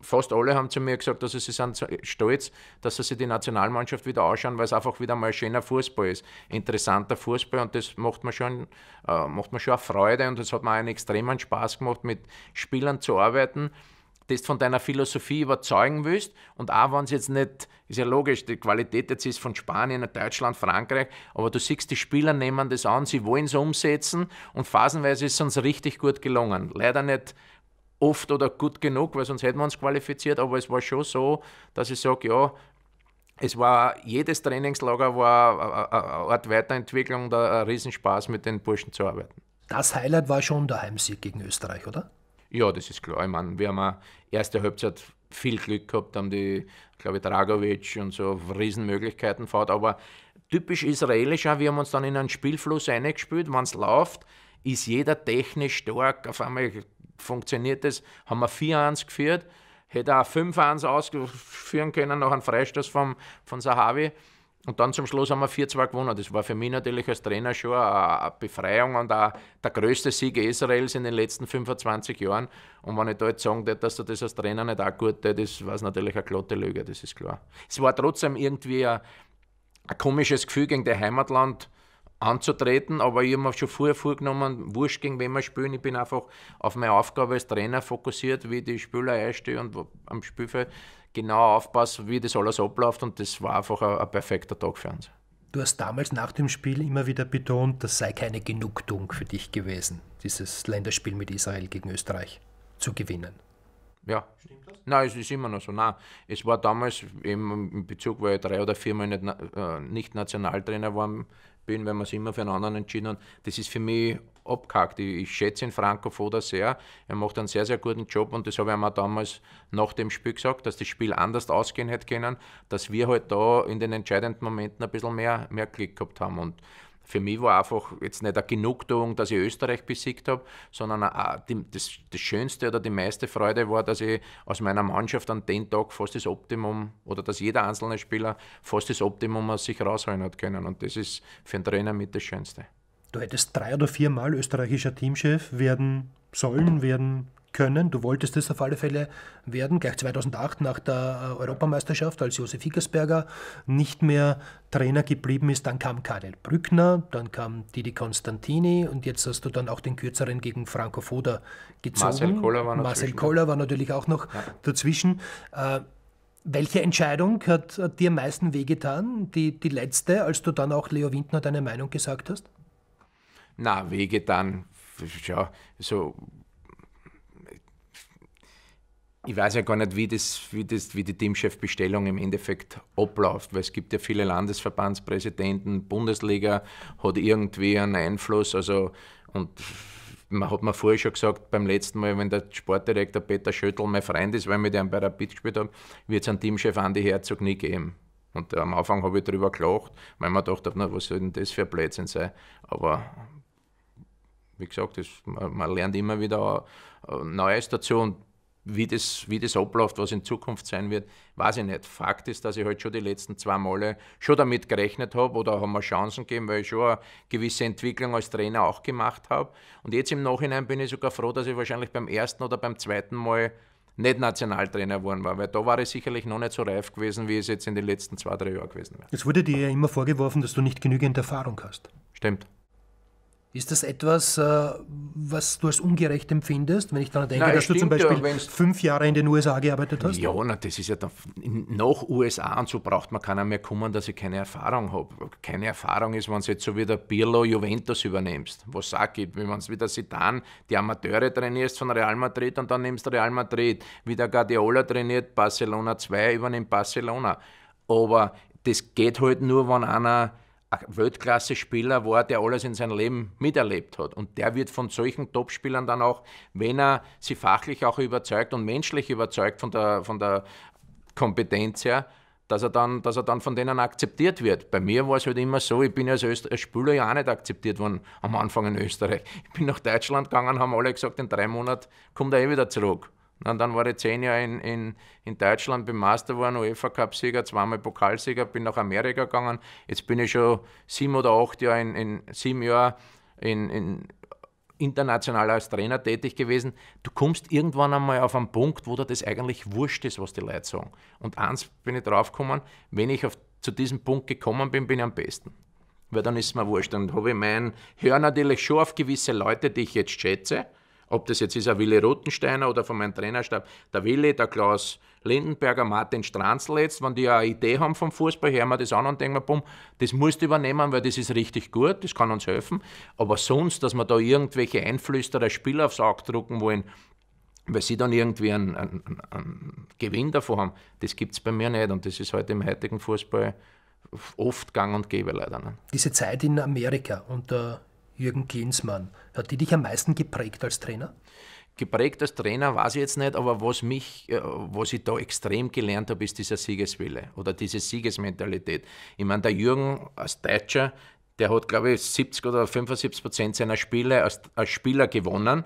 [SPEAKER 2] fast alle haben zu mir gesagt, also sie sind stolz, dass sie sich die Nationalmannschaft wieder ausschauen, weil es einfach wieder mal schöner Fußball ist, interessanter Fußball und das macht mir schon, äh, macht mir schon eine Freude und es hat mir einen extremen Spaß gemacht, mit Spielern zu arbeiten das von deiner Philosophie überzeugen willst und auch wenn es jetzt nicht, ist ja logisch, die Qualität jetzt ist von Spanien, Deutschland, Frankreich, aber du siehst, die Spieler nehmen das an, sie wollen es umsetzen und phasenweise ist es uns richtig gut gelungen. Leider nicht oft oder gut genug, weil sonst hätten wir uns qualifiziert, aber es war schon so, dass ich sage, ja, es war jedes Trainingslager war eine Art Weiterentwicklung und ein Riesenspaß, mit den Burschen zu arbeiten.
[SPEAKER 1] Das Highlight war schon der Heimsieg gegen Österreich, oder?
[SPEAKER 2] Ja, das ist klar. Ich meine, wir haben eine erste Halbzeit viel Glück gehabt, haben die, glaube ich, Dragovic und so Riesenmöglichkeiten fahrt, aber typisch israelisch, wir haben uns dann in einen Spielfluss eingespielt, wenn es läuft, ist jeder technisch stark, auf einmal funktioniert das, haben wir 4-1 geführt, hätte auch 5-1 ausführen können nach einem Freistoß vom, von Sahavi. Und dann zum Schluss haben wir 4-2 gewonnen. Das war für mich natürlich als Trainer schon eine Befreiung und auch der größte Sieg Israels in den letzten 25 Jahren. Und wenn ich da jetzt sagen würde, dass du das als Trainer nicht auch gut das war natürlich eine glatte Lüge, das ist klar. Es war trotzdem irgendwie ein, ein komisches Gefühl gegen das Heimatland anzutreten, aber ich habe mir schon vorher vorgenommen, wurscht gegen wen wir spielen, ich bin einfach auf meine Aufgabe als Trainer fokussiert, wie die Spieler einstehen und am Spielfeld genau aufpassen, wie das alles abläuft und das war einfach ein, ein perfekter Tag für uns.
[SPEAKER 1] Du hast damals nach dem Spiel immer wieder betont, das sei keine Genugtuung für dich gewesen, dieses Länderspiel mit Israel gegen Österreich zu gewinnen.
[SPEAKER 2] Ja. Stimmt das? Nein, es ist immer noch so. Nein, es war damals eben im Bezug, weil ich drei oder viermal nicht, äh, nicht Nationaltrainer war spielen, weil wir uns immer für einen anderen entschieden haben. Das ist für mich abgehakt. Ich, ich schätze ihn Franco Foda sehr. Er macht einen sehr, sehr guten Job und das habe ich auch damals nach dem Spiel gesagt, dass das Spiel anders ausgehen hätte können, dass wir halt da in den entscheidenden Momenten ein bisschen mehr, mehr Glück gehabt haben. Und für mich war einfach jetzt nicht eine Genugtuung, dass ich Österreich besiegt habe, sondern äh, die, das, das, Schönste oder die meiste Freude war, dass ich aus meiner Mannschaft an dem Tag fast das Optimum oder dass jeder einzelne Spieler fast das Optimum aus sich rausholen hat können. Und das ist für einen Trainer mit das Schönste.
[SPEAKER 1] Du hättest drei oder viermal österreichischer Teamchef werden sollen, werden können. Du wolltest es auf alle Fälle werden, gleich 2008 nach der äh, Europameisterschaft, als Josef Hickersberger nicht mehr Trainer geblieben ist. Dann kam Karel Brückner, dann kam Didi Constantini und jetzt hast du dann auch den Kürzeren gegen Franco Foda gezogen. Marcel Koller war, Marcel Koller war natürlich auch noch ja. dazwischen. Äh, welche Entscheidung hat, hat dir am meisten wehgetan? Die, die letzte, als du dann auch Leo Windner deine Meinung gesagt hast?
[SPEAKER 2] Na, wehgetan. Ja, so ich weiß ja gar nicht, wie, das, wie, das, wie die Teamchefbestellung im Endeffekt abläuft, weil es gibt ja viele Landesverbandspräsidenten, Bundesliga hat irgendwie einen Einfluss. Also, und man hat mir vorher schon gesagt, beim letzten Mal, wenn der Sportdirektor Peter Schöttl mein Freund ist, weil ich mit ihm bei Rapid gespielt habe, wird es einen Teamchef Andi Herzog nie geben. Und am Anfang habe ich darüber gelacht, weil man dachte, na, was soll denn das für ein Blödsinn sein? Aber wie gesagt, das, man, man lernt immer wieder äh, Neues dazu und wie das, wie das abläuft, was in Zukunft sein wird, weiß ich nicht. Fakt ist, dass ich halt schon die letzten zwei Male schon damit gerechnet habe oder haben mir Chancen gegeben, weil ich schon eine gewisse Entwicklung als Trainer auch gemacht habe. Und jetzt im Nachhinein bin ich sogar froh, dass ich wahrscheinlich beim ersten oder beim zweiten Mal nicht Nationaltrainer geworden war, weil da war ich sicherlich noch nicht so reif gewesen, wie es jetzt in den letzten zwei, drei Jahren gewesen wäre.
[SPEAKER 1] Es wurde dir ja immer vorgeworfen, dass du nicht genügend Erfahrung hast. Stimmt. Ist das etwas, äh, was du als ungerecht empfindest, wenn ich daran denke, Nein, dass du zum Beispiel ja,
[SPEAKER 2] fünf Jahre in den USA gearbeitet hast? Ja, na, das ist ja dann nach USA und so braucht man keiner mehr kommen, dass ich keine Erfahrung habe. Keine Erfahrung ist, wenn du jetzt so wieder der Pirlo Juventus übernimmst. Was sag ich? Wenn man wieder Sitan, die Amateure trainierst von Real Madrid und dann nimmst du Real Madrid. Wie der Guardiola trainiert, Barcelona 2 übernimmt Barcelona. Aber das geht halt nur, wenn einer Weltklasse-Spieler war, der alles in seinem Leben miterlebt hat. Und der wird von solchen Topspielern dann auch, wenn er sie fachlich auch überzeugt und menschlich überzeugt von der, von der Kompetenz her, dass er, dann, dass er dann von denen akzeptiert wird. Bei mir war es halt immer so, ich bin als, Öster als Spieler ja auch nicht akzeptiert worden am Anfang in Österreich. Ich bin nach Deutschland gegangen, haben alle gesagt, in drei Monaten kommt er eh wieder zurück. Und dann war ich zehn Jahre in, in, in Deutschland, bin Master geworden, UEFA-Cup-Sieger, zweimal Pokalsieger, bin nach Amerika gegangen. Jetzt bin ich schon sieben oder acht Jahre in, in sieben Jahren in, in international als Trainer tätig gewesen. Du kommst irgendwann einmal auf einen Punkt, wo dir das eigentlich wurscht ist, was die Leute sagen. Und eins bin ich draufgekommen, wenn ich auf, zu diesem Punkt gekommen bin, bin ich am besten. Weil dann ist es mir wurscht. Dann habe ich mein höre natürlich schon auf gewisse Leute, die ich jetzt schätze, ob das jetzt ist ein Willi Rotensteiner oder von meinem Trainerstab, der Willi, der Klaus Lindenberger, Martin Stranzl jetzt, wenn die eine Idee haben vom Fußball, hören wir das an und denken wir, bumm, das musst du übernehmen, weil das ist richtig gut, das kann uns helfen. Aber sonst, dass wir da irgendwelche Einflüsterer Spieler aufs Auge drucken wollen, weil sie dann irgendwie einen, einen, einen Gewinn davon haben, das gibt es bei mir nicht. Und das ist heute halt im heutigen Fußball oft gang und gäbe leider. Nicht.
[SPEAKER 1] Diese Zeit in Amerika und unter äh, Jürgen Klinsmann. Hat die dich am meisten geprägt als Trainer?
[SPEAKER 2] Geprägt als Trainer weiß ich jetzt nicht, aber was mich, äh, was ich da extrem gelernt habe, ist dieser Siegeswille oder diese Siegesmentalität. Ich meine, der Jürgen als Deutscher, der hat, glaube ich, 70 oder 75 Prozent seiner Spiele als, als Spieler gewonnen.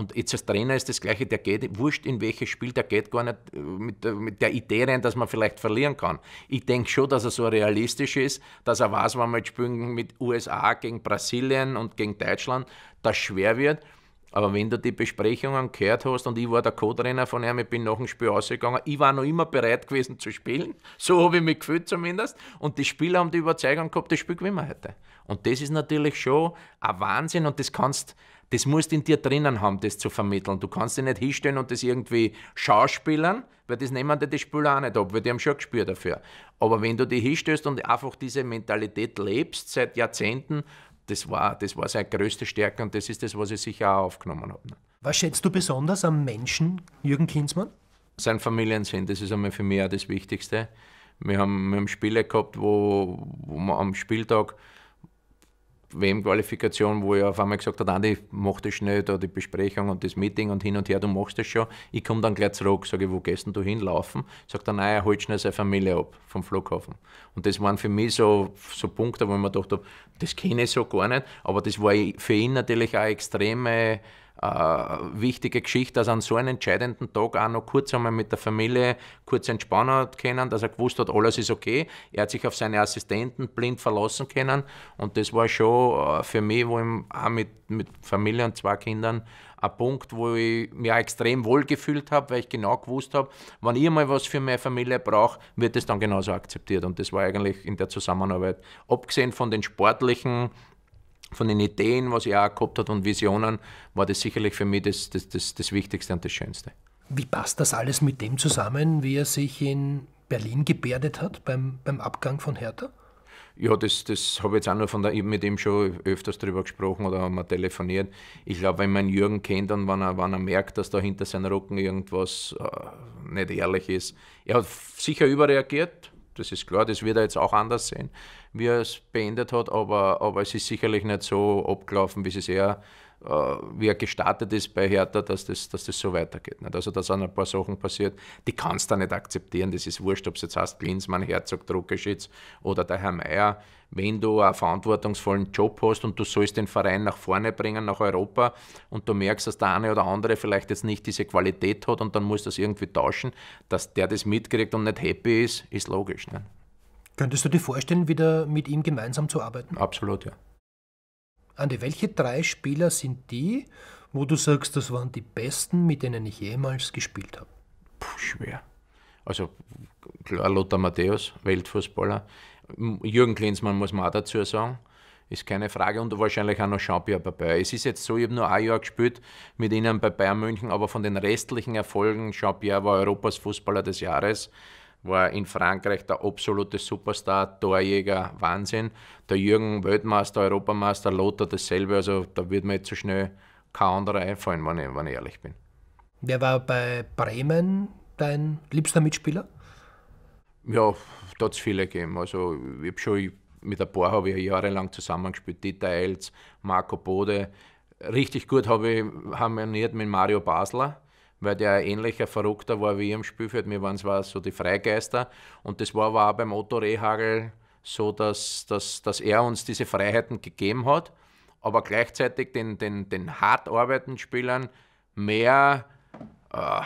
[SPEAKER 2] Und jetzt als Trainer ist das Gleiche, der geht, wurscht in welches Spiel, der geht gar nicht äh, mit, äh, mit der Idee rein, dass man vielleicht verlieren kann. Ich denke schon, dass er so realistisch ist, dass er weiß, wenn wir jetzt spielen mit USA gegen Brasilien und gegen Deutschland, das schwer wird. Aber wenn du die Besprechungen gehört hast und ich war der Co-Trainer von ihm, ich bin nach dem Spiel ausgegangen, ich war noch immer bereit gewesen zu spielen, so habe ich mich gefühlt zumindest. Und die Spieler haben die Überzeugung gehabt, das Spiel gewinnen wir heute. Und das ist natürlich schon ein Wahnsinn und das kannst das musst du in dir drinnen haben, das zu vermitteln. Du kannst dich nicht hinstellen und das irgendwie schauspielern, weil das nehmen dir die Spieler auch nicht ab, weil die haben schon ein Gespür dafür. Aber wenn du dich hinstellst und einfach diese Mentalität lebst seit Jahrzehnten, das war, das war seine größte Stärke und das ist das, was ich sicher auch aufgenommen habe. Ne.
[SPEAKER 1] Was schätzt du besonders am Menschen, Jürgen Kinsmann?
[SPEAKER 2] Sein Familiensinn, das ist einmal für mich auch das Wichtigste. Wir haben, wir haben Spiele gehabt, wo, wo wir am Spieltag WM-Qualifikation, wo er auf einmal gesagt hat, Andi, mach das schnell, da die Besprechung und das Meeting und hin und her, du machst das schon. Ich komme dann gleich zurück, sage, ich, wo gehst denn du hinlaufen? Sagt er, nein, er holt schnell seine Familie ab vom Flughafen. Und das waren für mich so, so Punkte, wo ich mir gedacht habe, das kenne ich so gar nicht, aber das war für ihn natürlich auch extreme äh, wichtige Geschichte, dass er an so einem entscheidenden Tag auch noch kurz einmal mit der Familie kurz entspannen hat können, dass er gewusst hat, alles ist okay. Er hat sich auf seine Assistenten blind verlassen können und das war schon äh, für mich, wo ich auch mit, mit Familie und zwei Kindern ein Punkt, wo ich mich auch extrem wohl gefühlt habe, weil ich genau gewusst habe, wenn ich mal was für meine Familie brauche, wird es dann genauso akzeptiert. Und das war eigentlich in der Zusammenarbeit, abgesehen von den sportlichen von den Ideen, was er auch gehabt hat und Visionen, war das sicherlich für mich das, das, das, das Wichtigste und das Schönste.
[SPEAKER 1] Wie passt das alles mit dem zusammen, wie er sich in Berlin gebärdet hat beim, beim Abgang von Hertha?
[SPEAKER 2] Ja, das, das habe ich jetzt auch nur von der, mit ihm schon öfters darüber gesprochen oder haben wir telefoniert. Ich glaube, wenn man Jürgen kennt und wenn er, wenn er merkt, dass da hinter seinem Rücken irgendwas äh, nicht ehrlich ist. Er hat sicher überreagiert, das ist klar. Das wird er jetzt auch anders sehen, wie er es beendet hat, aber, aber es ist sicherlich nicht so abgelaufen, wie es er äh, wie er gestartet ist bei Hertha, dass das, dass das so weitergeht. Nicht? Also da sind ein paar Sachen passiert, die kannst du nicht akzeptieren. Das ist wurscht, ob es jetzt heißt Klinsmann, Herzog, Druckerschitz oder der Herr Mayer. Wenn du einen verantwortungsvollen Job hast und du sollst den Verein nach vorne bringen, nach Europa, und du merkst, dass der eine oder andere vielleicht jetzt nicht diese Qualität hat und dann musst du das irgendwie tauschen, dass der das mitkriegt und nicht happy ist, ist logisch. Nicht?
[SPEAKER 1] Könntest du dir vorstellen, wieder mit ihm gemeinsam zu arbeiten? Absolut, ja. Andi, welche drei Spieler sind die, wo du sagst, das waren die besten, mit denen ich jemals
[SPEAKER 2] gespielt habe? Puh, schwer. Also klar, Lothar Matthäus, Weltfußballer. Jürgen Klinsmann muss man auch dazu sagen. Ist keine Frage und wahrscheinlich auch noch Jean-Pierre Papay. Es ist jetzt so, ich habe nur ein Jahr gespielt mit ihnen bei Bayern München, aber von den restlichen Erfolgen, Jean-Pierre war Europas Fußballer des Jahres, war in Frankreich der absolute Superstar, Torjäger, Wahnsinn. Der Jürgen Weltmeister, Europameister, Lothar dasselbe. Also da wird mir jetzt so schnell kein anderer einfallen, wenn ich, wenn ich ehrlich bin.
[SPEAKER 1] Wer war bei Bremen dein liebster Mitspieler?
[SPEAKER 2] Ja, da hat es viele gegeben. Also ich habe schon mit ein paar habe ich jahrelang zusammengespielt. Dieter Eils, Marco Bode. Richtig gut habe ich harmoniert mit Mario Basler weil der ein ähnlicher Verrückter war wie ich im Spielfeld. Wir waren zwar so die Freigeister und das war aber auch beim Otto Rehagel so, dass, dass, dass er uns diese Freiheiten gegeben hat, aber gleichzeitig den, den, den hart arbeitenden Spielern mehr äh,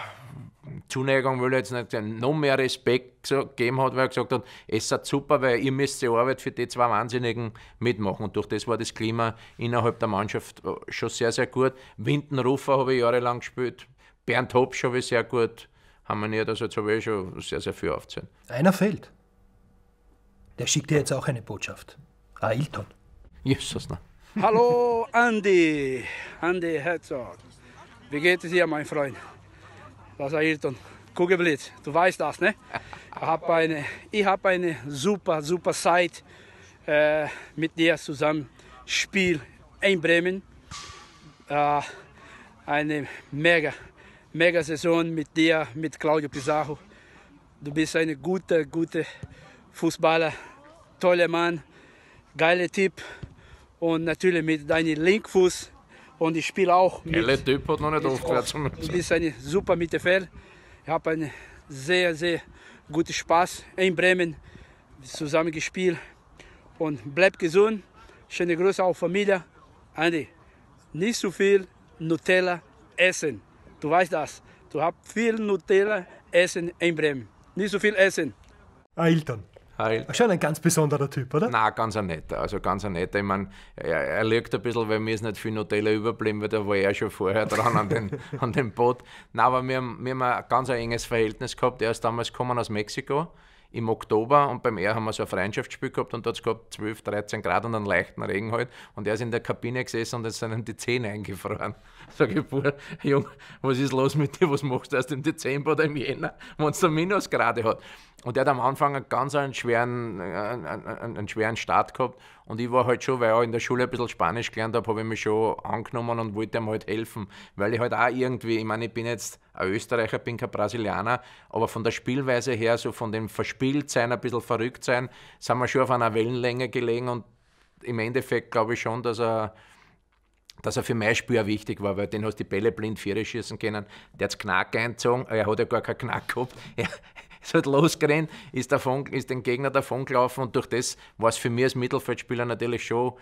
[SPEAKER 2] Zuneigung will ich jetzt nicht sagen, noch mehr Respekt gegeben hat, weil er gesagt hat, es ist super, weil ihr müsst die Arbeit für die zwei Wahnsinnigen mitmachen. Und durch das war das Klima innerhalb der Mannschaft äh, schon sehr, sehr gut. Windenrufer habe ich jahrelang gespielt, Bernd Hopschau ist sehr gut, harmoniert, also jetzt habe ich eh schon sehr, sehr viel aufzählen.
[SPEAKER 1] Einer fehlt. Der schickt dir jetzt auch eine Botschaft.
[SPEAKER 2] Ailton. Ah, Jesus, na.
[SPEAKER 4] Hallo, Andi. Andi Herzog. Wie geht es dir, mein Freund? Was ist Ailton. Kugelblitz, du weißt das, ne? Ich habe eine, hab eine super, super Zeit äh, mit dir zusammen. Spiel in Bremen. Äh, eine mega Mega-Saison mit dir, mit Claudio Pizarro. Du bist ein guter, guter Fußballer, toller Mann, geiler Typ und natürlich mit deinem Linkfuß und ich spiele auch mit. Geiler Typ hat noch nicht aufgehört Du bist ein super Mittelfeld. Ich habe einen sehr, sehr guten Spaß in Bremen zusammen gespielt und bleib gesund. Schöne Grüße auch Familie. Andi, nicht zu viel Nutella essen. Du weißt das. Du hast viel Nutella essen in Bremen. Nicht so viel essen. Ailton. Hilton.
[SPEAKER 2] Schon ein ganz besonderer Typ, oder? Na, ganz ein netter. Also ganz ein netter. Ich meine, er, er lügt ein bisschen, weil mir ist nicht viel Nutella überblieben, weil da war er schon vorher dran an, den, an dem Boot. Nein, aber wir, haben, wir haben ein ganz ein enges Verhältnis gehabt. Er ist damals gekommen aus Mexiko im Oktober und beim R haben wir so ein Freundschaftsspiel gehabt und dort gehabt 12, 13 Grad und einen leichten Regen halt. Und er ist in der Kabine gesessen und es sind ihm die Zähne eingefroren. Sag ich, Bruder, Junge, was ist los mit dir? Was machst du erst im Dezember oder im Jänner, wenn es da Minusgrade hat? Und der hat am Anfang einen ganz einen schweren, einen, einen, einen, schweren Start gehabt. Und ich war halt schon, weil ich auch in der Schule ein bisschen Spanisch gelernt habe, habe ich mich schon angenommen und wollte ihm halt helfen. Weil ich halt auch irgendwie, ich meine, ich bin jetzt ein Österreicher, bin kein Brasilianer, aber von der Spielweise her, so von dem Verspieltsein, ein bisschen verrückt sein, sind wir schon auf einer Wellenlänge gelegen und im Endeffekt glaube ich schon, dass er dass er für mein Spiel wichtig war, weil den hast die Bälle blind Vierer schießen können. Der hat Knack eingezogen, er hat ja gar keinen Knack gehabt. Er ist halt losgerannt, ist, davon, ist den Gegner davongelaufen und durch das war es für mich als Mittelfeldspieler natürlich schon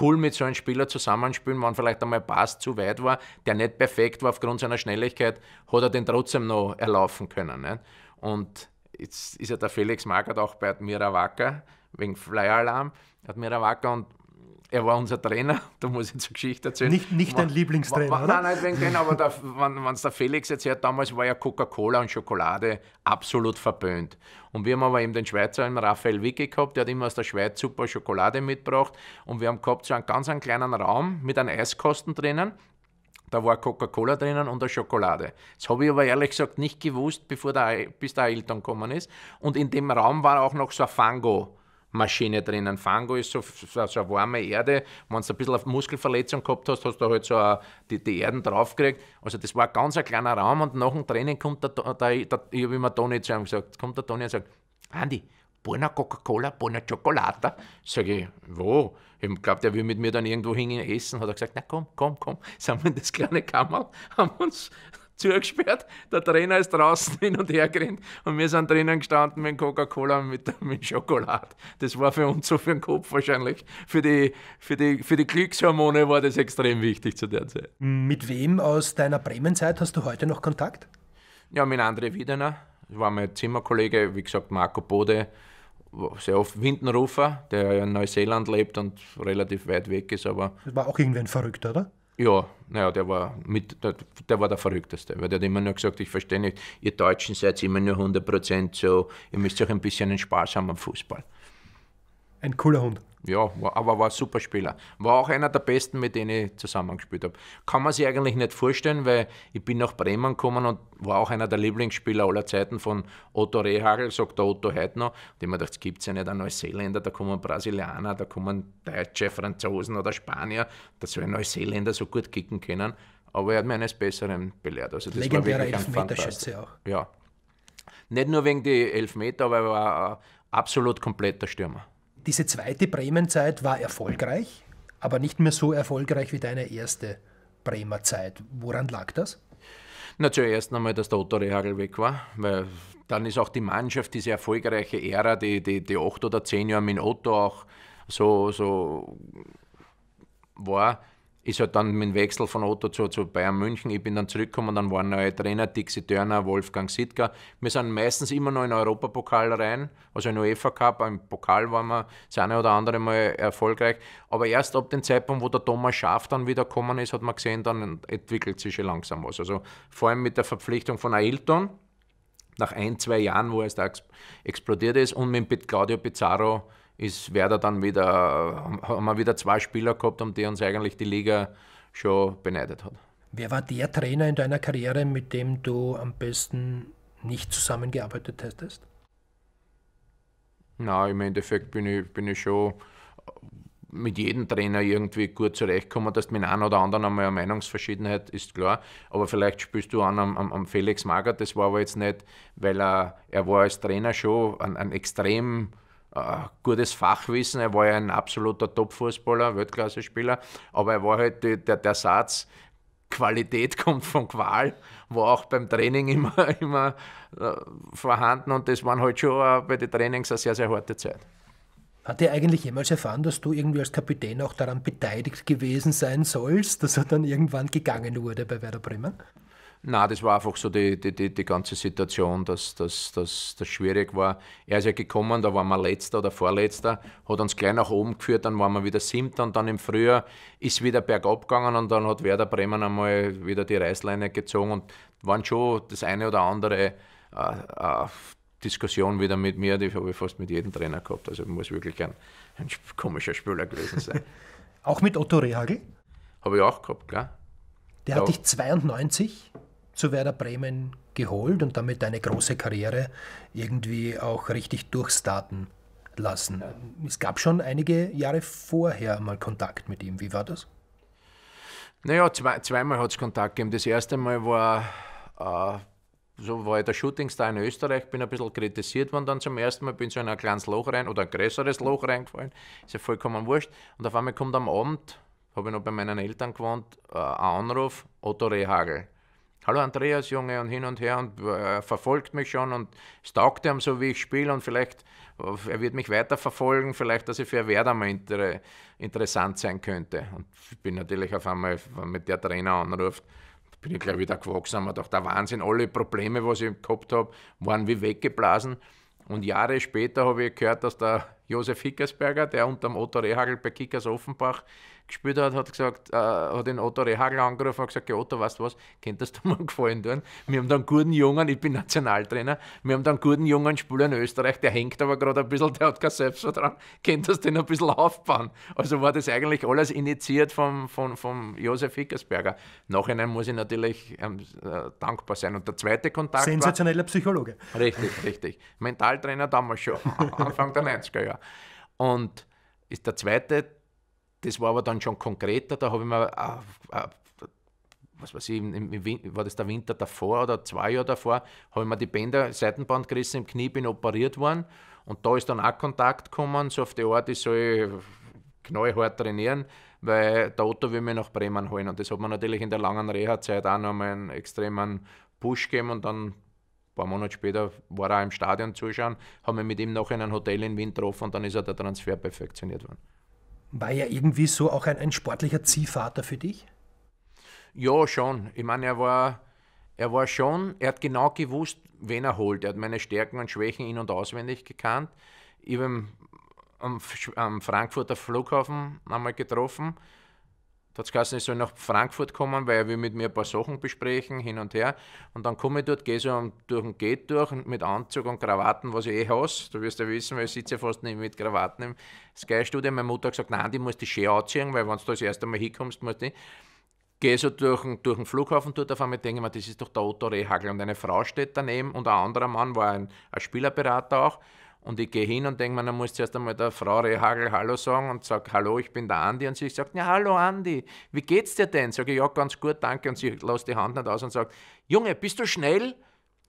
[SPEAKER 2] cool mit so einem Spieler zusammenspielen, wenn vielleicht einmal Pass zu weit war, der nicht perfekt war aufgrund seiner Schnelligkeit, hat er den trotzdem noch erlaufen können. Nicht? Und jetzt ist ja der Felix Magath auch bei Admira Wacker, wegen Flyer-Alarm, Admira Wacker und er war unser Trainer, da muss ich zur Geschichte erzählen. Nicht, nicht war, dein
[SPEAKER 1] Lieblingstrainer, war, war, Nein, nicht wegen dem, aber
[SPEAKER 2] wenn es der Felix jetzt hört, damals war ja Coca-Cola und Schokolade absolut verböhnt. Und wir haben aber eben den Schweizer, den Raphael Wicke gehabt, der hat immer aus der Schweiz super Schokolade mitgebracht. Und wir haben gehabt so einen ganz einen kleinen Raum mit einem Eiskosten drinnen. Da war Coca-Cola drinnen und eine Schokolade. Das habe ich aber ehrlich gesagt nicht gewusst, bevor der, bis der Elton gekommen ist. Und in dem Raum war auch noch so ein Fango. Maschine drinnen. Fango ist so, so, so eine warme Erde. Wenn du ein bisschen Muskelverletzung gehabt hast, hast du halt so eine, die, die Erden draufgekriegt. Also das war ein ganz ein kleiner Raum und nach dem Training kommt der, der, der ich habe immer Toni zu ihm gesagt, kommt der Toni und sagt, Andi, Buona Coca-Cola, Buona Chocolata. Sag ich, wo? Ich glaube, der will mit mir dann irgendwo hingehen essen. Hat er gesagt, na komm, komm, komm. Sind wir in das kleine Kammer, haben uns zugesperrt, der Trainer ist draußen hin und her gerannt und wir sind drinnen gestanden mit Coca-Cola und mit, mit Schokolade. Das war für uns so für den Kopf wahrscheinlich. Für die, für, die, für die Glückshormone war das extrem wichtig zu der Zeit.
[SPEAKER 1] Mit wem aus deiner Bremenzeit hast du heute noch Kontakt?
[SPEAKER 2] Ja, mit André Wiedener, das war mein Zimmerkollege, wie gesagt Marco Bode, sehr oft Windenrufer, der in Neuseeland lebt und relativ weit weg ist. Aber das war
[SPEAKER 1] auch irgendwie ein Verrückter, oder?
[SPEAKER 2] Ja, naja, der war, mit, der, der, war der Verrückteste, weil der hat immer nur gesagt, ich verstehe nicht, ihr Deutschen seid immer nur 100% so, ihr müsst euch ein bisschen Spaß haben am Fußball. Ein cooler Hund. Ja, war, aber war ein super Spieler. War auch einer der besten, mit denen ich zusammengespielt habe. Kann man sich eigentlich nicht vorstellen, weil ich bin nach Bremen gekommen und war auch einer der Lieblingsspieler aller Zeiten von Otto Rehagel, sagt der Otto heute noch. Und ich mir gedacht, das gibt es ja nicht ein Neuseeländer, da kommen Brasilianer, da kommen Deutsche, Franzosen oder Spanier. Da soll ein Neuseeländer so gut kicken können. Aber er hat mir eines Besseren belehrt. Also das Legendäre Elfmeterschütze auch. Ja. Nicht nur wegen der Elfmeter, aber er war ein absolut kompletter Stürmer.
[SPEAKER 1] Diese zweite Bremenzeit war erfolgreich, aber nicht mehr so erfolgreich wie deine erste Bremer Zeit. Woran lag das?
[SPEAKER 2] Na, zuerst einmal, dass der Otto Rehagel weg war, weil dann ist auch die Mannschaft, diese erfolgreiche Ära, die, die, die acht oder zehn Jahre mit Otto auch so, so war, ist halt dann mit dem Wechsel von Otto zu, zu Bayern München. Ich bin dann zurückgekommen, dann waren neue Trainer, Dixie Dörner, Wolfgang Sittka. Wir sind meistens immer noch in den Europapokal rein, also in den UEFA Cup, im Pokal waren wir das eine oder andere Mal erfolgreich. Aber erst ab dem Zeitpunkt, wo der Thomas Schaaf dann wieder gekommen ist, hat man gesehen, dann entwickelt sich schon langsam was. Also vor allem mit der Verpflichtung von Ailton, nach ein, zwei Jahren, wo er da explodiert ist, und mit Claudio Pizarro, ist Werder dann wieder, haben wir wieder zwei Spieler gehabt, um die uns eigentlich die Liga schon beneidet hat.
[SPEAKER 1] Wer war der Trainer in deiner Karriere, mit dem du am besten nicht zusammengearbeitet hättest?
[SPEAKER 2] Na, im Endeffekt bin ich, bin ich schon mit jedem Trainer irgendwie gut zurechtkommen, dass du mit einem oder anderen einmal eine Meinungsverschiedenheit ist klar. Aber vielleicht spielst du an am, am Felix Magath, das war aber jetzt nicht, weil er, er war als Trainer schon ein, ein extrem Uh, gutes Fachwissen. Er war ja ein absoluter Top-Fußballer, Weltklasse-Spieler, aber er war halt die, der, der Satz, Qualität kommt von Qual, war auch beim Training immer, immer uh, vorhanden und das waren halt schon uh, bei den Trainings eine sehr, sehr harte Zeit.
[SPEAKER 1] Hat er eigentlich jemals erfahren, dass du irgendwie als Kapitän auch daran beteiligt gewesen sein sollst, dass er dann irgendwann gegangen wurde bei Werder Bremen?
[SPEAKER 2] Na, das war einfach so die, die, die, die, ganze Situation, dass das dass, dass schwierig war. Er ist ja gekommen, da waren wir Letzter oder Vorletzter, hat uns gleich nach oben geführt, dann waren wir wieder Siebter und dann im Frühjahr ist wieder bergab gegangen und dann hat Werder Bremen einmal wieder die Reißleine gezogen und waren schon das eine oder andere äh, äh, Diskussion wieder mit mir, die habe ich fast mit jedem Trainer gehabt. Also muss wirklich ein, ein komischer Spieler gewesen sein.
[SPEAKER 1] auch mit Otto Rehagel?
[SPEAKER 2] Habe ich auch gehabt, klar. Der da hat dich
[SPEAKER 1] 92 zu Werder Bremen geholt und damit deine große Karriere irgendwie auch richtig durchstarten lassen. Es gab schon einige Jahre vorher mal Kontakt mit ihm. Wie war das?
[SPEAKER 2] Naja, zwei, zweimal hat es Kontakt gegeben. Das erste Mal war, äh, so war ich der Shootingstar in Österreich, bin ein bisschen kritisiert worden dann zum ersten Mal, bin so in ein kleines Loch rein oder ein größeres Loch reingefallen. Ist ja vollkommen wurscht. Und auf einmal kommt am Abend, habe ich noch bei meinen Eltern gewohnt, äh, ein Anruf, Otto Rehagel hallo Andreas, Junge, und hin und her und äh, verfolgt mich schon und es taugt ihm so, wie ich spiele und vielleicht äh, er wird mich weiter verfolgen, vielleicht, dass ich für Werder mal inter interessant sein könnte. Und ich bin natürlich auf einmal, wenn mit der Trainer anruft, bin ich gleich wieder gewachsen, haben wir doch der Wahnsinn, alle Probleme, was ich gehabt habe, waren wie weggeblasen. Und Jahre später habe ich gehört, dass der Josef Hickersberger, der unter dem Otto Rehagel bei Kickers Offenbach gespielt hat, hat gesagt, äh, hat den Otto Rehagel angerufen und gesagt, ja Otto, weißt du was, könntest du mir einen Gefallen tun? Wir haben da einen guten Jungen, ich bin Nationaltrainer, wir haben da einen guten Jungen Spieler in Österreich, der hängt aber gerade ein bisschen, der hat kein Selbstvertrauen, könntest du den ein bisschen aufbauen? Also war das eigentlich alles initiiert vom, vom, vom Josef Hickersberger. Nachhinein muss ich natürlich ähm, äh, dankbar sein. Und der zweite Kontakt Sensationeller war, Psychologe. Richtig, richtig. Mentaltrainer damals schon, Anfang der 90er Jahre. Und ist der zweite das war aber dann schon konkreter, da habe ich mir, ah, ah, was weiß ich, im, im, war das der Winter davor oder zwei Jahre davor, habe ich mir die Bänder, Seitenband gerissen, im Knie, bin operiert worden und da ist dann auch Kontakt gekommen, so auf die Art, ich soll knallhart trainieren, weil der Otto will mich nach Bremen holen und das hat mir natürlich in der langen Reha-Zeit auch nochmal einen extremen Push gegeben und dann ein paar Monate später war er auch im Stadion zuschauen, haben wir mit ihm noch in ein Hotel in Wien getroffen und dann ist er der Transfer perfektioniert worden.
[SPEAKER 1] War er irgendwie so auch ein, ein sportlicher Ziehvater für dich?
[SPEAKER 2] Ja, schon. Ich meine, er war, er war schon, er hat genau gewusst, wen er holt. Er hat meine Stärken und Schwächen in- und auswendig gekannt. Ich habe ihn am, am Frankfurter Flughafen einmal getroffen da hat es geheißen, ich soll nach Frankfurt kommen, weil er will mit mir ein paar Sachen besprechen, hin und her. Und dann komme ich dort, gehe so durch den Gate durch mit Anzug und Krawatten, was ich eh hasse. Du wirst ja wissen, weil ich sitze ja fast nicht mit Krawatten im Sky-Studio. Meine Mutter hat gesagt, nein, die muss die schön anziehen, weil wenn du das erste Mal hinkommst, musst du nicht. Gehe so durch, durch den Flughafen, dort auf einmal denke ich mir, das ist doch der Otto Rehagel. Und eine Frau steht daneben und ein anderer Mann war ein, ein Spielerberater auch. Und ich gehe hin und denke mir, dann muss zuerst einmal der Frau Rehagel Hallo sagen und sage, hallo, ich bin der Andi. Und sie sagt, ja, hallo Andi, wie geht's dir denn? Sage ich, ja, ganz gut, danke. Und sie lässt die Hand nicht aus und sagt, Junge, bist du schnell?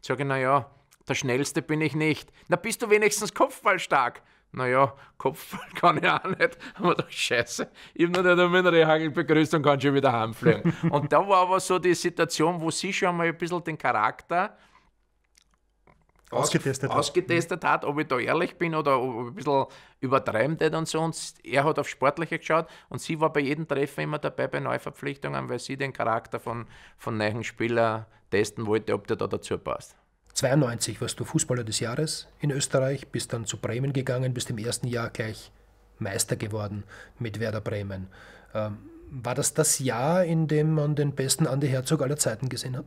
[SPEAKER 2] Sage ich, naja, der Schnellste bin ich nicht. Na, bist du wenigstens kopfballstark? Naja, Kopfball kann ich auch nicht. Aber doch scheiße, ich habe nicht einmal den Rehagel begrüßt und kann schon wieder heimfliegen. und da war aber so die Situation, wo sie schon mal ein bisschen den Charakter
[SPEAKER 4] ausgetestet, aus, hat.
[SPEAKER 2] ausgetestet hat, ob ich da ehrlich bin oder ob ich ein bisschen übertreibend und so. Und er hat auf Sportliche geschaut und sie war bei jedem Treffen immer dabei bei Neuverpflichtungen, weil sie den Charakter von, von neuen Spielern testen wollte, ob der da dazu passt.
[SPEAKER 1] 92 warst du Fußballer des Jahres in Österreich, bist dann zu Bremen gegangen, bist im ersten Jahr gleich Meister geworden mit Werder Bremen. Ähm, war das das Jahr, in dem man den besten Andi Herzog aller Zeiten gesehen hat?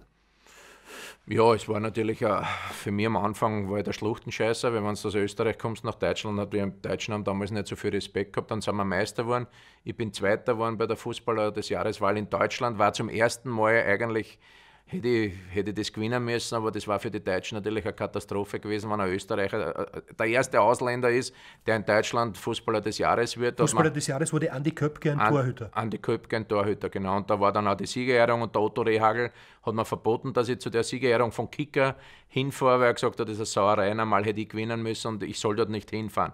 [SPEAKER 2] Ja, es war natürlich auch äh, für mich am Anfang war der Schluchtenscheißer, weil wenn du aus Österreich kommst nach Deutschland, hat wir im Deutschen haben damals nicht so viel Respekt gehabt, dann sind wir Meister geworden. Ich bin Zweiter geworden bei der Fußballer des Jahreswahl in Deutschland, war zum ersten Mal eigentlich hätte ich, hätte ich das gewinnen müssen, aber das war für die Deutschen natürlich eine Katastrophe gewesen, wenn ein Österreicher äh, äh, der erste Ausländer ist, der in Deutschland Fußballer des Jahres wird. Fußballer man,
[SPEAKER 1] des Jahres wurde Andi Köpke ein Torhüter.
[SPEAKER 2] Andi Köpke ein Torhüter, genau. Und da war dann auch die Siegerehrung und der Otto Rehagel hat mir verboten, dass ich zu der Siegerehrung von Kicker hinfahre, weil er gesagt hat, das ist eine Sauerei, einmal hätte ich gewinnen müssen und ich soll dort nicht hinfahren.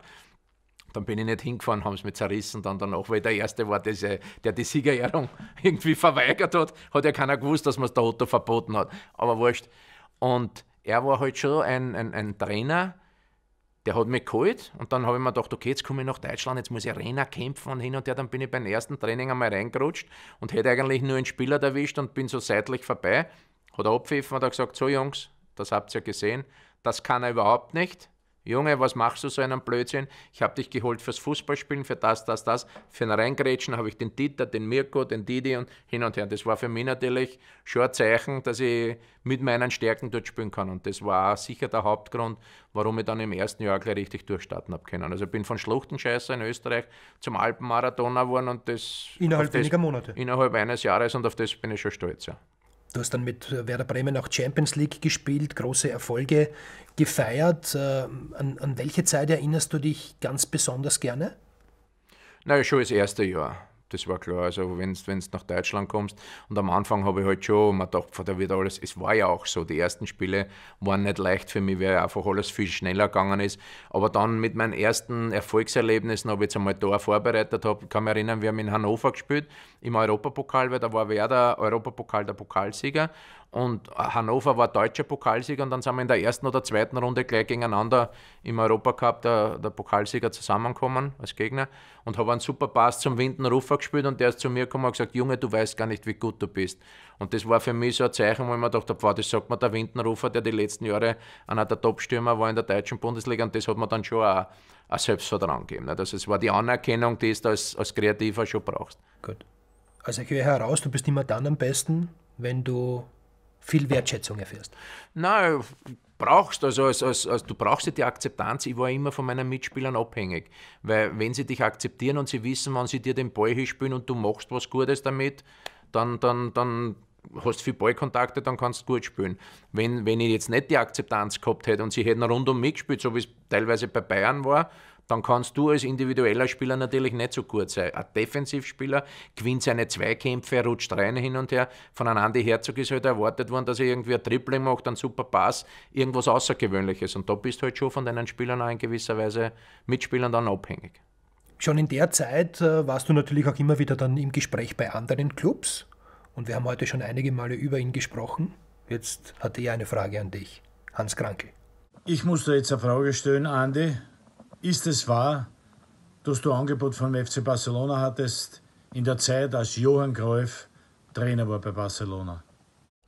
[SPEAKER 2] Dann bin ich nicht hingefahren, haben es mir zerrissen dann danach, weil der Erste war, diese, der die Siegerehrung irgendwie verweigert hat. Hat ja keiner gewusst, dass man es der Otto verboten hat. Aber wurscht. Und er war halt schon ein, ein, ein Trainer, der hat mich geholt und dann habe ich mir gedacht, okay, jetzt komme ich nach Deutschland, jetzt muss ich Arena kämpfen und hin und her. Dann bin ich beim ersten Training einmal reingerutscht und hätte eigentlich nur einen Spieler erwischt und bin so seitlich vorbei. Hat er abpfiffen und hat gesagt, so Jungs, das habt ihr gesehen, das kann er überhaupt nicht. Junge, was machst du so einen Blödsinn? Ich habe dich geholt fürs Fußballspielen, für das, das, das. Für ein Reingrätschen habe ich den Dieter, den Mirko, den Didi und hin und her. Das war für mich natürlich schon ein Zeichen, dass ich mit meinen Stärken dort spielen kann. Und das war sicher der Hauptgrund, warum ich dann im ersten Jahr gleich richtig durchstarten habe können. Also ich bin von Schluchtenscheißer in Österreich zum Alpenmarathoner geworden und das... Innerhalb weniger Monate? Innerhalb eines Jahres und auf das bin ich schon stolz, ja.
[SPEAKER 1] Du hast dann mit äh, Werder Bremen auch Champions League gespielt, große Erfolge gefeiert. Äh, an, an welche Zeit erinnerst du dich ganz besonders gerne?
[SPEAKER 2] Na, schon das erste Jahr das war klar. Also wenn du nach Deutschland kommst und am Anfang habe ich halt schon, man dachte, da wird alles, es war ja auch so, die ersten Spiele waren nicht leicht für mich, weil einfach alles viel schneller gegangen ist. Aber dann mit meinen ersten Erfolgserlebnissen habe ich jetzt einmal da vorbereitet, habe, kann mich erinnern, wir haben in Hannover gespielt, im Europapokal, weil da war wer der Europapokal der Pokalsieger und Hannover war deutscher Pokalsieger und dann sind wir in der ersten oder zweiten Runde gleich gegeneinander im Europacup der, der Pokalsieger zusammengekommen als Gegner und habe einen super Pass zum Windenrufer gespielt und der ist zu mir gekommen und gesagt, Junge, du weißt gar nicht, wie gut du bist. Und das war für mich so ein Zeichen, wo ich mir gedacht habe, das sagt mir der Windenrufer, der die letzten Jahre einer der Top-Stürmer war in der deutschen Bundesliga und das hat mir dann schon auch ein Selbstvertrauen gegeben. Ne? Das also war die Anerkennung, die du als, als Kreativer schon brauchst. Gut. Also
[SPEAKER 1] ich höre heraus, du bist immer dann am besten, wenn du viel Wertschätzung erfährst?
[SPEAKER 2] Nein, brauchst, also als, als, als, du brauchst ja die Akzeptanz. Ich war immer von meinen Mitspielern abhängig, weil wenn sie dich akzeptieren und sie wissen, wann sie dir den Ball hinspielen und du machst was Gutes damit, dann, dann, dann hast viel Ballkontakte, dann kannst du gut spielen. Wenn, wenn ich jetzt nicht die Akzeptanz gehabt hätte und sie hätten rund um mich gespielt, so wie es teilweise bei Bayern war, dann kannst du als individueller Spieler natürlich nicht so gut sein. Ein Defensivspieler gewinnt seine Zweikämpfe, rutscht rein hin und her. Von einem Andi Herzog ist halt erwartet worden, dass er irgendwie ein Dribbling macht, einen super Pass, irgendwas Außergewöhnliches. Und da bist du halt schon von deinen Spielern auch in gewisser Weise Mitspielern dann abhängig.
[SPEAKER 1] Schon in der Zeit äh, warst du natürlich auch immer wieder dann im Gespräch bei anderen Clubs. Und wir haben heute schon einige Male über ihn gesprochen. Jetzt hat er eine Frage an dich, Hans Krankel.
[SPEAKER 3] Ich muss da jetzt eine Frage stellen, Andi. Ist es wahr, dass du Angebot vom FC Barcelona hattest in der Zeit, als Johann Cruyff Trainer war bei Barcelona?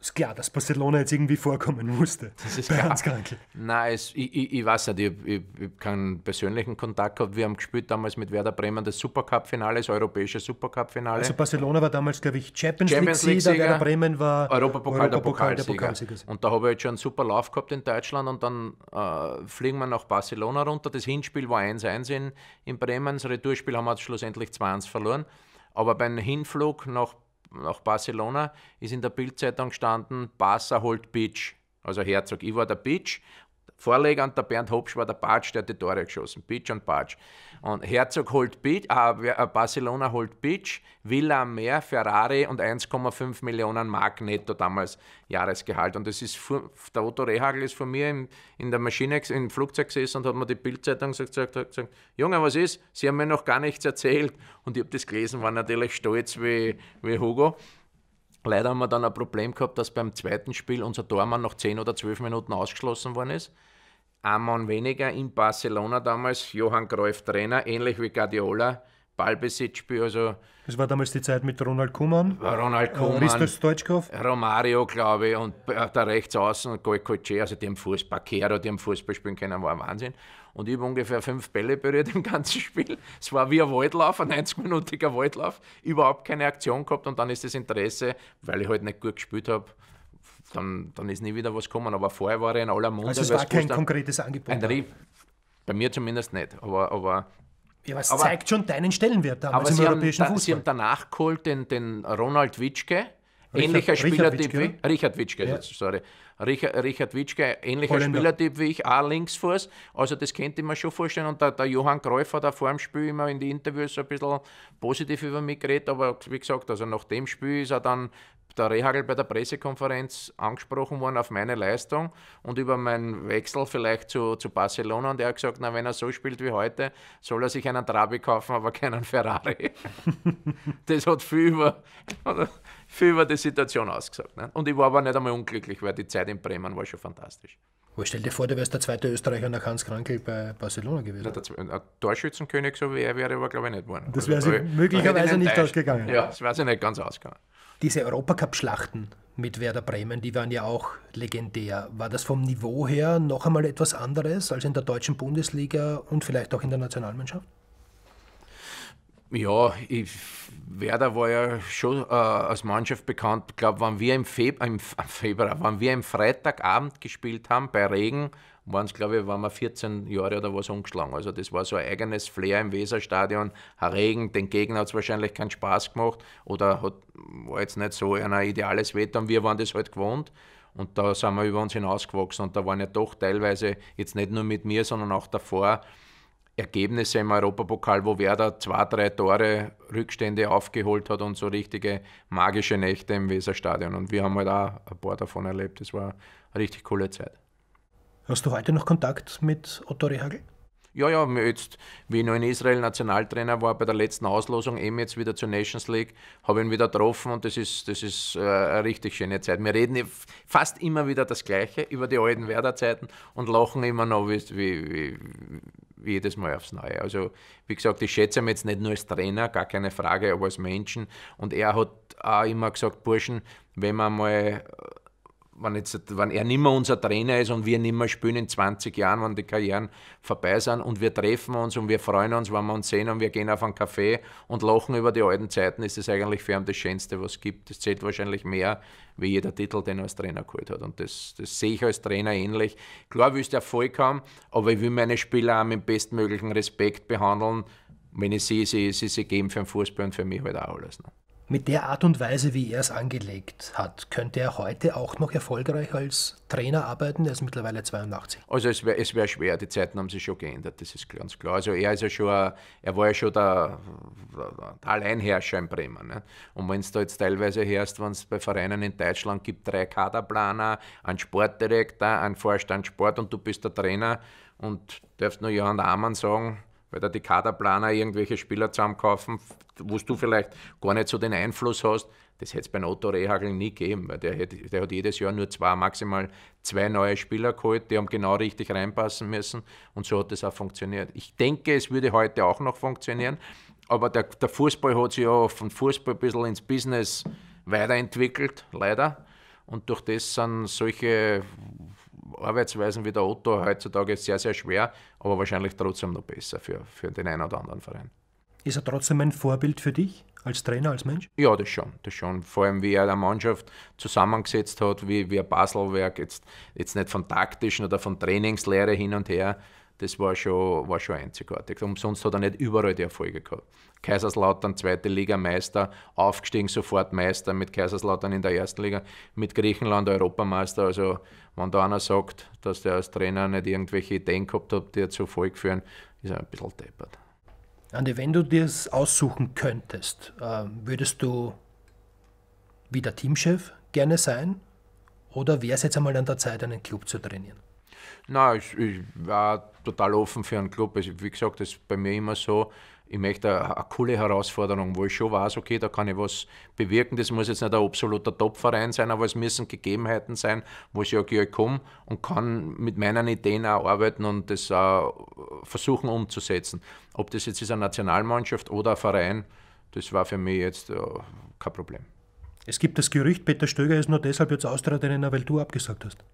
[SPEAKER 1] ist klar, dass Barcelona jetzt irgendwie vorkommen musste. Das ist bei klar. Hans Krankel.
[SPEAKER 2] Nein, es, ich, ich, ich, weiß nicht, ich, ich, ich keinen persönlichen Kontakt gehabt. Wir haben gespielt damals mit Werder Bremen das Supercup-Finale, das europäische Supercup-Finale. Also
[SPEAKER 1] Barcelona war damals, glaube ich, Champions, Champions League-Sieger, League Werder Bremen war
[SPEAKER 2] Europapokal, Europapokal der Pokalsieger. und da habe ich jetzt schon einen super Lauf gehabt in Deutschland und dann äh, fliegen wir nach Barcelona runter. Das Hinspiel war 1-1 in, in Bremen, das Retourspiel haben wir schlussendlich 2-1 verloren. Aber beim Hinflug nach nach Barcelona, ist in der Bildzeitung gestanden, Barca holt Bitch. Also Herzog. Ich war der Bitch Vorleger und der Bernd Hopsch war der Bartsch, der hat die Tore geschossen. Pitch und Bartsch. Und Herzog holt Pitch, äh, äh, Barcelona holt Pitch, Villa am Meer, Ferrari und 1,5 Millionen Mark netto damals Jahresgehalt. Und das ist, der Otto Rehagel ist von mir in, in der Maschine, im Flugzeug gesessen und hat mir die Bildzeitung gesagt, gesagt, gesagt, Junge, was ist? Sie haben mir noch gar nichts erzählt. Und ich habe das gelesen, war natürlich stolz wie, wie Hugo. Leider haben wir dann ein Problem gehabt, dass beim zweiten Spiel unser Tormann nach 10 oder 12 Minuten ausgeschlossen worden ist. Ein Mann weniger in Barcelona damals, Johann Cruyff Trainer, ähnlich wie Guardiola, Ballbesitzspiel. Also
[SPEAKER 1] das war damals die Zeit mit Ronald Kuman,
[SPEAKER 2] Ronald äh, Kuman, Risto
[SPEAKER 1] Stoichkov,
[SPEAKER 2] Romario, glaube ich, und äh, der Rechtsaußen, Golkoce, also die haben Fußball, Kero, die haben Fußball spielen können, war ein Wahnsinn und ich habe ungefähr fünf Bälle berührt im ganzen Spiel. Es war wie ein Waldlauf, ein 90-minütiger Waldlauf, überhaupt keine Aktion gehabt und dann ist das Interesse, weil ich halt nicht gut gespielt habe, dann, dann ist nie wieder was gekommen. Aber vorher war ich in aller Munde. Also es war kein konkretes Angebot. Ne? bei mir zumindest nicht, aber, aber ja, aber es aber, zeigt
[SPEAKER 1] schon deinen Stellenwert damals aber also im sie europäischen haben, Fußball. Sie haben
[SPEAKER 2] danach geholt den, den Ronald Witschke, ähnlicher Spielertyp wie Richard Witschke, ja. sorry. Richard, Richard Witschke, ähnlicher Holländer. Spielertyp wie ich, auch Linksfuß. Also das könnte ich mir schon vorstellen. Und der, der Johann Kräufer hat vor dem Spiel immer in den Interviews ein bisschen positiv über mich geredet. Aber wie gesagt, also nach dem Spiel ist er dann der Rehagel bei der Pressekonferenz angesprochen worden auf meine Leistung und über meinen Wechsel vielleicht zu, zu Barcelona. Und er hat gesagt, na, wenn er so spielt wie heute, soll er sich einen Trabi kaufen, aber keinen Ferrari. das hat viel über, viel über die Situation ausgesagt. Ne? Und ich war aber nicht einmal unglücklich, weil die Zeit in Bremen war schon fantastisch.
[SPEAKER 1] Aber stell dir vor, du wärst der zweite Österreicher nach Hans Krankel bei Barcelona gewesen. Na, der, ein
[SPEAKER 2] Torschützenkönig so wie er wäre aber, glaube ich, nicht geworden. Das wäre also, möglicherweise nicht ausgegangen. Ja, das wäre sich nicht ganz ausgegangen.
[SPEAKER 1] Diese Europacup-Schlachten mit Werder Bremen, die waren ja auch legendär. War das vom Niveau her noch einmal etwas anderes als in der deutschen Bundesliga und vielleicht auch in der Nationalmannschaft?
[SPEAKER 2] Ja, ich, Werder war ja schon äh, als Mannschaft bekannt. Ich glaube, wenn wir im, Februar, wenn wir am Freitagabend gespielt haben bei Regen, waren es, glaube ich, waren wir 14 Jahre oder was umgeschlagen. Also das war so ein eigenes Flair im Weserstadion. Herr Regen, den Gegner hat es wahrscheinlich keinen Spaß gemacht oder hat, war jetzt nicht so ein ideales Wetter und wir waren das halt gewohnt. Und da sind wir über uns hinausgewachsen und da waren ja doch teilweise, jetzt nicht nur mit mir, sondern auch davor, Ergebnisse im Europapokal, wo Werder zwei, drei Tore Rückstände aufgeholt hat und so richtige magische Nächte im Weserstadion. Und wir haben halt auch ein paar davon erlebt. Das war eine richtig coole Zeit.
[SPEAKER 1] Hast du heute noch Kontakt mit Otto Rehagel?
[SPEAKER 2] Ja, ja, jetzt, wie ich noch in Israel Nationaltrainer war, bei der letzten Auslosung, eben jetzt wieder zur Nations League, habe ihn wieder getroffen und das ist, das ist äh, eine richtig schöne Zeit. Wir reden fast immer wieder das Gleiche über die alten Werder-Zeiten und lachen immer noch, wie, wie, wie, jedes Mal aufs Neue. Also, wie gesagt, ich schätze ihn jetzt nicht nur als Trainer, gar keine Frage, aber als Menschen. Und er hat auch immer gesagt: Burschen, wenn man mal äh, wenn, jetzt, wenn er nicht mehr unser Trainer ist und wir nicht mehr spielen in 20 Jahren, wenn die Karrieren vorbei sind und wir treffen uns und wir freuen uns, wenn wir uns sehen und wir gehen auf einen Café und lachen über die alten Zeiten, ist das eigentlich für ihn das Schönste, was es gibt. Das zählt wahrscheinlich mehr wie jeder Titel, den er als Trainer geholt hat. Und das, das sehe ich als Trainer ähnlich. Klar willst du Erfolg haben, aber ich will meine Spieler auch mit bestmöglichen Respekt behandeln. Wenn ich sehe, sie, sie, sie geben für den Fußball und für mich halt auch alles. Ne?
[SPEAKER 1] Mit der Art und Weise, wie er es angelegt hat, könnte er heute auch noch erfolgreich als Trainer arbeiten. Er ist mittlerweile 82.
[SPEAKER 2] Also es wäre wär schwer, die Zeiten haben sich schon geändert, das ist ganz klar. Also er, ist ja schon, er war ja schon der, der Alleinherrscher in Bremen. Ne? Und wenn es da jetzt teilweise hörst, wenn es bei Vereinen in Deutschland gibt, drei Kaderplaner, einen Sportdirektor, einen Vorstand Sport und du bist der Trainer und darfst nur Johann Amann sagen, weil da die Kaderplaner irgendwelche Spieler zusammenkaufen, wo du vielleicht gar nicht so den Einfluss hast. Das hätte es bei Otto Rehagel nie gegeben, weil der, hätte, der hat jedes Jahr nur zwei, maximal zwei neue Spieler geholt, die haben genau richtig reinpassen müssen und so hat das auch funktioniert. Ich denke, es würde heute auch noch funktionieren, aber der, der Fußball hat sich ja von Fußball ein bisschen ins Business weiterentwickelt, leider. Und durch das sind solche Arbeitsweisen wie der Otto heutzutage sehr, sehr schwer, aber wahrscheinlich trotzdem noch besser für, für den einen oder anderen Verein.
[SPEAKER 1] Ist er trotzdem ein Vorbild für dich als Trainer, als Mensch?
[SPEAKER 2] Ja, das schon, das schon. Vor allem, wie er der Mannschaft zusammengesetzt hat, wie, wie er Baselwerk jetzt, jetzt nicht von taktischen oder von Trainingslehre hin und her, das war schon, war schon einzigartig. Umsonst hat er nicht überall die Erfolge gehabt. Kaiserslautern, zweite Liga Meister, aufgestiegen sofort Meister mit Kaiserslautern in der ersten Liga, mit Griechenland Europameister. Also wenn da einer sagt, dass der als Trainer nicht irgendwelche Ideen gehabt hat, die er zu Erfolg führen, ist er ein bisschen deppert.
[SPEAKER 1] Andi, wenn du dir es aussuchen könntest, ähm, würdest du wieder Teamchef gerne sein? Oder wäre es jetzt einmal an der Zeit, einen Club zu trainieren?
[SPEAKER 2] Nein, ich, ich, war total offen für einen Club. Also, wie gesagt, das ist bei mir immer so, ich möchte eine, eine, coole Herausforderung, wo ich schon weiß, okay, da kann ich was bewirken. Das muss jetzt nicht ein absoluter Topverein sein, aber es müssen Gegebenheiten sein, wo ich sage, okay, komme und kann mit meinen Ideen auch arbeiten und das auch versuchen umzusetzen. Ob das jetzt ist eine Nationalmannschaft oder ein Verein, das war für mich jetzt äh, kein Problem.
[SPEAKER 1] Es gibt das Gerücht, Peter Stöger ist nur deshalb jetzt austria Austritt, weil du abgesagt hast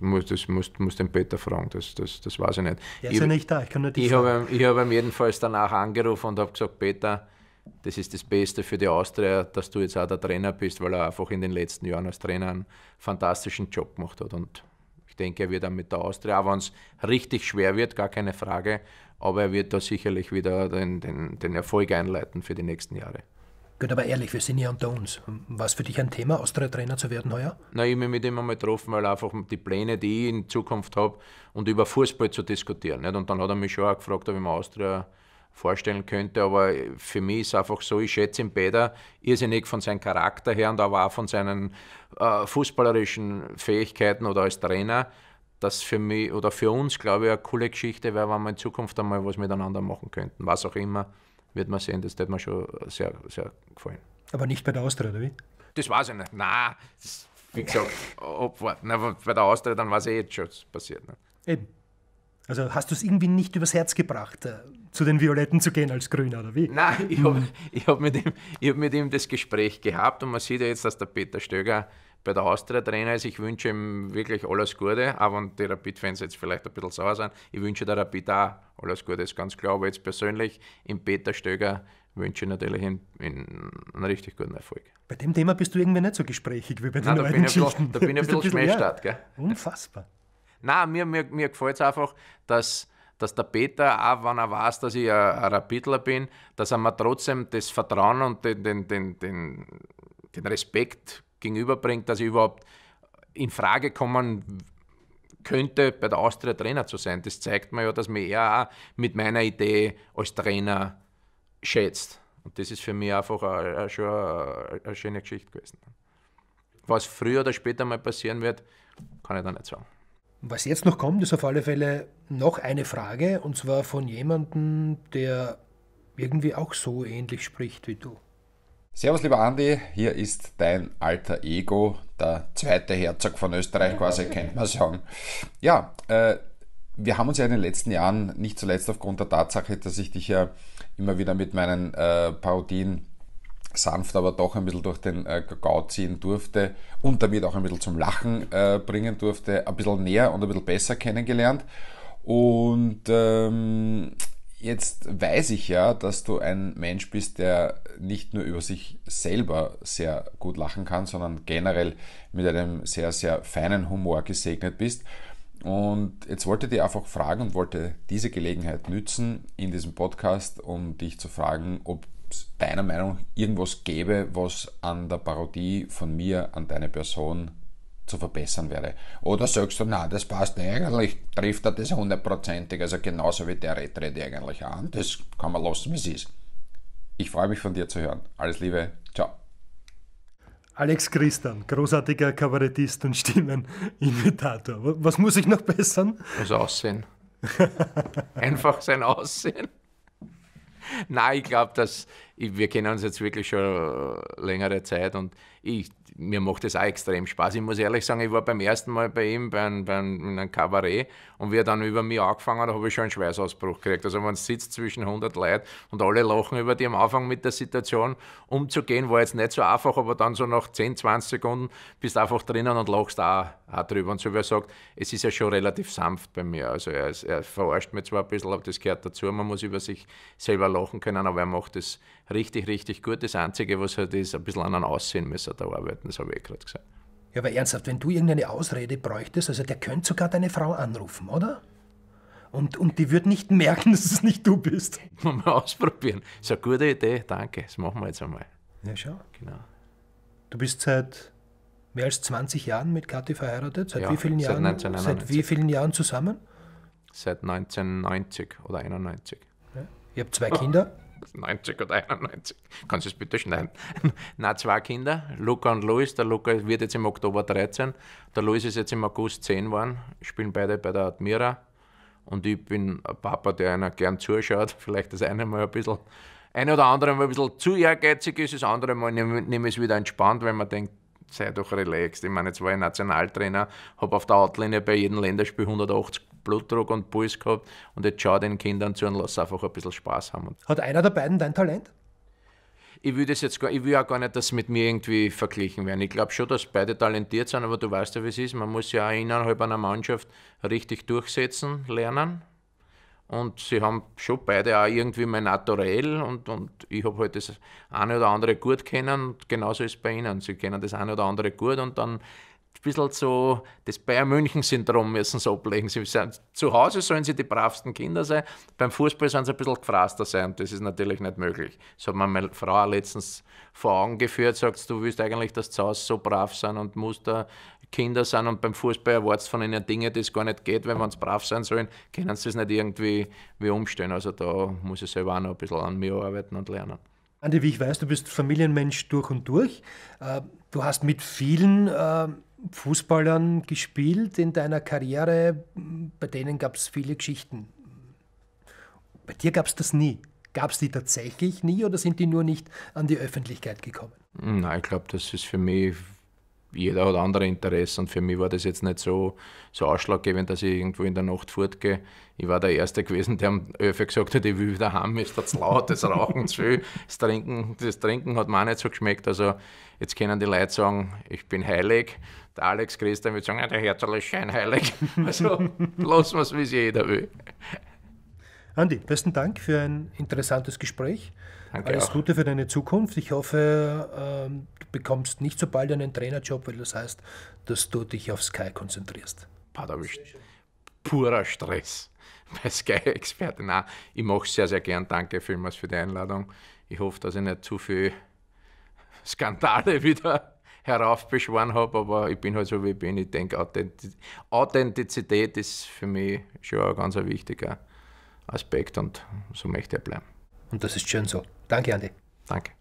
[SPEAKER 2] muss, das musst, musst den Peter fragen, das, das, das weiß ich nicht. Er ist ja nicht da, ich kann nur dich ich fragen. Habe, ich habe ihm jedenfalls danach angerufen und habe gesagt, Peter, das ist das Beste für die Austria, dass du jetzt auch der Trainer bist, weil er einfach in den letzten Jahren als Trainer einen fantastischen Job gemacht hat. Und ich denke, er wird dann mit der Austria, auch wenn es richtig schwer wird, gar keine Frage, aber er wird da sicherlich wieder den, den, den Erfolg einleiten für die nächsten Jahre.
[SPEAKER 1] Gut, aber ehrlich, wir sind ja unter uns. War es für dich ein Thema, Austria-Trainer zu werden heuer?
[SPEAKER 2] Na, ich bin mit ihm einmal getroffen, weil einfach die Pläne, die ich in Zukunft habe, und über Fußball zu diskutieren. Nicht? Und dann hat er mich schon auch gefragt, ob ich mir Austria vorstellen könnte. Aber für mich ist es einfach so, ich schätze ihn beide irrsinnig von seinem Charakter her und aber auch von seinen äh, fußballerischen Fähigkeiten oder als Trainer. Das für mich oder für uns, glaube ich, eine coole Geschichte wäre, wenn wir in Zukunft einmal was miteinander machen könnten, was auch immer wird man sehen, das wird mir schon sehr, sehr gefallen.
[SPEAKER 1] Aber nicht bei der Austria, oder wie?
[SPEAKER 2] Das weiß ich nicht. Nein, das, wie gesagt, abwarten. Aber bei der Austria, dann weiß ich jetzt schon, was passiert. Ne?
[SPEAKER 1] Eben. Also hast du es irgendwie nicht übers Herz gebracht, äh, zu den Violetten zu gehen als Grüner, oder wie? Nein, ich habe
[SPEAKER 2] hm. hab mit, hab mit ihm das Gespräch gehabt und man sieht ja jetzt, dass der Peter Stöger bei der Austria Trainer ist. Ich wünsche ihm wirklich alles Gute, auch wenn die Rapid-Fans jetzt vielleicht ein bisschen sauer sind. Ich wünsche der Rapid auch alles Gute, ist ganz klar. Aber jetzt persönlich im Peter Stöger wünsche ich natürlich einen, einen, richtig guten Erfolg.
[SPEAKER 1] Bei dem Thema bist du irgendwie nicht so gesprächig wie bei den Nein, da Da bin ich ein bisschen Schmähstadt, gell? Unfassbar.
[SPEAKER 2] Nein, mir, mir, mir gefällt es einfach, dass dass der Peter, auch wenn er weiß, dass ich ein, ein Rapidler bin, dass er mir trotzdem das Vertrauen und den, den, den, den, den Respekt gegenüberbringt, dass ich überhaupt in Frage kommen könnte, bei der Austria Trainer zu sein. Das zeigt mir ja, dass mich er auch mit meiner Idee als Trainer schätzt. Und das ist für mich einfach eine, eine, eine schöne Geschichte gewesen. Was früher oder später mal passieren wird, kann ich da nicht sagen.
[SPEAKER 1] Was jetzt noch kommt, ist auf alle Fälle noch eine Frage, und zwar von jemandem, der irgendwie auch so ähnlich spricht wie du.
[SPEAKER 5] Servus, lieber Andi, hier ist dein alter Ego, der zweite Herzog von Österreich quasi, könnte man sagen. Ja, äh, wir haben uns ja in den letzten Jahren, nicht zuletzt aufgrund der Tatsache, dass ich dich ja immer wieder mit meinen äh, Parodien sanft, aber doch ein bisschen durch den äh, Gau ziehen durfte und damit auch ein bisschen zum Lachen äh, bringen durfte, ein bisschen näher und ein bisschen besser kennengelernt. Und ähm, Jetzt weiß ich ja, dass du ein Mensch bist, der nicht nur über sich selber sehr gut lachen kann, sondern generell mit einem sehr, sehr feinen Humor gesegnet bist. Und jetzt wollte ich dir einfach fragen und wollte diese Gelegenheit nützen in diesem Podcast, um dich zu fragen, ob es deiner Meinung irgendwas gäbe, was an der Parodie von mir, an deine Person zu verbessern wäre. Oder sagst du, na, das passt eigentlich, trifft er das hundertprozentig, also genauso wie der Retrede eigentlich an, das kann man lassen, wie es ist. Ich freue mich von dir zu hören. Alles Liebe, ciao.
[SPEAKER 1] Alex Christian, großartiger Kabarettist und Stimmenimitator. Was muss ich noch bessern?
[SPEAKER 2] Das Aussehen. Einfach sein Aussehen. Nein, ich glaube, dass ich, wir kennen uns jetzt wirklich schon äh, längere Zeit und ich mir macht das auch extrem Spaß. Ich muss ehrlich sagen, ich war beim ersten Mal bei ihm bei einem, bei einem, in einem Kabarett und wie er dann über mich angefangen hat, habe ich schon einen Schweißausbruch gekriegt. Also man sitzt zwischen 100 Leuten und alle lachen über die am Anfang mit der Situation umzugehen, war jetzt nicht so einfach, aber dann so nach 10, 20 Sekunden bist du einfach drinnen und lachst auch auch drüber. Und so wie er sagt, es ist ja schon relativ sanft bei mir. Also er, ist, er verarscht mich zwar ein bisschen, aber das gehört dazu. Man muss über sich selber lachen können, aber er macht das richtig, richtig gut. Das Einzige, was halt ist, ein bisschen an einem Aussehen müssen da arbeiten, das habe ich eh gerade gesagt.
[SPEAKER 1] Ja, aber ernsthaft, wenn du irgendeine Ausrede bräuchtest, also der könnte sogar deine Frau anrufen, oder? Und, und die wird nicht merken, dass es
[SPEAKER 2] nicht du bist. Mal ausprobieren. Das ist eine gute Idee, danke. Das machen wir jetzt einmal.
[SPEAKER 1] Ja, schau. Genau. Du bist seit mehr als 20 Jahren mit Kathi verheiratet? Seit, ja, wie, vielen Jahren, 1991. seit wie vielen Jahren zusammen?
[SPEAKER 2] Seit 1990 oder 91. Ja. Ihr habt zwei Kinder? 90 oder 91. Kannst du es bitte schneiden? Na, zwei Kinder, Luca und Luis. Der Luca wird jetzt im Oktober 13. Der Luis ist jetzt im August 10 geworden. Spielen beide bei der Admira. Und ich bin ein Papa, der einer gern zuschaut. Vielleicht das eine Mal ein bisschen, ein oder andere Mal ein bisschen zu ehrgeizig ist, das andere Mal nehme ich es wieder entspannt, weil man denkt, sei doch relaxed. Ich meine, jetzt war ich Nationaltrainer, habe auf der Outline bei jedem Länderspiel 180 Blutdruck und Puls gehabt und jetzt schau den Kindern zu und lass einfach ein bisschen Spaß haben.
[SPEAKER 1] Hat einer der beiden dein Talent?
[SPEAKER 2] ich will das jetzt gar, ich will auch gar nicht, dass mit mir irgendwie verglichen werden. Ich glaube schon, dass beide talentiert sind, aber du weißt ja, wie es ist. Man muss ja auch innerhalb einer Mannschaft richtig durchsetzen lernen. Und sie haben schon beide auch irgendwie mein Naturell und, und ich habe halt das eine oder andere gut kennen und genauso ist es bei ihnen. Sie kennen das eine oder andere gut und dann ein bisschen so das Bayern-München-Syndrom müssen sie ablegen. Sie sind, zu Hause sollen sie die bravsten Kinder sein, beim Fußball sollen sie ein bisschen gefraster sein. und Das ist natürlich nicht möglich. Das hat mir meine Frau letztens vor Augen geführt, sagt, du willst eigentlich, dass zu Hause so brav sein und musst da Kinder sind und beim Fußball erwartest von ihnen Dinge, die es gar nicht geht, weil wenn sie brav sein sollen, können sie das nicht irgendwie wie umstellen. Also da muss ich selber auch noch ein bisschen an mir arbeiten und lernen.
[SPEAKER 1] Andi, wie ich weiß, du bist Familienmensch durch und durch. Äh, du hast mit vielen äh, Fußballern gespielt in deiner Karriere, bei denen gab es viele Geschichten. Bei dir gab es das nie. Gab es die tatsächlich nie oder sind die nur nicht an die Öffentlichkeit gekommen?
[SPEAKER 2] Nein, ich glaube, das ist für mich jeder hat andere Interessen. Und für mich war das jetzt nicht so, so ausschlaggebend, dass ich irgendwo in der Nacht fortgehe. Ich war der Erste gewesen, der am Öfe gesagt hat, ich will wieder heim, ist das laut, das Rauchen zu viel, das Trinken, das Trinken hat mir auch nicht so geschmeckt. Also jetzt können die Leute sagen, ich bin heilig. Der Alex Christian wird sagen, ah, der Herzl ist scheinheilig. Also lassen wir es, wie es jeder will.
[SPEAKER 1] Andi, besten Dank für ein interessantes Gespräch. Danke Alles auch. Gute für deine Zukunft. Ich hoffe, ähm, du bekommst nicht so bald einen Trainerjob, weil das heißt, dass du dich auf Sky konzentrierst.
[SPEAKER 2] Padawisch. Purer Stress bei sky experten Nein, ich mache es sehr, sehr gern. Danke vielmals für die Einladung. Ich hoffe, dass ich nicht zu viel Skandale wieder heraufbeschworen habe, aber ich bin halt so, wie ich bin. Ich denke, Authentizität ist für mich schon ein ganz wichtiger Aspekt und so möchte ich bleiben. Und das ist schön so. Danke, Andi. Danke.